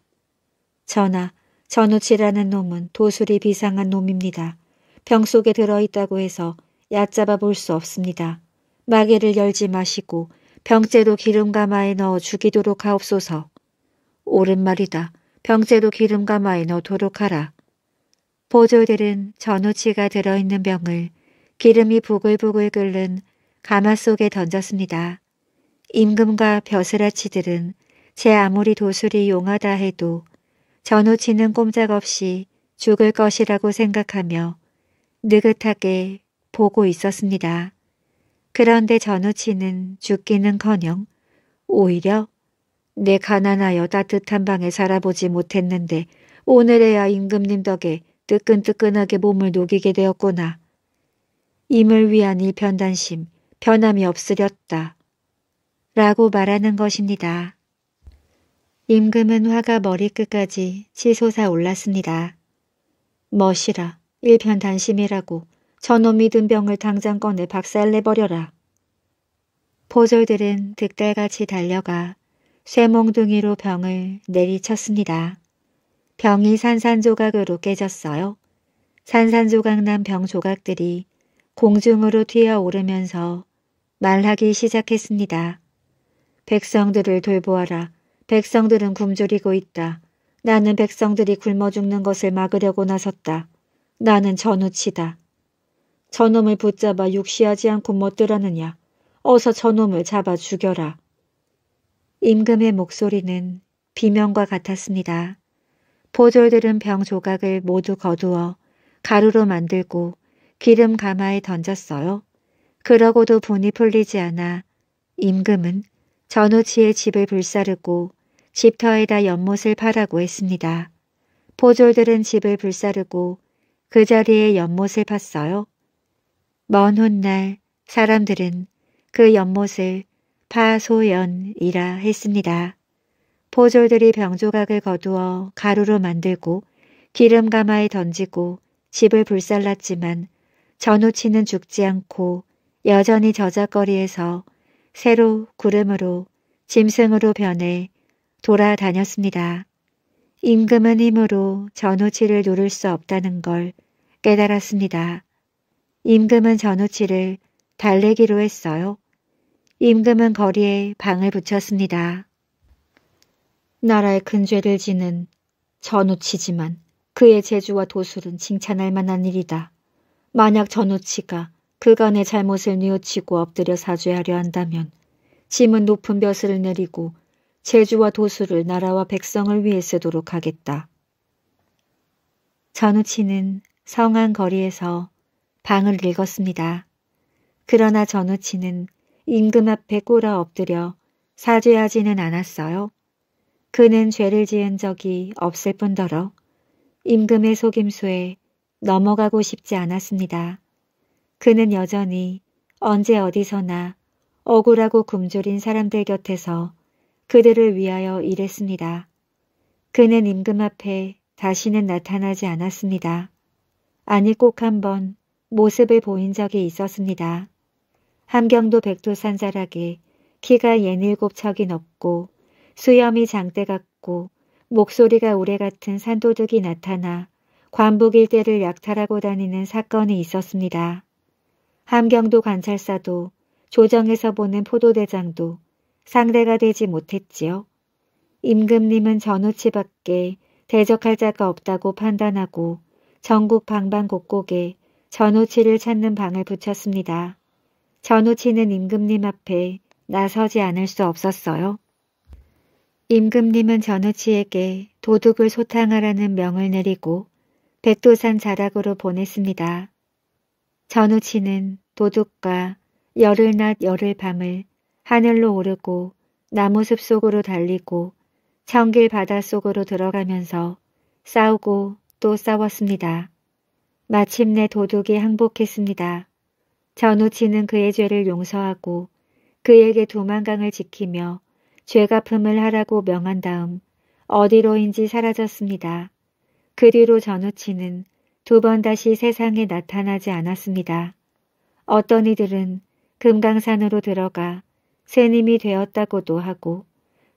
전하, 전우치라는 놈은 도술이 비상한 놈입니다. 병 속에 들어있다고 해서 얕잡아 볼 수 없습니다. 마개를 열지 마시고 병째로 기름가마에 넣어 죽이도록 하옵소서. 옳은 말이다. 병째로 기름가마에 넣도록 하라. 보조들은 전우치가 들어있는 병을 기름이 부글부글 끓는 가마 속에 던졌습니다. 임금과 벼슬아치들은 제 아무리 도술이 용하다 해도 전우치는 꼼짝없이 죽을 것이라고 생각하며 느긋하게 보고 있었습니다. 그런데 전우치는 죽기는커녕 오히려 내 가난하여 따뜻한 방에 살아보지 못했는데 오늘에야 임금님 덕에 뜨끈뜨끈하게 몸을 녹이게 되었구나. 임을 위한 이 편단심, 변함이 없으렸다. 라고 말하는 것입니다. 임금은 화가 머리끝까지 치솟아 올랐습니다. 멋이라 일편단심이라고 저놈이 든 병을 당장 꺼내 박살내버려라. 보졸들은 득달같이 달려가 쇠몽둥이로 병을 내리쳤습니다. 병이 산산조각으로 깨졌어요. 산산조각 난병 조각들이 공중으로 튀어오르면서 말하기 시작했습니다. 백성들을 돌보아라. 백성들은 굶주리고 있다. 나는 백성들이 굶어 죽는 것을 막으려고 나섰다. 나는 전우치다. 저놈을 붙잡아 육시하지 않고 못들었느냐. 어서 저놈을 잡아 죽여라. 임금의 목소리는 비명과 같았습니다. 보졸들은 병 조각을 모두 거두어 가루로 만들고 기름 가마에 던졌어요. 그러고도 분이 풀리지 않아 임금은 전우치의 집을 불사르고 집터에다 연못을 파라고 했습니다. 포졸들은 집을 불사르고 그 자리에 연못을 팠어요. 먼 훗날 사람들은 그 연못을 파소연이라 했습니다. 포졸들이 병조각을 거두어 가루로 만들고 기름 가마에 던지고 집을 불살랐지만 전우치는 죽지 않고 여전히 저작거리에서 새로 구름으로 짐승으로 변해 돌아다녔습니다. 임금은 힘으로 전우치를 누를 수 없다는 걸 깨달았습니다. 임금은 전우치를 달래기로 했어요. 임금은 거리에 방을 붙였습니다. 나라의 큰 죄를 지는 전우치지만 그의 재주와 도술은 칭찬할 만한 일이다. 만약 전우치가 그간의 잘못을 뉘우치고 엎드려 사죄하려 한다면 짐은 높은 벼슬을 내리고 제주와 도수를 나라와 백성을 위해 쓰도록 하겠다. 전우치는 성한 거리에서 방을 읽었습니다. 그러나 전우치는 임금 앞에 꼬라 엎드려 사죄하지는 않았어요. 그는 죄를 지은 적이 없을 뿐더러 임금의 속임수에 넘어가고 싶지 않았습니다. 그는 여전히 언제 어디서나 억울하고 굶주린 사람들 곁에서 그들을 위하여 일했습니다. 그는 임금 앞에 다시는 나타나지 않았습니다. 아니 꼭 한번 모습을 보인 적이 있었습니다. 함경도 백두산 자락에 키가 예닐곱 척이 넘고 수염이 장대 같고 목소리가 우레 같은 산도둑이 나타나 관북 일대를 약탈하고 다니는 사건이 있었습니다. 함경도 관찰사도 조정에서 보는 포도대장도 상대가 되지 못했지요. 임금님은 전우치밖에 대적할 자가 없다고 판단하고 전국 방방 곡곡에 전우치를 찾는 방을 붙였습니다. 전우치는 임금님 앞에 나서지 않을 수 없었어요. 임금님은 전우치에게 도둑을 소탕하라는 명을 내리고 백두산 자락으로 보냈습니다. 전우치는 도둑과 열흘 낮 열흘 밤을 하늘로 오르고 나무숲 속으로 달리고 청길 바다 속으로 들어가면서 싸우고 또 싸웠습니다. 마침내 도둑이 항복했습니다. 전우치는 그의 죄를 용서하고 그에게 도망강을 지키며 죄가품을 하라고 명한 다음 어디로인지 사라졌습니다. 그 뒤로 전우치는 두번 다시 세상에 나타나지 않았습니다. 어떤 이들은 금강산으로 들어가 새님이 되었다고도 하고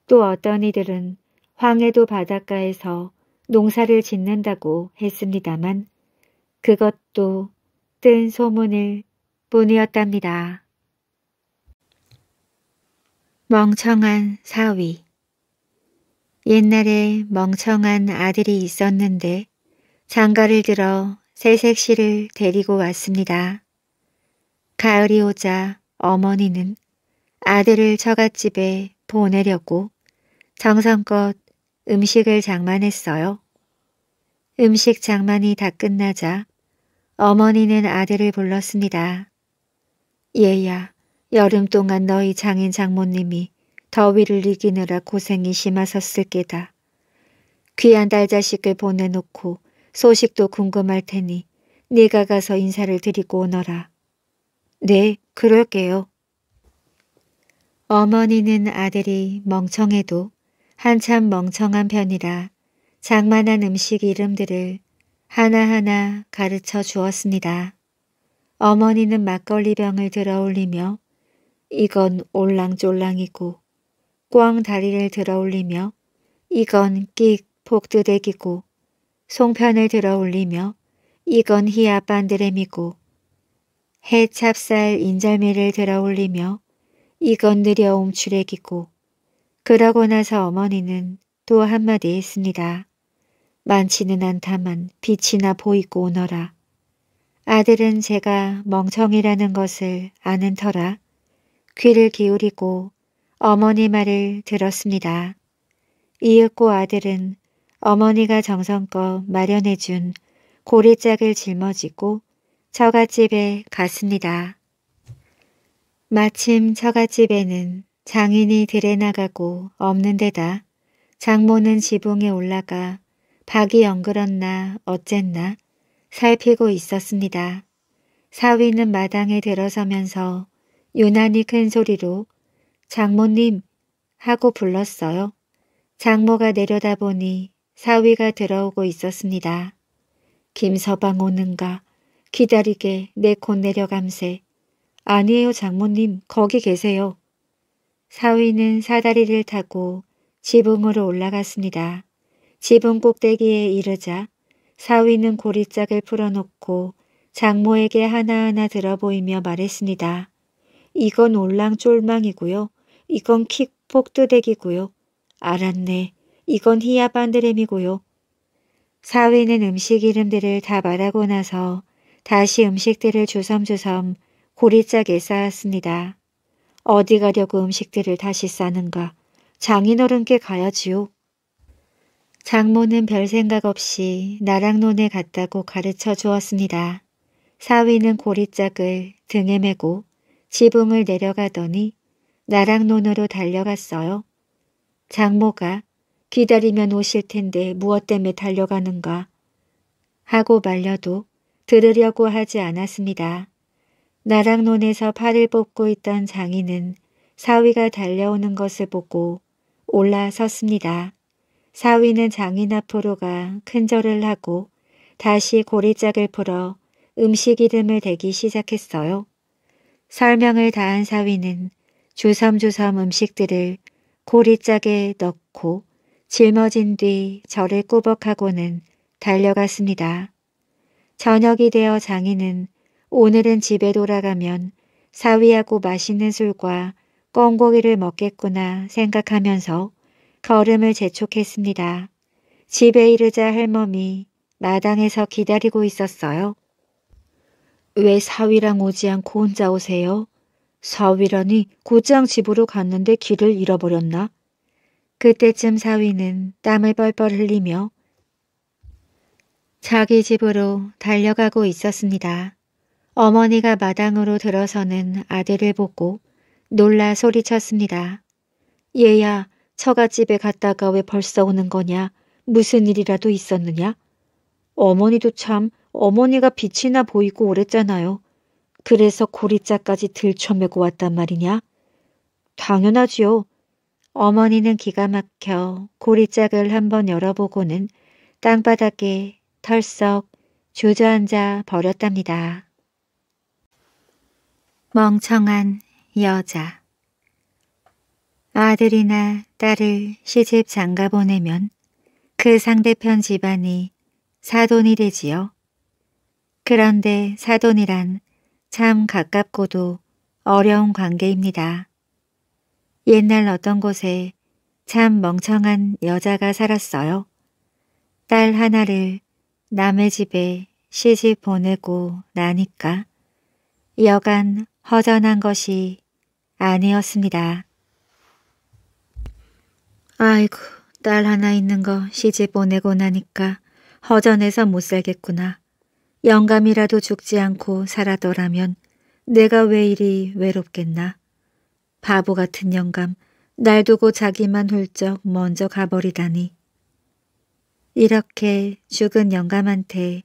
또 어떤 이들은 황해도 바닷가에서 농사를 짓는다고 했습니다만 그것도 뜬 소문일 뿐이었답니다. 멍청한 사위 옛날에 멍청한 아들이 있었는데 장가를 들어 새색시를 데리고 왔습니다. 가을이 오자 어머니는 아들을 처갓집에 보내려고 정성껏 음식을 장만했어요. 음식 장만이 다 끝나자 어머니는 아들을 불렀습니다. 얘야, 여름 동안 너희 장인 장모님이 더위를 이기느라 고생이 심하셨을 게다. 귀한 딸 자식을 보내놓고 소식도 궁금할 테니 네가 가서 인사를 드리고 오너라. 네, 그럴게요. 어머니는 아들이 멍청해도 한참 멍청한 편이라 장만한 음식 이름들을 하나하나 가르쳐 주었습니다. 어머니는 막걸리병을 들어 올리며 이건 올랑졸랑이고 꽝 다리를 들어 올리며 이건 끽 복두대기고 송편을 들어 올리며 이건 희아 반드레미고 해 찹쌀 인절미를 들어 올리며 이건 느려 움추레기고 그러고 나서 어머니는 또 한마디 했습니다. 많지는 않다만 빛이나 보이고 오너라. 아들은 제가 멍청이라는 것을 아는 터라 귀를 기울이고 어머니 말을 들었습니다. 이윽고 아들은 어머니가 정성껏 마련해준 고리짝을 짊어지고 처갓집에 갔습니다. 마침 처갓집에는 장인이 들에 나가고 없는 데다 장모는 지붕에 올라가 박이 엉그렀나 어쨌나 살피고 있었습니다. 사위는 마당에 들어서면서 유난히 큰 소리로 장모님 하고 불렀어요. 장모가 내려다보니 사위가 들어오고 있었습니다. 김서방 오는가 기다리게 내곧 내려감세 아니에요 장모님 거기 계세요. 사위는 사다리를 타고 지붕으로 올라갔습니다. 지붕 꼭대기에 이르자 사위는 고리짝을 풀어놓고 장모에게 하나하나 들어보이며 말했습니다. 이건 올랑쫄망이고요. 이건 킥폭뜨대기고요. 알았네. 이건 히야반드렘이고요. 사위는 음식 이름들을 다 말하고 나서 다시 음식들을 주섬주섬 고리짝에 쌓았습니다. 어디 가려고 음식들을 다시 싸는가. 장인어른께 가야지요. 장모는 별 생각 없이 나랑논에 갔다고 가르쳐 주었습니다. 사위는 고리짝을 등에 메고 지붕을 내려가더니 나랑논으로 달려갔어요. 장모가 기다리면 오실 텐데 무엇 때문에 달려가는가 하고 말려도 들으려고 하지 않았습니다. 나락논에서 팔을 뽑고 있던 장인은 사위가 달려오는 것을 보고 올라섰습니다. 사위는 장인 앞으로 가 큰절을 하고 다시 고리짝을 풀어 음식 이름을 대기 시작했어요. 설명을 다한 사위는 주섬주섬 음식들을 고리짝에 넣고 짊어진 뒤 저를 꾸벅하고는 달려갔습니다. 저녁이 되어 장인은 오늘은 집에 돌아가면 사위하고 맛있는 술과 꿩고기를 먹겠구나 생각하면서 걸음을 재촉했습니다. 집에 이르자 할멈이 마당에서 기다리고 있었어요. 왜 사위랑 오지 않고 혼자 오세요? 사위라니 곧장 집으로 갔는데 길을 잃어버렸나? 그때쯤 사위는 땀을 뻘뻘 흘리며 자기 집으로 달려가고 있었습니다. 어머니가 마당으로 들어서는 아들을 보고 놀라 소리쳤습니다. 얘야, 처갓집에 갔다가 왜 벌써 오는 거냐? 무슨 일이라도 있었느냐? 어머니도 참 어머니가 빛이나 보이고 오랬잖아요. 그래서 고리자까지 들쳐매고 왔단 말이냐? 당연하지요. 어머니는 기가 막혀 고리짝을 한번 열어보고는 땅바닥에 털썩 주저앉아 버렸답니다. 멍청한 여자 아들이나 딸을 시집 장가 보내면 그 상대편 집안이 사돈이 되지요. 그런데 사돈이란 참 가깝고도 어려운 관계입니다. 옛날 어떤 곳에 참 멍청한 여자가 살았어요. 딸 하나를 남의 집에 시집 보내고 나니까 여간 허전한 것이 아니었습니다. 아이고, 딸 하나 있는 거 시집 보내고 나니까 허전해서 못 살겠구나. 영감이라도 죽지 않고 살아더라면 내가 왜 이리 외롭겠나. 바보 같은 영감, 날 두고 자기만 훌쩍 먼저 가버리다니. 이렇게 죽은 영감한테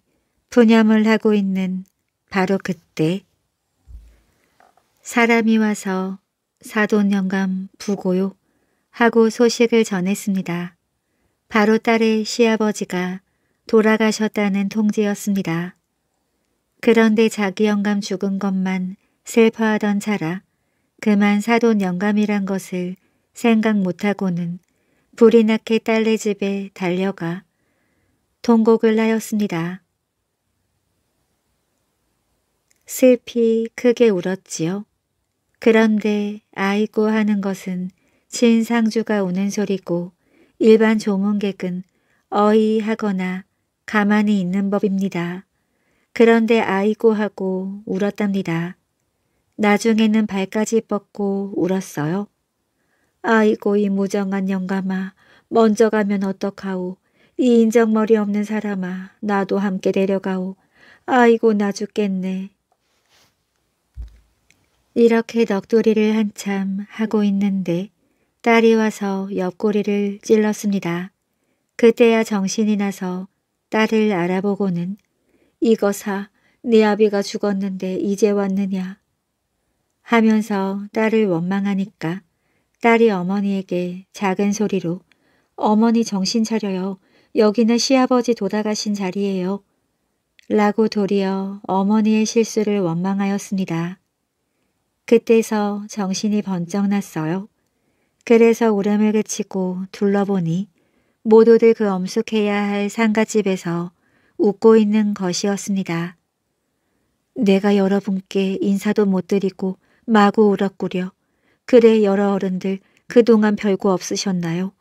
분염을 하고 있는 바로 그때 사람이 와서 사돈 영감 부고요 하고 소식을 전했습니다. 바로 딸의 시아버지가 돌아가셨다는 통지였습니다. 그런데 자기 영감 죽은 것만 슬퍼하던 자라 그만 사돈 영감이란 것을 생각 못하고는 불이 나게 딸네 집에 달려가 통곡을 하였습니다. 슬피 크게 울었지요. 그런데 아이고 하는 것은 진상주가 우는 소리고 일반 조문객은 어이 하거나 가만히 있는 법입니다. 그런데 아이고 하고 울었답니다. 나중에는 발까지 뻗고 울었어요. 아이고 이 무정한 영감아 먼저 가면 어떡하오. 이 인정머리 없는 사람아 나도 함께 데려가오. 아이고 나 죽겠네. 이렇게 넋두리를 한참 하고 있는데 딸이 와서 옆구리를 찔렀습니다. 그때야 정신이 나서 딸을 알아보고는 이거사 네 아비가 죽었는데 이제 왔느냐 하면서 딸을 원망하니까 딸이 어머니에게 작은 소리로 어머니 정신 차려요. 여기는 시아버지 돌아가신 자리예요. 라고 도리어 어머니의 실수를 원망하였습니다. 그때서 정신이 번쩍 났어요. 그래서 울음을 그치고 둘러보니 모두들 그 엄숙해야 할 상가집에서 웃고 있는 것이었습니다. 내가 여러분께 인사도 못 드리고 마구 울었구려. 그래 여러 어른들 그동안 별거 없으셨나요?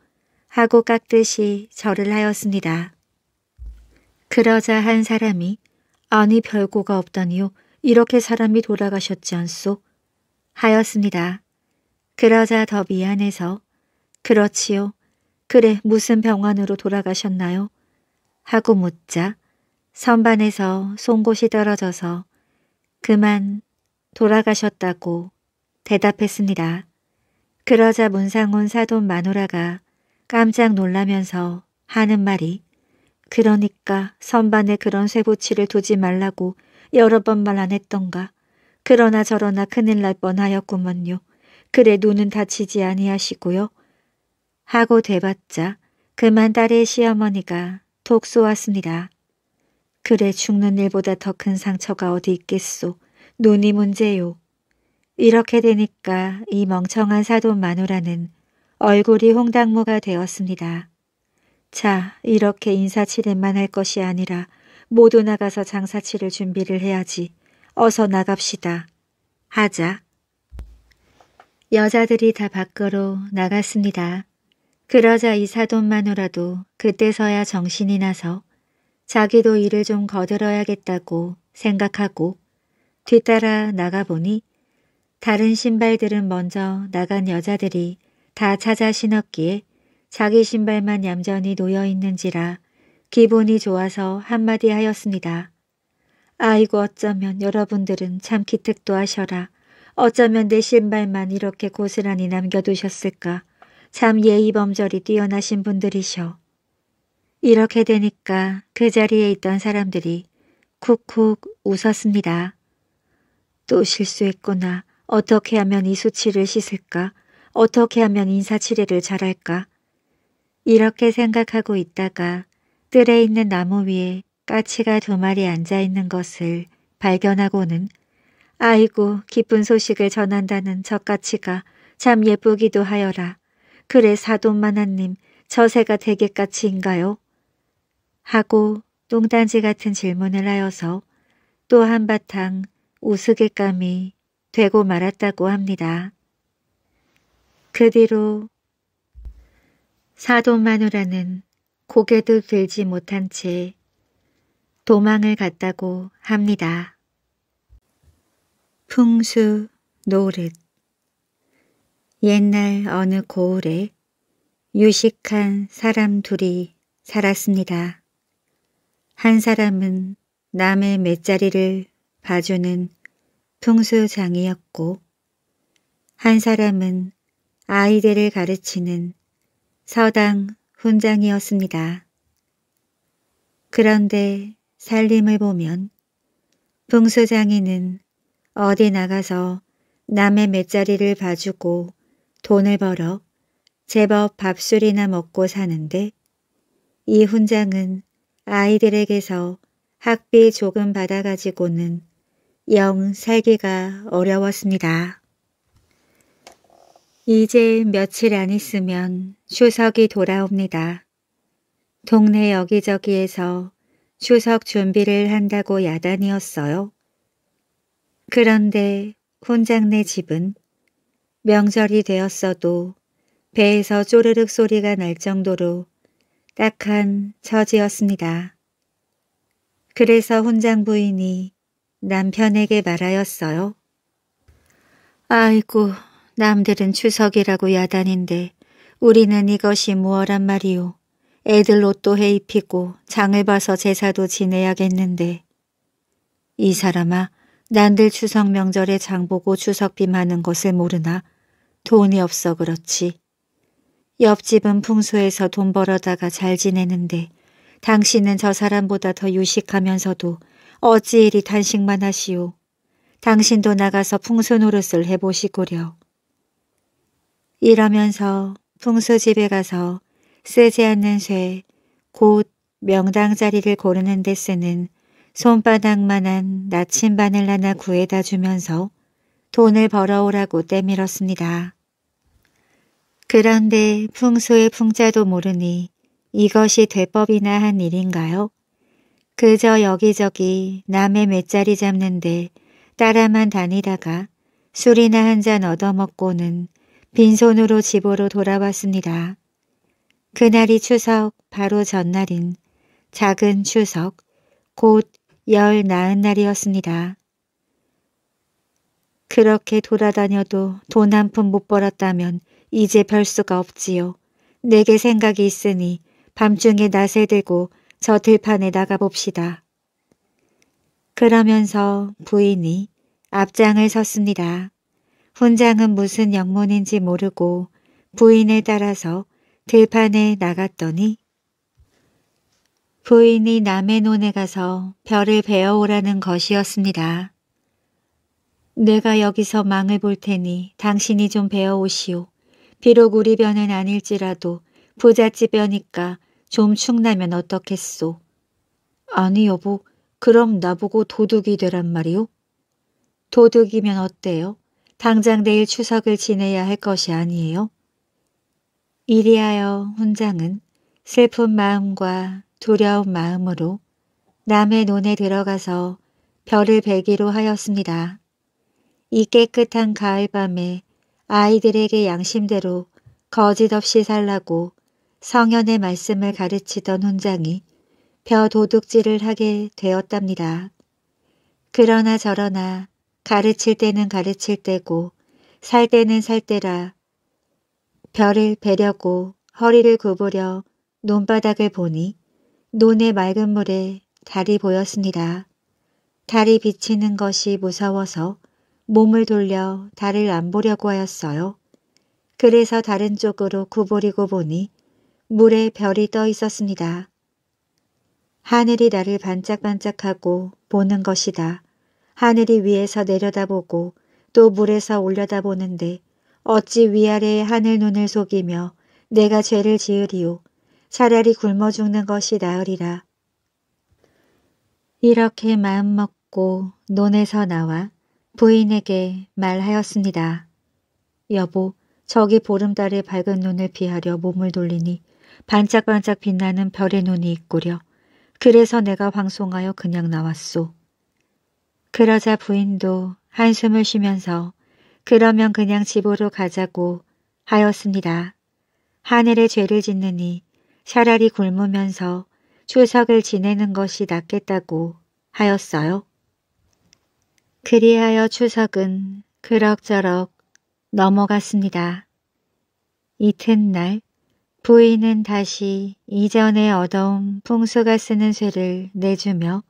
하고 깍듯이 절을 하였습니다. 그러자 한 사람이 아니 별거가 없다니요. 이렇게 사람이 돌아가셨지 않소? 하였습니다. 그러자 더 미안해서 그렇지요. 그래 무슨 병원으로 돌아가셨나요? 하고 묻자 선반에서 송곳이 떨어져서 그만 돌아가셨다고 대답했습니다. 그러자 문상훈 사돈 마누라가 깜짝 놀라면서 하는 말이 그러니까 선반에 그런 쇠붙이를 두지 말라고 여러 번 말 안 했던가. 그러나 저러나 큰일 날 뻔하였구먼요. 그래 눈은 다치지 아니하시고요. 하고 대봤자 그만 딸의 시어머니가 독소왔습니다 그래 죽는 일보다 더 큰 상처가 어디 있겠소. 논이 문제요. 이렇게 되니까 이 멍청한 사돈 마누라는 얼굴이 홍당무가 되었습니다. 자, 이렇게 인사치레만 할 것이 아니라 모두 나가서 장사치를 준비를 해야지. 어서 나갑시다. 하자. 여자들이 다 밖으로 나갔습니다. 그러자 이 사돈 마누라도 그때서야 정신이 나서 자기도 일을 좀 거들어야겠다고 생각하고 뒤따라 나가보니 다른 신발들은 먼저 나간 여자들이 다 찾아 신었기에 자기 신발만 얌전히 놓여있는지라 기분이 좋아서 한마디 하였습니다. 아이고 어쩌면 여러분들은 참 기특도 하셔라. 어쩌면 내 신발만 이렇게 고스란히 남겨두셨을까. 참 예의범절이 뛰어나신 분들이셔. 이렇게 되니까 그 자리에 있던 사람들이 쿡쿡 웃었습니다. 또실수했구나 어떻게 하면 이 수치를 씻을까? 어떻게 하면 인사치레를 잘할까? 이렇게 생각하고 있다가 뜰에 있는 나무 위에 까치가 두 마리 앉아 있는 것을 발견하고는 아이고 기쁜 소식을 전한다는 저 까치가 참 예쁘기도 하여라. 그래 사돈만한님 저 새가 대게 까치인가요? 하고 농단지 같은 질문을 하여서 또 한바탕 우스갯감이 되고 말았다고 합니다. 그 뒤로 사돈 마누라는 고개도 들지 못한 채 도망을 갔다고 합니다. 풍수 노릇 옛날 어느 고을에 유식한 사람 둘이 살았습니다. 한 사람은 남의 맷자리를 바주는 풍수장이었고한 사람은 아이들을 가르치는 서당 훈장이었습니다. 그런데 살림을 보면 풍수장이는 어디 나가서 남의 맷자리를 봐주고 돈을 벌어 제법 밥술이나 먹고 사는데 이 훈장은 아이들에게서 학비 조금 받아가지고는 영 살기가 어려웠습니다. 이제 며칠 안 있으면 추석이 돌아옵니다. 동네 여기저기에서 추석 준비를 한다고 야단이었어요. 그런데 혼장네 집은 명절이 되었어도 배에서 쪼르륵 소리가 날 정도로 딱한 처지였습니다. 그래서 혼장 부인이 남편에게 말하였어요. 아이고, 남들은 추석이라고 야단인데 우리는 이것이 무엇란 말이오. 애들 옷도 해 입히고 장을 봐서 제사도 지내야겠는데. 이 사람아, 난들 추석 명절에 장보고 추석비 많은 것을 모르나 돈이 없어 그렇지. 옆집은 풍소해서 돈 벌어다가 잘 지내는데 당신은 저 사람보다 더 유식하면서도 어찌 이리 단식만 하시오. 당신도 나가서 풍수 노릇을 해보시구려. 이러면서 풍수 집에 가서 쓰지 않는 쇠, 곧 명당 자리를 고르는 데 쓰는 손바닥만한 나침반을 하나 구해다 주면서 돈을 벌어오라고 때밀었습니다. 그런데 풍수의 풍자도 모르니 이것이 대법이나 한 일인가요? 그저 여기저기 남의 맷자리 잡는데 따라만 다니다가 술이나 한 잔 얻어먹고는 빈손으로 집으로 돌아왔습니다. 그날이 추석 바로 전날인 작은 추석 곧 열 나은 날이었습니다. 그렇게 돌아다녀도 돈 한 푼 못 벌었다면 이제 별 수가 없지요. 내게 생각이 있으니 밤중에 낯을 대고 저 들판에 나가봅시다. 그러면서 부인이 앞장을 섰습니다. 훈장은 무슨 영문인지 모르고 부인을 따라서 들판에 나갔더니 부인이 남의 논에 가서 별을 베어오라는 것이었습니다. 내가 여기서 망을 볼 테니 당신이 좀 베어오시오. 비록 우리 변은 아닐지라도 부잣집 벼니까 좀 축나면 어떻겠소. 아니 여보, 그럼 나보고 도둑이 되란 말이오? 도둑이면 어때요? 당장 내일 추석을 지내야 할 것이 아니에요? 이리하여 훈장은 슬픈 마음과 두려운 마음으로 남의 논에 들어가서 별을 베기로 하였습니다. 이 깨끗한 가을밤에 아이들에게 양심대로 거짓 없이 살라고 성현의 말씀을 가르치던 혼장이 벼 도둑질을 하게 되었답니다. 그러나 저러나 가르칠 때는 가르칠 때고 살 때는 살 때라 벼를 베려고 허리를 구부려 논바닥을 보니 논의 맑은 물에 달이 보였습니다. 달이 비치는 것이 무서워서 몸을 돌려 달을 안 보려고 하였어요. 그래서 다른 쪽으로 구부리고 보니 물에 별이 떠 있었습니다. 하늘이 나를 반짝반짝하고 보는 것이다. 하늘이 위에서 내려다보고 또 물에서 올려다보는데 어찌 위아래의 하늘 눈을 속이며 내가 죄를 지으리오. 차라리 굶어 죽는 것이 나으리라. 이렇게 마음먹고 논에서 나와 부인에게 말하였습니다. 여보, 저기 보름달의 밝은 눈을 피하려 몸을 돌리니 반짝반짝 빛나는 별의 눈이 있구려. 그래서 내가 황송하여 그냥 나왔소. 그러자 부인도 한숨을 쉬면서 그러면 그냥 집으로 가자고 하였습니다. 하늘에 죄를 짓느니 차라리 굶으면서 추석을 지내는 것이 낫겠다고 하였어요. 그리하여 추석은 그럭저럭 넘어갔습니다. 이튿날 부인은 다시 이전에 어두운 풍수가 쓰는 쇠를 내주며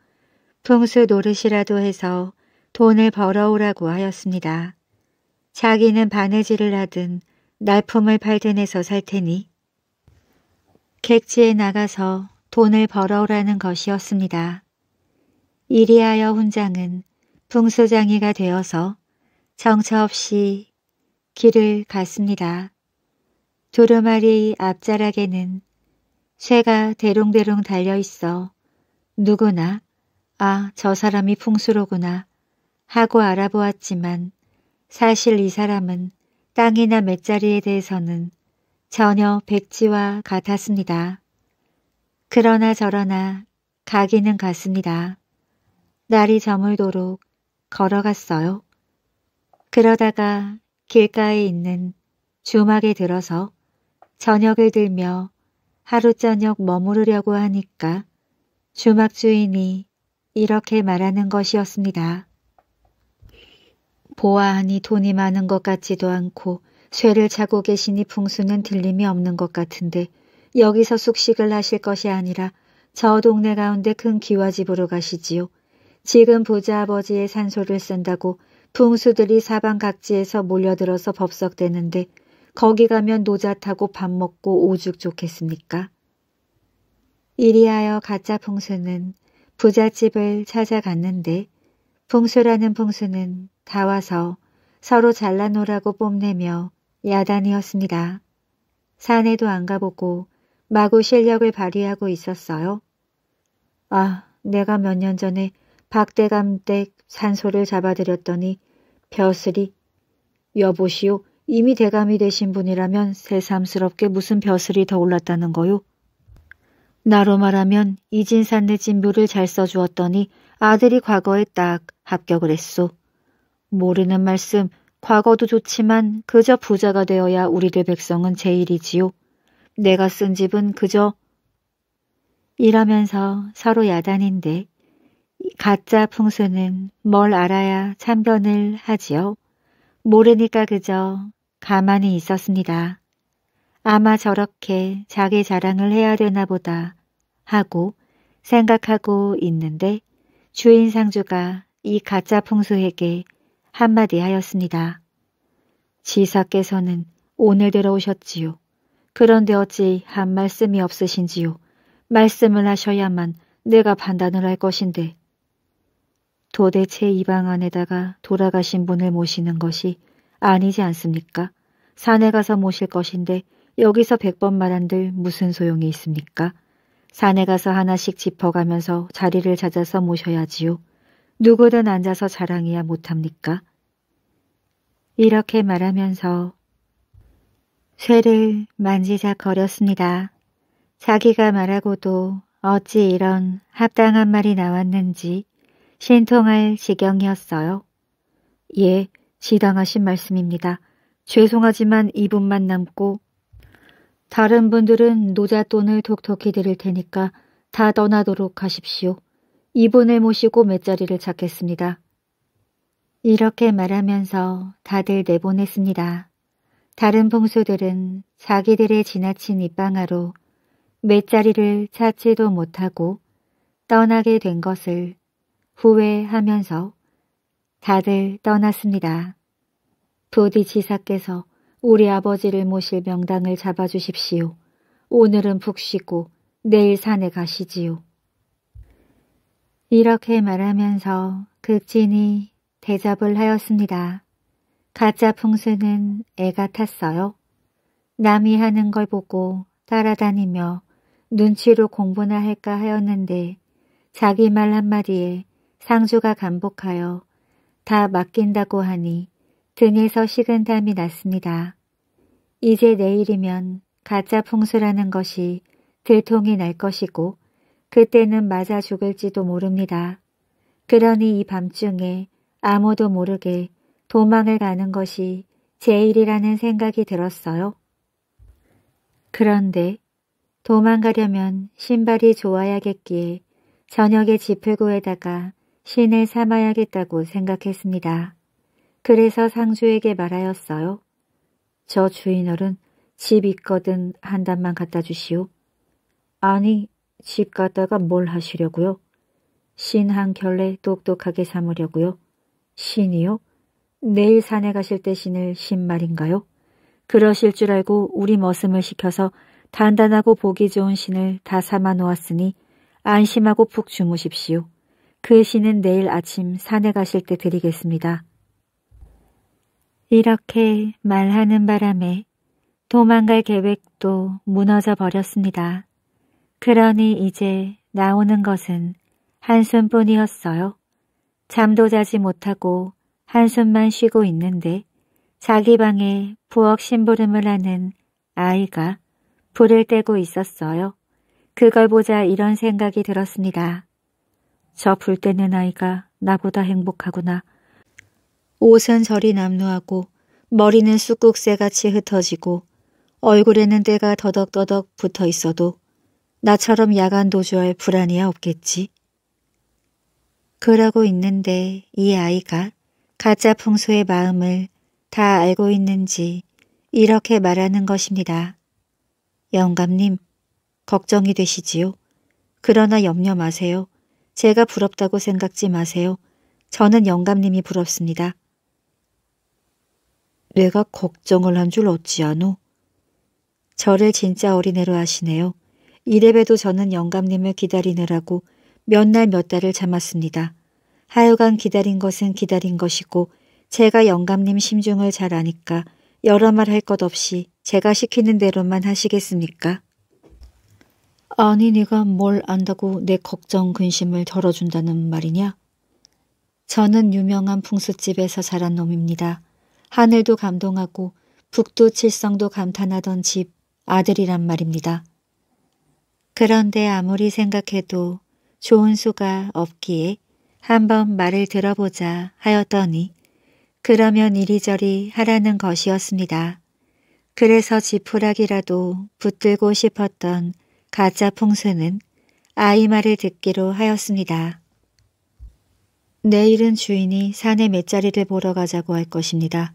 풍수 노릇이라도 해서 돈을 벌어오라고 하였습니다. 자기는 바느질을 하든 날품을 팔든 해서 살 테니 객지에 나가서 돈을 벌어오라는 것이었습니다. 이리하여 훈장은 풍수장이가 되어서 정처 없이 길을 갔습니다. 두루마리 앞자락에는 쇠가 대롱대롱 달려있어 누구나 아, 저 사람이 풍수로구나 하고 알아보았지만 사실 이 사람은 땅이나 맷자리에 대해서는 전혀 백지와 같았습니다. 그러나 저러나 가기는 갔습니다. 날이 저물도록 걸어갔어요. 그러다가 길가에 있는 주막에 들어서 저녁을 들며 하루 저녁 머무르려고 하니까 주막 주인이 이렇게 말하는 것이었습니다. 보아하니 돈이 많은 것 같지도 않고 쇠를 차고 계시니 풍수는 들림이 없는 것 같은데 여기서 숙식을 하실 것이 아니라 저 동네 가운데 큰 기와집으로 가시지요. 지금 부자 아버지의 산소를 쓴다고 풍수들이 사방 각지에서 몰려들어서 법석되는데 거기 가면 노자 타고 밥 먹고 오죽 좋겠습니까? 이리하여 가짜 풍수는 부잣집을 찾아갔는데 풍수라는 풍수는 다 와서 서로 잘라놓으라고 뽐내며 야단이었습니다. 산에도 안 가보고 마구 실력을 발휘하고 있었어요. 아, 내가 몇 년 전에 박대감댁 산소를 잡아들였더니 벼슬이 여보시오 이미 대감이 되신 분이라면 새삼스럽게 무슨 벼슬이 더 올랐다는 거요. 나로 말하면 이진산 내 진묘를 잘 써주었더니 아들이 과거에 딱 합격을 했소. 모르는 말씀, 과거도 좋지만 그저 부자가 되어야 우리들 백성은 제일이지요. 내가 쓴 집은 그저 이러면서 서로 야단인데 가짜 풍수는 뭘 알아야 참변을 하지요. 모르니까 그저 가만히 있었습니다. 아마 저렇게 자기 자랑을 해야 되나 보다 하고 생각하고 있는데 주인 상주가 이 가짜 풍수에게 한마디 하였습니다. 지사께서는 오늘 들어오셨지요. 그런데 어찌 한 말씀이 없으신지요. 말씀을 하셔야만 내가 판단을 할 것인데. 도대체 이 방 안에다가 돌아가신 분을 모시는 것이 아니지 않습니까? 산에 가서 모실 것인데 여기서 백번 말한들 무슨 소용이 있습니까? 산에 가서 하나씩 짚어가면서 자리를 찾아서 모셔야지요. 누구든 앉아서 자랑이야 못합니까? 이렇게 말하면서 쇠를 만지작거렸습니다. 자기가 말하고도 어찌 이런 합당한 말이 나왔는지 신통할 지경이었어요. 예, 지당하신 말씀입니다. 죄송하지만 이분만 남고 다른 분들은 노잣돈을 톡톡히 드릴 테니까 다 떠나도록 하십시오. 이분을 모시고 몇자리를 찾겠습니다. 이렇게 말하면서 다들 내보냈습니다. 다른 봉수들은 자기들의 지나친 입방아로 몇자리를 찾지도 못하고 떠나게 된 것을 후회하면서 다들 떠났습니다. 부디 지사께서 우리 아버지를 모실 명당을 잡아주십시오. 오늘은 푹 쉬고 내일 산에 가시지요. 이렇게 말하면서 극진히 그 대접을 하였습니다. 가짜 풍수는 애가 탔어요. 남이 하는 걸 보고 따라다니며 눈치로 공부나 할까 하였는데 자기 말 한마디에 상주가 간복하여 다 맡긴다고 하니 등에서 식은 땀이 났습니다. 이제 내일이면 가짜 풍수라는 것이 들통이 날 것이고 그때는 맞아 죽을지도 모릅니다. 그러니 이 밤중에 아무도 모르게 도망을 가는 것이 제일이라는 생각이 들었어요. 그런데 도망가려면 신발이 좋아야겠기에 저녁에 지프구에다가 신을 삼아야겠다고 생각했습니다. 그래서 상주에게 말하였어요. 저 주인어른 집 있거든 한 단만 갖다 주시오. 아니, 집 갔다가 뭘 하시려고요? 신 한 결례 똑똑하게 삼으려고요. 신이요? 내일 산에 가실 때 신을 신말인가요? 그러실 줄 알고 우리 머슴을 시켜서 단단하고 보기 좋은 신을 다 삼아 놓았으니 안심하고 푹 주무십시오. 그 신은 내일 아침 산에 가실 때 드리겠습니다. 이렇게 말하는 바람에 도망갈 계획도 무너져 버렸습니다. 그러니 이제 나오는 것은 한숨뿐이었어요. 잠도 자지 못하고 한숨만 쉬고 있는데 자기 방에 부엌 심부름을 하는 아이가 불을 떼고 있었어요. 그걸 보자 이런 생각이 들었습니다. 저 불 떼는 아이가 나보다 행복하구나. 옷은 절이 남루하고 머리는 쑥국새같이 흩어지고 얼굴에는 때가 더덕더덕 붙어 있어도 나처럼 야간 도주할 불안이야 없겠지. 그러고 있는데 이 아이가 가짜 풍수의 마음을 다 알고 있는지 이렇게 말하는 것입니다. 영감님, 걱정이 되시지요? 그러나 염려 마세요. 제가 부럽다고 생각지 마세요. 저는 영감님이 부럽습니다. 내가 걱정을 한 줄 어찌하노? 저를 진짜 어린애로 하시네요. 이래봬도 저는 영감님을 기다리느라고 몇 날몇 몇 달을 참았습니다. 하여간 기다린 것은 기다린 것이고 제가 영감님 심중을 잘 아니까 여러 말 할 것 없이 제가 시키는 대로만 하시겠습니까? 아니 네가 뭘 안다고 내 걱정 근심을 덜어준다는 말이냐? 저는 유명한 풍수집에서 자란 놈입니다. 하늘도 감동하고 북도 칠성도 감탄하던 집 아들이란 말입니다. 그런데 아무리 생각해도 좋은 수가 없기에 한번 말을 들어보자 하였더니 그러면 이리저리 하라는 것이었습니다. 그래서 지푸라기라도 붙들고 싶었던 가짜 풍수는 아이 말을 듣기로 하였습니다. 내일은 주인이 산에 맷자리를 보러 가자고 할 것입니다.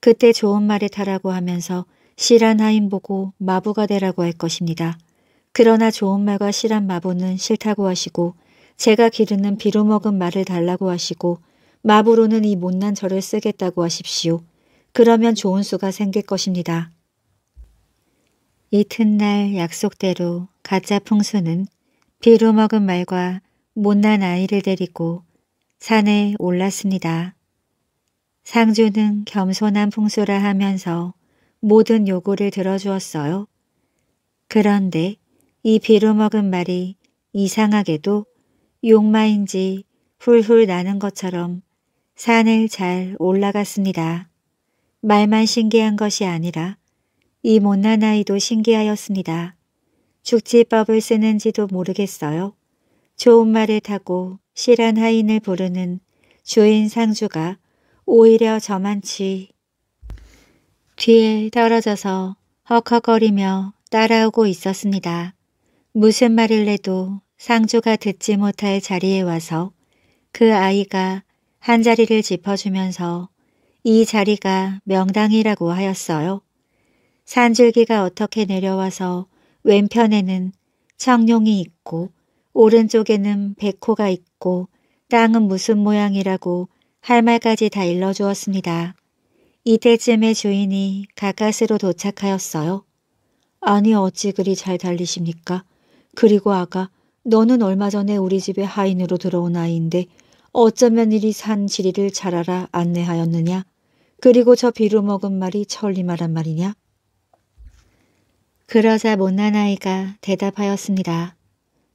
그때 좋은 말에 타라고 하면서 실한 하인 보고 마부가 되라고 할 것입니다. 그러나 좋은 말과 실한 마부는 싫다고 하시고 제가 기르는 비로 먹은 말을 달라고 하시고 마부로는 이 못난 저를 쓰겠다고 하십시오. 그러면 좋은 수가 생길 것입니다. 이튿날 약속대로 가짜 풍수는 비로 먹은 말과 못난 아이를 데리고 산에 올랐습니다. 상주는 겸손한 풍소라 하면서 모든 요구를 들어주었어요. 그런데 이비로먹은 말이 이상하게도 욕마인지 훌훌 나는 것처럼 산을 잘 올라갔습니다. 말만 신기한 것이 아니라 이 못난 아이도 신기하였습니다. 죽지법을 쓰는지도 모르겠어요. 좋은 말을 타고 실한 하인을 부르는 주인 상주가 오히려 저만치 뒤에 떨어져서 헉헉거리며 따라오고 있었습니다. 무슨 말을 해도 상주가 듣지 못할 자리에 와서 그 아이가 한 자리를 짚어주면서 이 자리가 명당이라고 하였어요. 산줄기가 어떻게 내려와서 왼편에는 청룡이 있고 오른쪽에는 백호가 있고 물었고 땅은 무슨 모양이라고 할 말까지 다 일러주었습니다. 이때쯤에 주인이 가까스로 도착하였어요. 아니 어찌 그리 잘 달리십니까? 그리고 아가 너는 얼마 전에 우리 집에 하인으로 들어온 아이인데 어쩌면 이리 산 지리를 잘 알아 안내하였느냐? 그리고 저 비루 먹은 말이 천리말한 말이냐? 그러자 못난 아이가 대답하였습니다.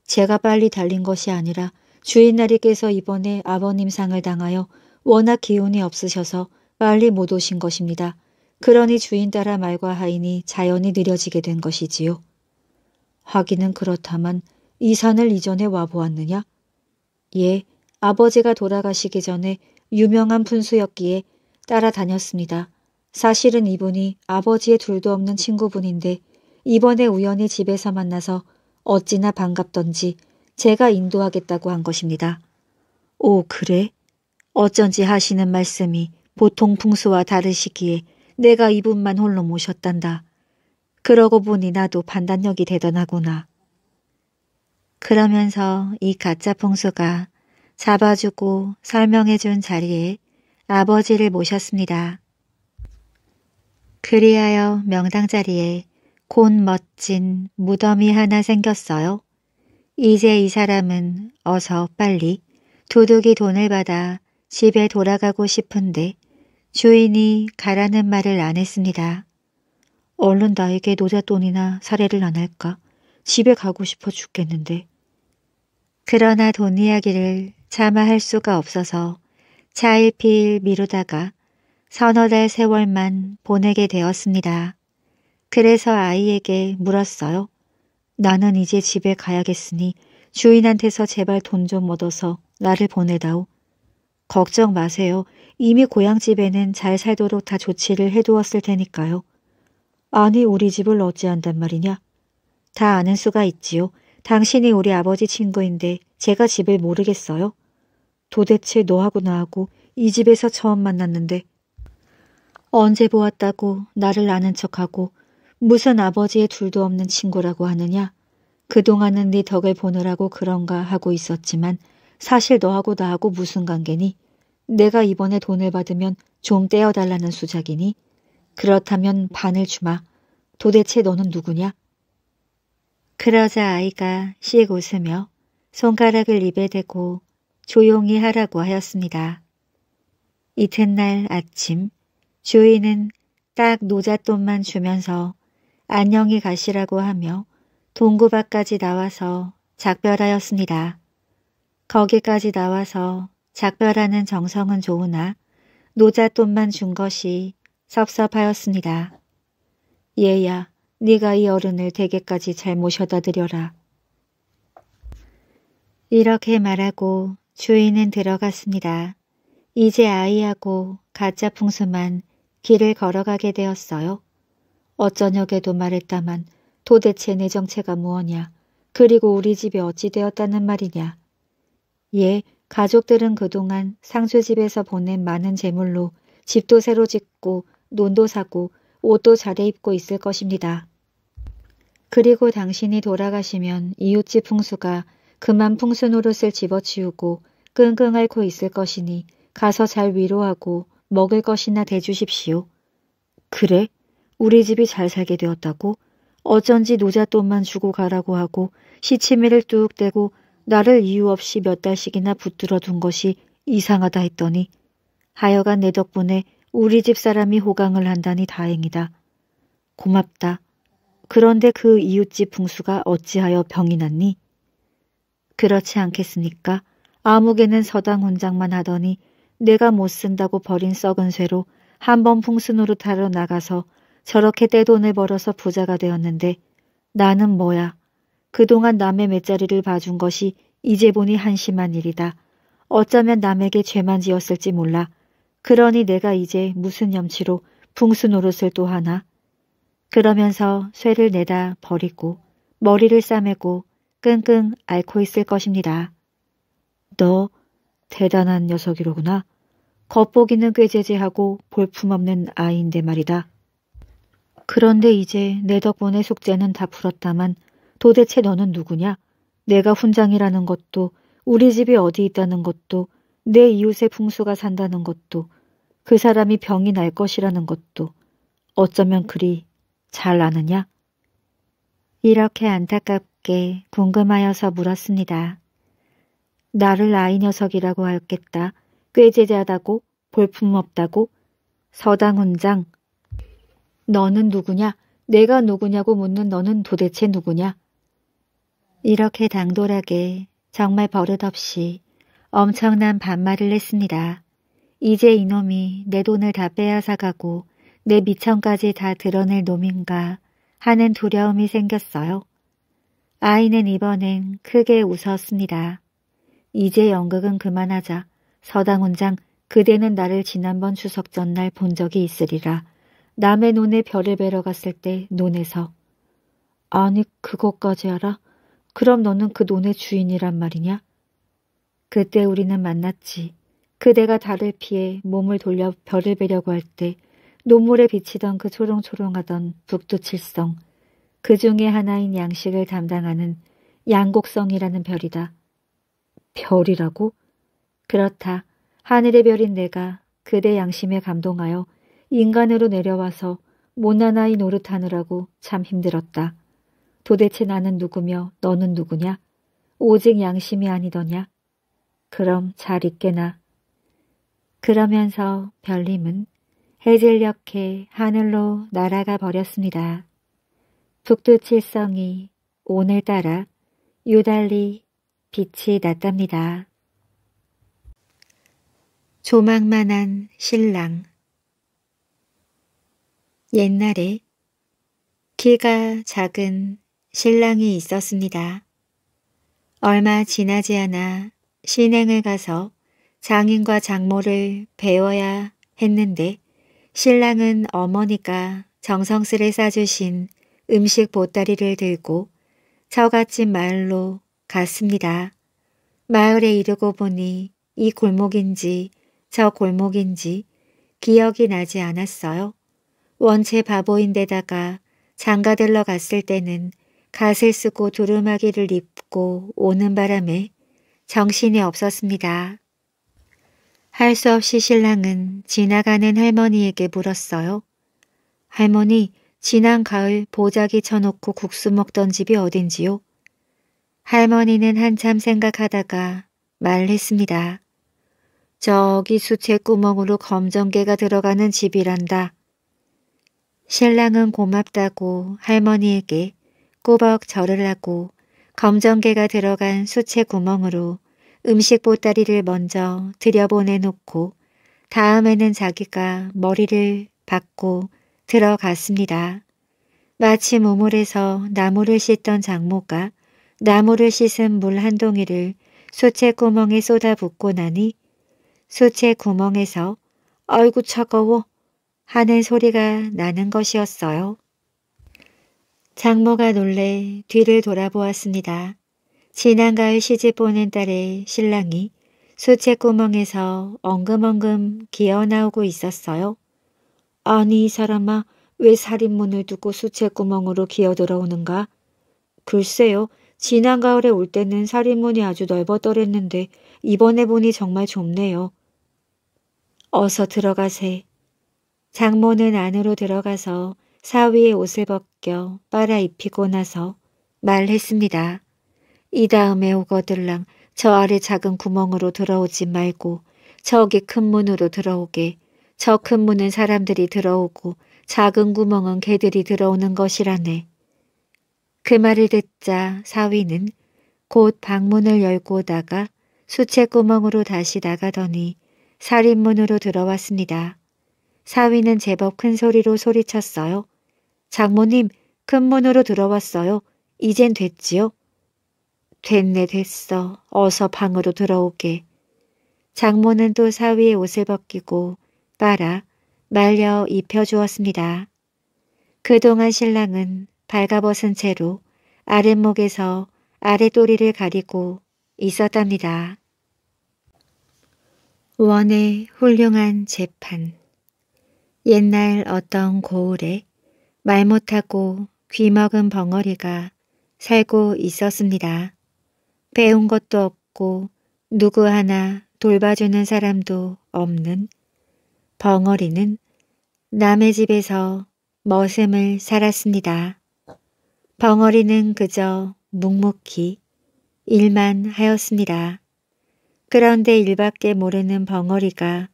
제가 빨리 달린 것이 아니라 주인나리께서 이번에 아버님 상을 당하여 워낙 기운이 없으셔서 빨리 못 오신 것입니다. 그러니 주인 따라 말과 하인이 자연히 느려지게 된 것이지요. 하기는 그렇다만 이 산을 이전에 와보았느냐? 예, 아버지가 돌아가시기 전에 유명한 분수였기에 따라다녔습니다. 사실은 이분이 아버지의 둘도 없는 친구분인데 이번에 우연히 집에서 만나서 어찌나 반갑던지 제가 인도하겠다고 한 것입니다. 오, 그래? 어쩐지 하시는 말씀이 보통 풍수와 다르시기에 내가 이분만 홀로 모셨단다. 그러고 보니 나도 판단력이 대단하구나. 그러면서 이 가짜 풍수가 잡아주고 설명해준 자리에 아버지를 모셨습니다. 그리하여 명당 자리에 곧 멋진 무덤이 하나 생겼어요. 이제 이 사람은 어서 빨리 도둑이 돈을 받아 집에 돌아가고 싶은데 주인이 가라는 말을 안 했습니다. 얼른 나에게 노잣돈이나 사례를 안 할까? 집에 가고 싶어 죽겠는데. 그러나 돈 이야기를 참아할 수가 없어서 차일피일 미루다가 서너 달 세월만 보내게 되었습니다. 그래서 아이에게 물었어요. 나는 이제 집에 가야겠으니 주인한테서 제발 돈 좀 얻어서 나를 보내다오. 걱정 마세요. 이미 고향집에는 잘 살도록 다 조치를 해두었을 테니까요. 아니 우리 집을 어찌한단 말이냐? 다 아는 수가 있지요. 당신이 우리 아버지 친구인데 제가 집을 모르겠어요? 도대체 너하고 나하고 이 집에서 처음 만났는데 언제 보았다고 나를 아는 척하고 무슨 아버지의 둘도 없는 친구라고 하느냐? 그동안은 네 덕을 보느라고 그런가 하고 있었지만 사실 너하고 나하고 무슨 관계니? 내가 이번에 돈을 받으면 좀 떼어달라는 수작이니? 그렇다면 반을 주마. 도대체 너는 누구냐? 그러자 아이가 씩 웃으며 손가락을 입에 대고 조용히 하라고 하였습니다. 이튿날 아침 주인은 딱 노잣돈만 주면서 안녕히 가시라고 하며 동구 밖까지 나와서 작별하였습니다. 거기까지 나와서 작별하는 정성은 좋으나 노잣돈만 준 것이 섭섭하였습니다. 얘야, 네가 이 어른을 대에까지잘 모셔다 드려라. 이렇게 말하고 주인은 들어갔습니다. 이제 아이하고 가짜 풍수만 길을 걸어가게 되었어요. 어쩌녁에도 말했다만 도대체 내 정체가 무엇냐 그리고 우리 집이 어찌 되었다는 말이냐 예 가족들은 그동안 상수 집에서 보낸 많은 재물로 집도 새로 짓고 논도 사고 옷도 잘해 입고 있을 것입니다. 그리고 당신이 돌아가시면 이웃집 풍수가 그만 풍수 노릇을 집어치우고 끙끙 앓고 있을 것이니 가서 잘 위로하고 먹을 것이나 대주십시오. 그래? 우리 집이 잘 살게 되었다고 어쩐지 노잣돈만 주고 가라고 하고 시치미를 뚝대고 나를 이유 없이 몇 달씩이나 붙들어 둔 것이 이상하다 했더니 하여간 내 덕분에 우리 집 사람이 호강을 한다니 다행이다. 고맙다. 그런데 그 이웃집 풍수가 어찌하여 병이 났니? 그렇지 않겠습니까? 아무개는 서당 혼장만 하더니 내가 못 쓴다고 버린 썩은 쇠로 한번 풍수 노릇하러 나가서 저렇게 떼돈을 벌어서 부자가 되었는데 나는 뭐야. 그동안 남의 맷자리를 봐준 것이 이제 보니 한심한 일이다. 어쩌면 남에게 죄만 지었을지 몰라. 그러니 내가 이제 무슨 염치로 풍수 노릇을 또 하나. 그러면서 쇠를 내다 버리고 머리를 싸매고 끙끙 앓고 있을 것입니다. 너 대단한 녀석이로구나. 겉보기는 꽤 제재하고 볼품없는 아이인데 말이다. 그런데 이제 내 덕분에 숙제는 다 풀었다만 도대체 너는 누구냐? 내가 훈장이라는 것도 우리 집이 어디 있다는 것도 내 이웃의 풍수가 산다는 것도 그 사람이 병이 날 것이라는 것도 어쩌면 그리 잘 아느냐? 이렇게 안타깝게 궁금하여서 물었습니다. 나를 아이 녀석이라고 하였겠다. 꾀죄죄하다고 볼품없다고 서당 훈장 너는 누구냐? 내가 누구냐고 묻는 너는 도대체 누구냐? 이렇게 당돌하게 정말 버릇없이 엄청난 반말을 했습니다. 이제 이놈이 내 돈을 다 빼앗아가고 내 미천까지 다 드러낼 놈인가 하는 두려움이 생겼어요. 아이는 이번엔 크게 웃었습니다. 이제 연극은 그만하자. 서당 훈장 그대는 나를 지난번 추석 전날 본 적이 있으리라. 남의 논에 별을 베러 갔을 때 논에서 아니 그것까지 알아? 그럼 너는 그 논의 주인이란 말이냐? 그때 우리는 만났지. 그대가 달을 피해 몸을 돌려 별을 베려고 할 때 논물에 비치던 그 초롱초롱하던 북두칠성 그 중에 하나인 양식을 담당하는 양곡성이라는 별이다. 별이라고? 그렇다. 하늘의 별인 내가 그대 양심에 감동하여 인간으로 내려와서 모나나이 노릇하느라고 참 힘들었다. 도대체 나는 누구며 너는 누구냐? 오직 양심이 아니더냐? 그럼 잘 있게나. 그러면서 별님은 해질녘에 하늘로 날아가 버렸습니다. 북두칠성이 오늘따라 유달리 빛이 났답니다. 조망만한 신랑 옛날에 키가 작은 신랑이 있었습니다. 얼마 지나지 않아 신행을 가서 장인과 장모를 배워야 했는데 신랑은 어머니가 정성스레 싸주신 음식 보따리를 들고 저같은 마을로 갔습니다. 마을에 이르고 보니 이 골목인지 저 골목인지 기억이 나지 않았어요. 원체 바보인데다가 장가들러 갔을 때는 갓을 쓰고 두루마기를 입고 오는 바람에 정신이 없었습니다. 할 수 없이 신랑은 지나가는 할머니에게 물었어요. 할머니, 지난 가을 보자기 쳐놓고 국수 먹던 집이 어딘지요? 할머니는 한참 생각하다가 말했습니다. 저기 수채구멍으로 검정개가 들어가는 집이란다. 신랑은 고맙다고 할머니에게 꼬벅 절을 하고 검정개가 들어간 수채 구멍으로 음식 보따리를 먼저 들여보내놓고 다음에는 자기가 머리를 받고 들어갔습니다. 마치 모물에서 나무를 씻던 장모가 나무를 씻은 물 한 동이를 수채 구멍에 쏟아붓고 나니 수채 구멍에서 아이고 차가워 하는 소리가 나는 것이었어요. 장모가 놀래 뒤를 돌아보았습니다. 지난 가을 시집 보낸 딸의 신랑이 수채구멍에서 엉금엉금 기어나오고 있었어요. 아니 이 사람아 왜 살인문을 두고 수채구멍으로 기어들어오는가? 글쎄요 지난 가을에 올 때는 살인문이 아주 넓어떨했는데 이번에 보니 정말 좁네요. 어서 들어가세. 장모는 안으로 들어가서 사위의 옷을 벗겨 빨아 입히고 나서 말했습니다. 이 다음에 오거들랑 저 아래 작은 구멍으로 들어오지 말고 저기 큰 문으로 들어오게 저 큰 문은 사람들이 들어오고 작은 구멍은 개들이 들어오는 것이라네. 그 말을 듣자 사위는 곧 방문을 열고 오다가 수채구멍으로 다시 나가더니 살인문으로 들어왔습니다. 사위는 제법 큰 소리로 소리쳤어요. 장모님, 큰 문으로 들어왔어요. 이젠 됐지요? 됐네 됐어. 어서 방으로 들어오게. 장모는 또 사위의 옷을 벗기고 빨아 말려 입혀주었습니다. 그동안 신랑은 발가벗은 채로 아랫목에서 아랫도리를 가리고 있었답니다. 원의 훌륭한 재판 옛날 어떤 고을에 말 못하고 귀먹은 벙어리가 살고 있었습니다. 배운 것도 없고 누구 하나 돌봐주는 사람도 없는 벙어리는 남의 집에서 머슴을 살았습니다. 벙어리는 그저 묵묵히 일만 하였습니다. 그런데 일밖에 모르는 벙어리가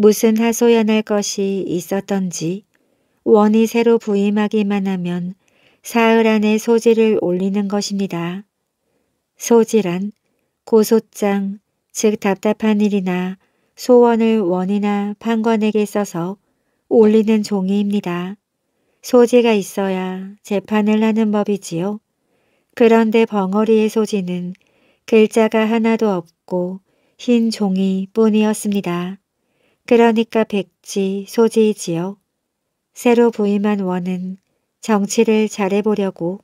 무슨 하소연할 것이 있었던지 원이 새로 부임하기만 하면 사흘 안에 소지를 올리는 것입니다. 소지란 고소장, 즉 답답한 일이나 소원을 원이나 판관에게 써서 올리는 종이입니다. 소지가 있어야 재판을 하는 법이지요. 그런데 벙어리의 소지는 글자가 하나도 없고 흰 종이 뿐이었습니다. 그러니까 백지, 소지지요. 새로 부임한 원은 정치를 잘해보려고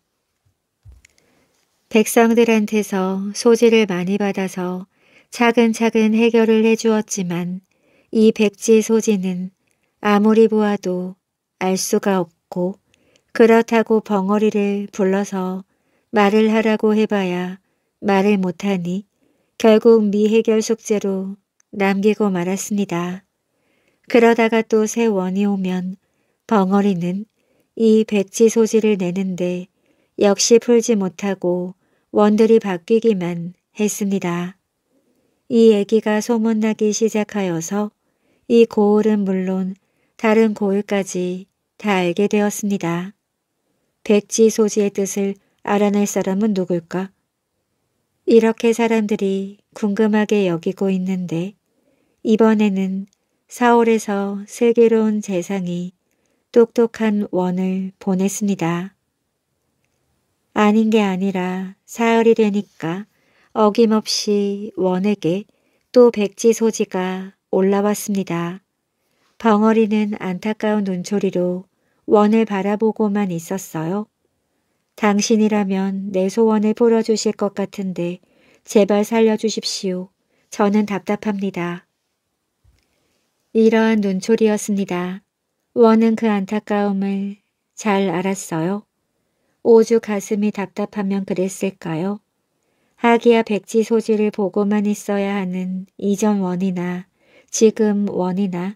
백성들한테서 소지를 많이 받아서 차근차근 해결을 해주었지만 이 백지 소지는 아무리 보아도 알 수가 없고 그렇다고 벙어리를 불러서 말을 하라고 해봐야 말을 못하니 결국 미해결 숙제로 남기고 말았습니다. 그러다가 또 새 원이 오면 벙어리는 이 배치 소지를 내는데 역시 풀지 못하고 원들이 바뀌기만 했습니다. 이 얘기가 소문나기 시작하여서 이 고을은 물론 다른 고을까지 다 알게 되었습니다. 백지 소지의 뜻을 알아낼 사람은 누굴까? 이렇게 사람들이 궁금하게 여기고 있는데 이번에는 사월에서세계로운 재상이 똑똑한 원을 보냈습니다. 아닌 게 아니라 사흘이 되니까 어김없이 원에게 또 백지 소지가 올라왔습니다. 벙어리는 안타까운 눈초리로 원을 바라보고만 있었어요. 당신이라면 내 소원을 풀어주실 것 같은데 제발 살려주십시오. 저는 답답합니다. 이러한 눈초리였습니다. 원은 그 안타까움을 잘 알았어요. 오죽 가슴이 답답하면 그랬을까요? 하기야 백지 소지를 보고만 있어야 하는 이전 원이나 지금 원이나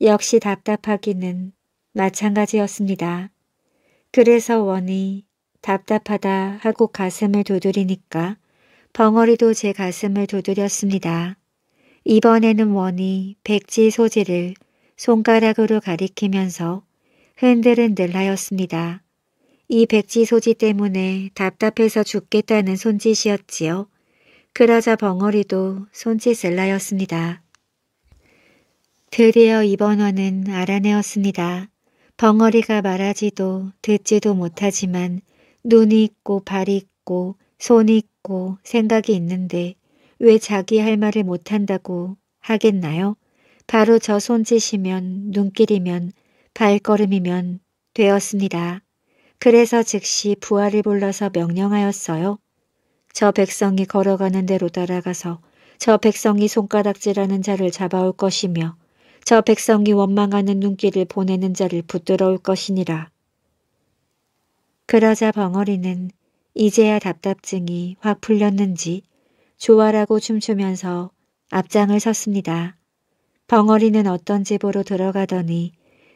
역시 답답하기는 마찬가지였습니다. 그래서 원이 답답하다 하고 가슴을 두드리니까 벙어리도 제 가슴을 두드렸습니다. 이번에는 원이 백지 소재를 손가락으로 가리키면서 흔들흔들 하였습니다. 이 백지 소지 때문에 답답해서 죽겠다는 손짓이었지요. 그러자 벙어리도 손짓을 하였습니다. 드디어 이번원은 알아내었습니다. 벙어리가 말하지도 듣지도 못하지만 눈이 있고 발이 있고 손이 있고 생각이 있는데 왜 자기 할 말을 못한다고 하겠나요? 바로 저 손짓이면 눈길이면 발걸음이면 되었습니다. 그래서 즉시 부하를 불러서 명령하였어요. 저 백성이 걸어가는 대로 따라가서 저 백성이 손가락질하는 자를 잡아올 것이며 저 백성이 원망하는 눈길을 보내는 자를 붙들어 올 것이니라. 그러자 벙어리는 이제야 답답증이 확 풀렸는지 좋아라고 춤추면서 앞장을 섰습니다. 벙어리는 어떤 집으로 들어가더니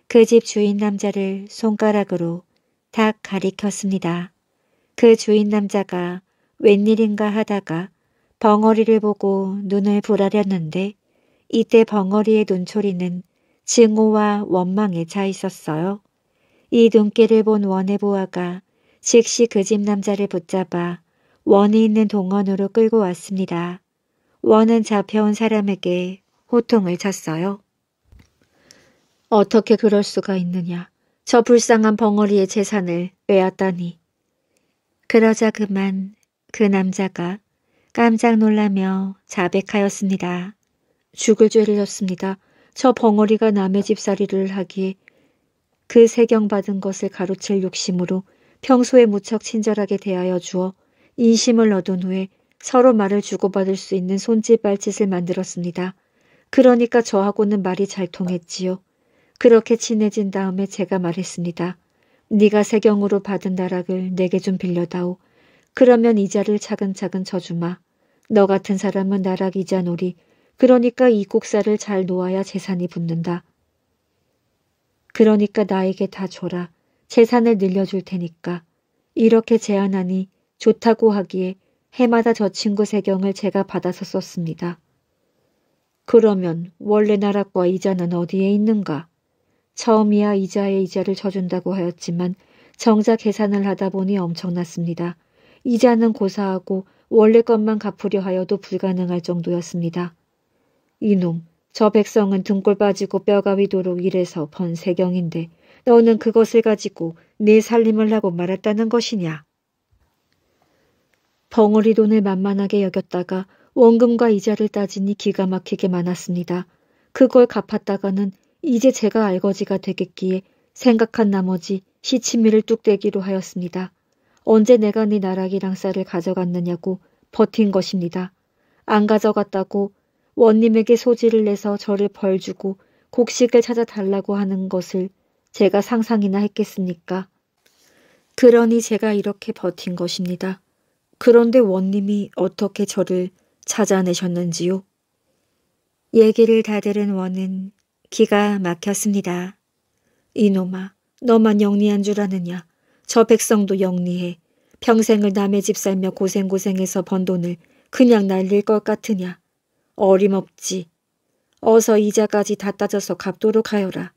그 집 주인 남자를 손가락으로 탁 가리켰습니다. 그 주인 남자가 웬일인가 하다가 벙어리를 보고 눈을 부라렸는데 이때 벙어리의 눈초리는 증오와 원망에 차 있었어요. 이 눈길을 본 원해보아가 즉시 그 집 남자를 붙잡아 원이 있는 동원으로 끌고 왔습니다. 원은 잡혀온 사람에게 호통을 쳤어요. 어떻게 그럴 수가 있느냐. 저 불쌍한 벙어리의 재산을 빼앗다니. 그러자 그만 그 남자가 깜짝 놀라며 자백하였습니다. 죽을 죄를 졌습니다. 저 벙어리가 남의 집살이를 하기에 그 세경받은 것을 가로챌 욕심으로 평소에 무척 친절하게 대하여 주어 인심을 얻은 후에 서로 말을 주고받을 수 있는 손짓발짓을 만들었습니다. 그러니까 저하고는 말이 잘 통했지요. 그렇게 친해진 다음에 제가 말했습니다. 네가 세경으로 받은 나락을 내게 좀 빌려다오. 그러면 이자를 차근차근 쳐주마너 같은 사람은 나락 이자놀이. 그러니까 이 곡사를 잘 놓아야 재산이 붙는다. 그러니까 나에게 다 줘라. 재산을 늘려줄 테니까. 이렇게 제안하니 좋다고 하기에 해마다 저 친구 세경을 제가 받아서 썼습니다. 그러면 원래 나라과 이자는 어디에 있는가? 처음이야 이자에 이자를 쳐준다고 하였지만 정작 계산을 하다 보니 엄청났습니다. 이자는 고사하고 원래 것만 갚으려 하여도 불가능할 정도였습니다. 이놈, 저 백성은 등골 빠지고 뼈가 위도록 일해서 번 세경인데 너는 그것을 가지고 내 살림을 하고 말았다는 것이냐? 벙어리 돈을 만만하게 여겼다가 원금과 이자를 따지니 기가 막히게 많았습니다. 그걸 갚았다가는 이제 제가 알거지가 되겠기에 생각한 나머지 시치미를 뚝대기로 하였습니다. 언제 내가 네 나락이랑 쌀을 가져갔느냐고 버틴 것입니다. 안 가져갔다고 원님에게 소지를 내서 저를 벌주고 곡식을 찾아 달라고 하는 것을 제가 상상이나 했겠습니까? 그러니 제가 이렇게 버틴 것입니다. 그런데 원님이 어떻게 저를 찾아내셨는지요? 얘기를 다 들은 원은 기가 막혔습니다. 이놈아, 너만 영리한 줄 아느냐. 저 백성도 영리해. 평생을 남의 집 살며 고생고생해서 번 돈을 그냥 날릴 것 같으냐. 어림없지. 어서 이자까지 다 따져서 갚도록 하여라.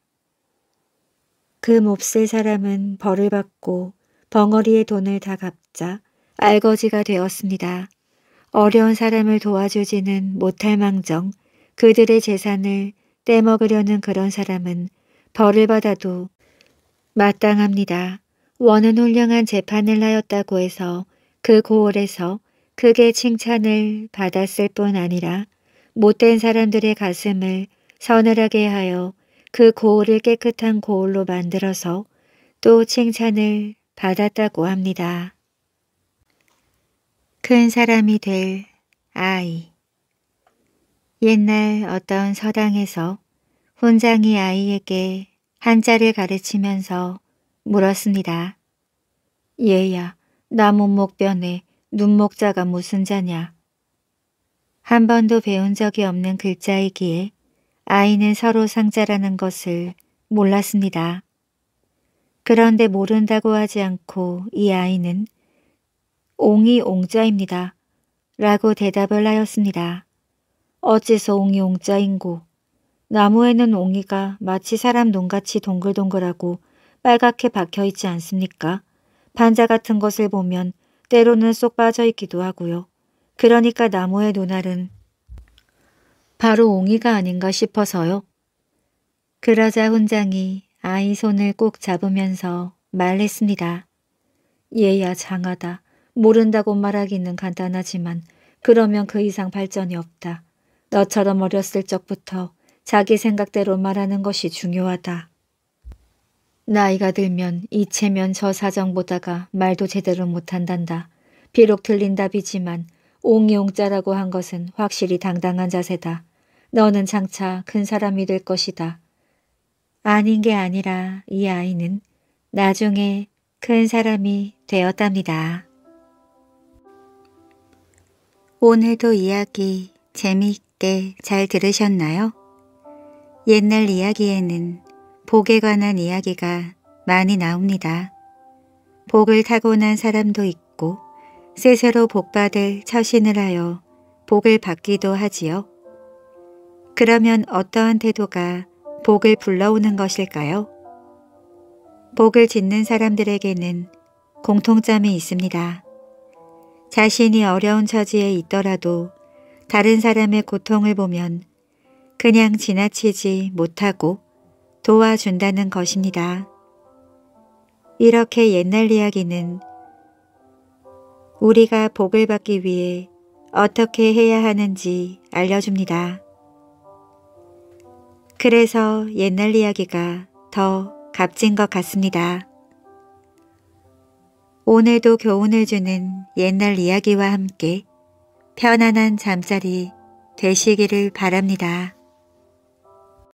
그 몹쓸 사람은 벌을 받고 벙어리의 돈을 다 갚자 알거지가 되었습니다. 어려운 사람을 도와주지는 못할 망정 그들의 재산을 떼먹으려는 그런 사람은 벌을 받아도 마땅합니다. 원은 훌륭한 재판을 하였다고 해서 그 고을에서 크게 칭찬을 받았을 뿐 아니라 못된 사람들의 가슴을 서늘하게 하여 그 고을을 깨끗한 고을로 만들어서 또 칭찬을 받았다고 합니다. 큰 사람이 될 아이 옛날 어떤 서당에서 훈장이 아이에게 한자를 가르치면서 물었습니다. 얘야, 나 몸목변에 눈목자가 무슨 자냐? 한 번도 배운 적이 없는 글자이기에 아이는 서로 상자라는 것을 몰랐습니다. 그런데 모른다고 하지 않고 이 아이는 옹이 옹자입니다. 라고 대답을 하였습니다. 어째서 옹이 옹자인고. 나무에는 옹이가 마치 사람 눈같이 동글동글하고 빨갛게 박혀있지 않습니까? 반자 같은 것을 보면 때로는 쏙 빠져있기도 하고요. 그러니까 나무의 눈알은 바로 옹이가 아닌가 싶어서요. 그러자 훈장이 아이 손을 꼭 잡으면서 말했습니다. 얘야 장하다. 모른다고 말하기는 간단하지만 그러면 그 이상 발전이 없다. 너처럼 어렸을 적부터 자기 생각대로 말하는 것이 중요하다. 나이가 들면 이체면 저 사정 보다가 말도 제대로 못한단다. 비록 틀린 답이지만 옹이옹자라고 한 것은 확실히 당당한 자세다. 너는 장차 큰 사람이 될 것이다. 아닌 게 아니라 이 아이는 나중에 큰 사람이 되었답니다. 오늘도 이야기 재미있게 잘 들으셨나요? 옛날 이야기에는 복에 관한 이야기가 많이 나옵니다. 복을 타고난 사람도 있고 스스로 복받을 처신을 하여 복을 받기도 하지요. 그러면 어떠한 태도가 복을 불러오는 것일까요? 복을 짓는 사람들에게는 공통점이 있습니다. 자신이 어려운 처지에 있더라도 다른 사람의 고통을 보면 그냥 지나치지 못하고 도와준다는 것입니다. 이렇게 옛날 이야기는 우리가 복을 받기 위해 어떻게 해야 하는지 알려줍니다. 그래서 옛날 이야기가 더 값진 것 같습니다. 오늘도 교훈을주는 옛날 이야기와 함께 편안한 잠자리 되시기를 바랍니다.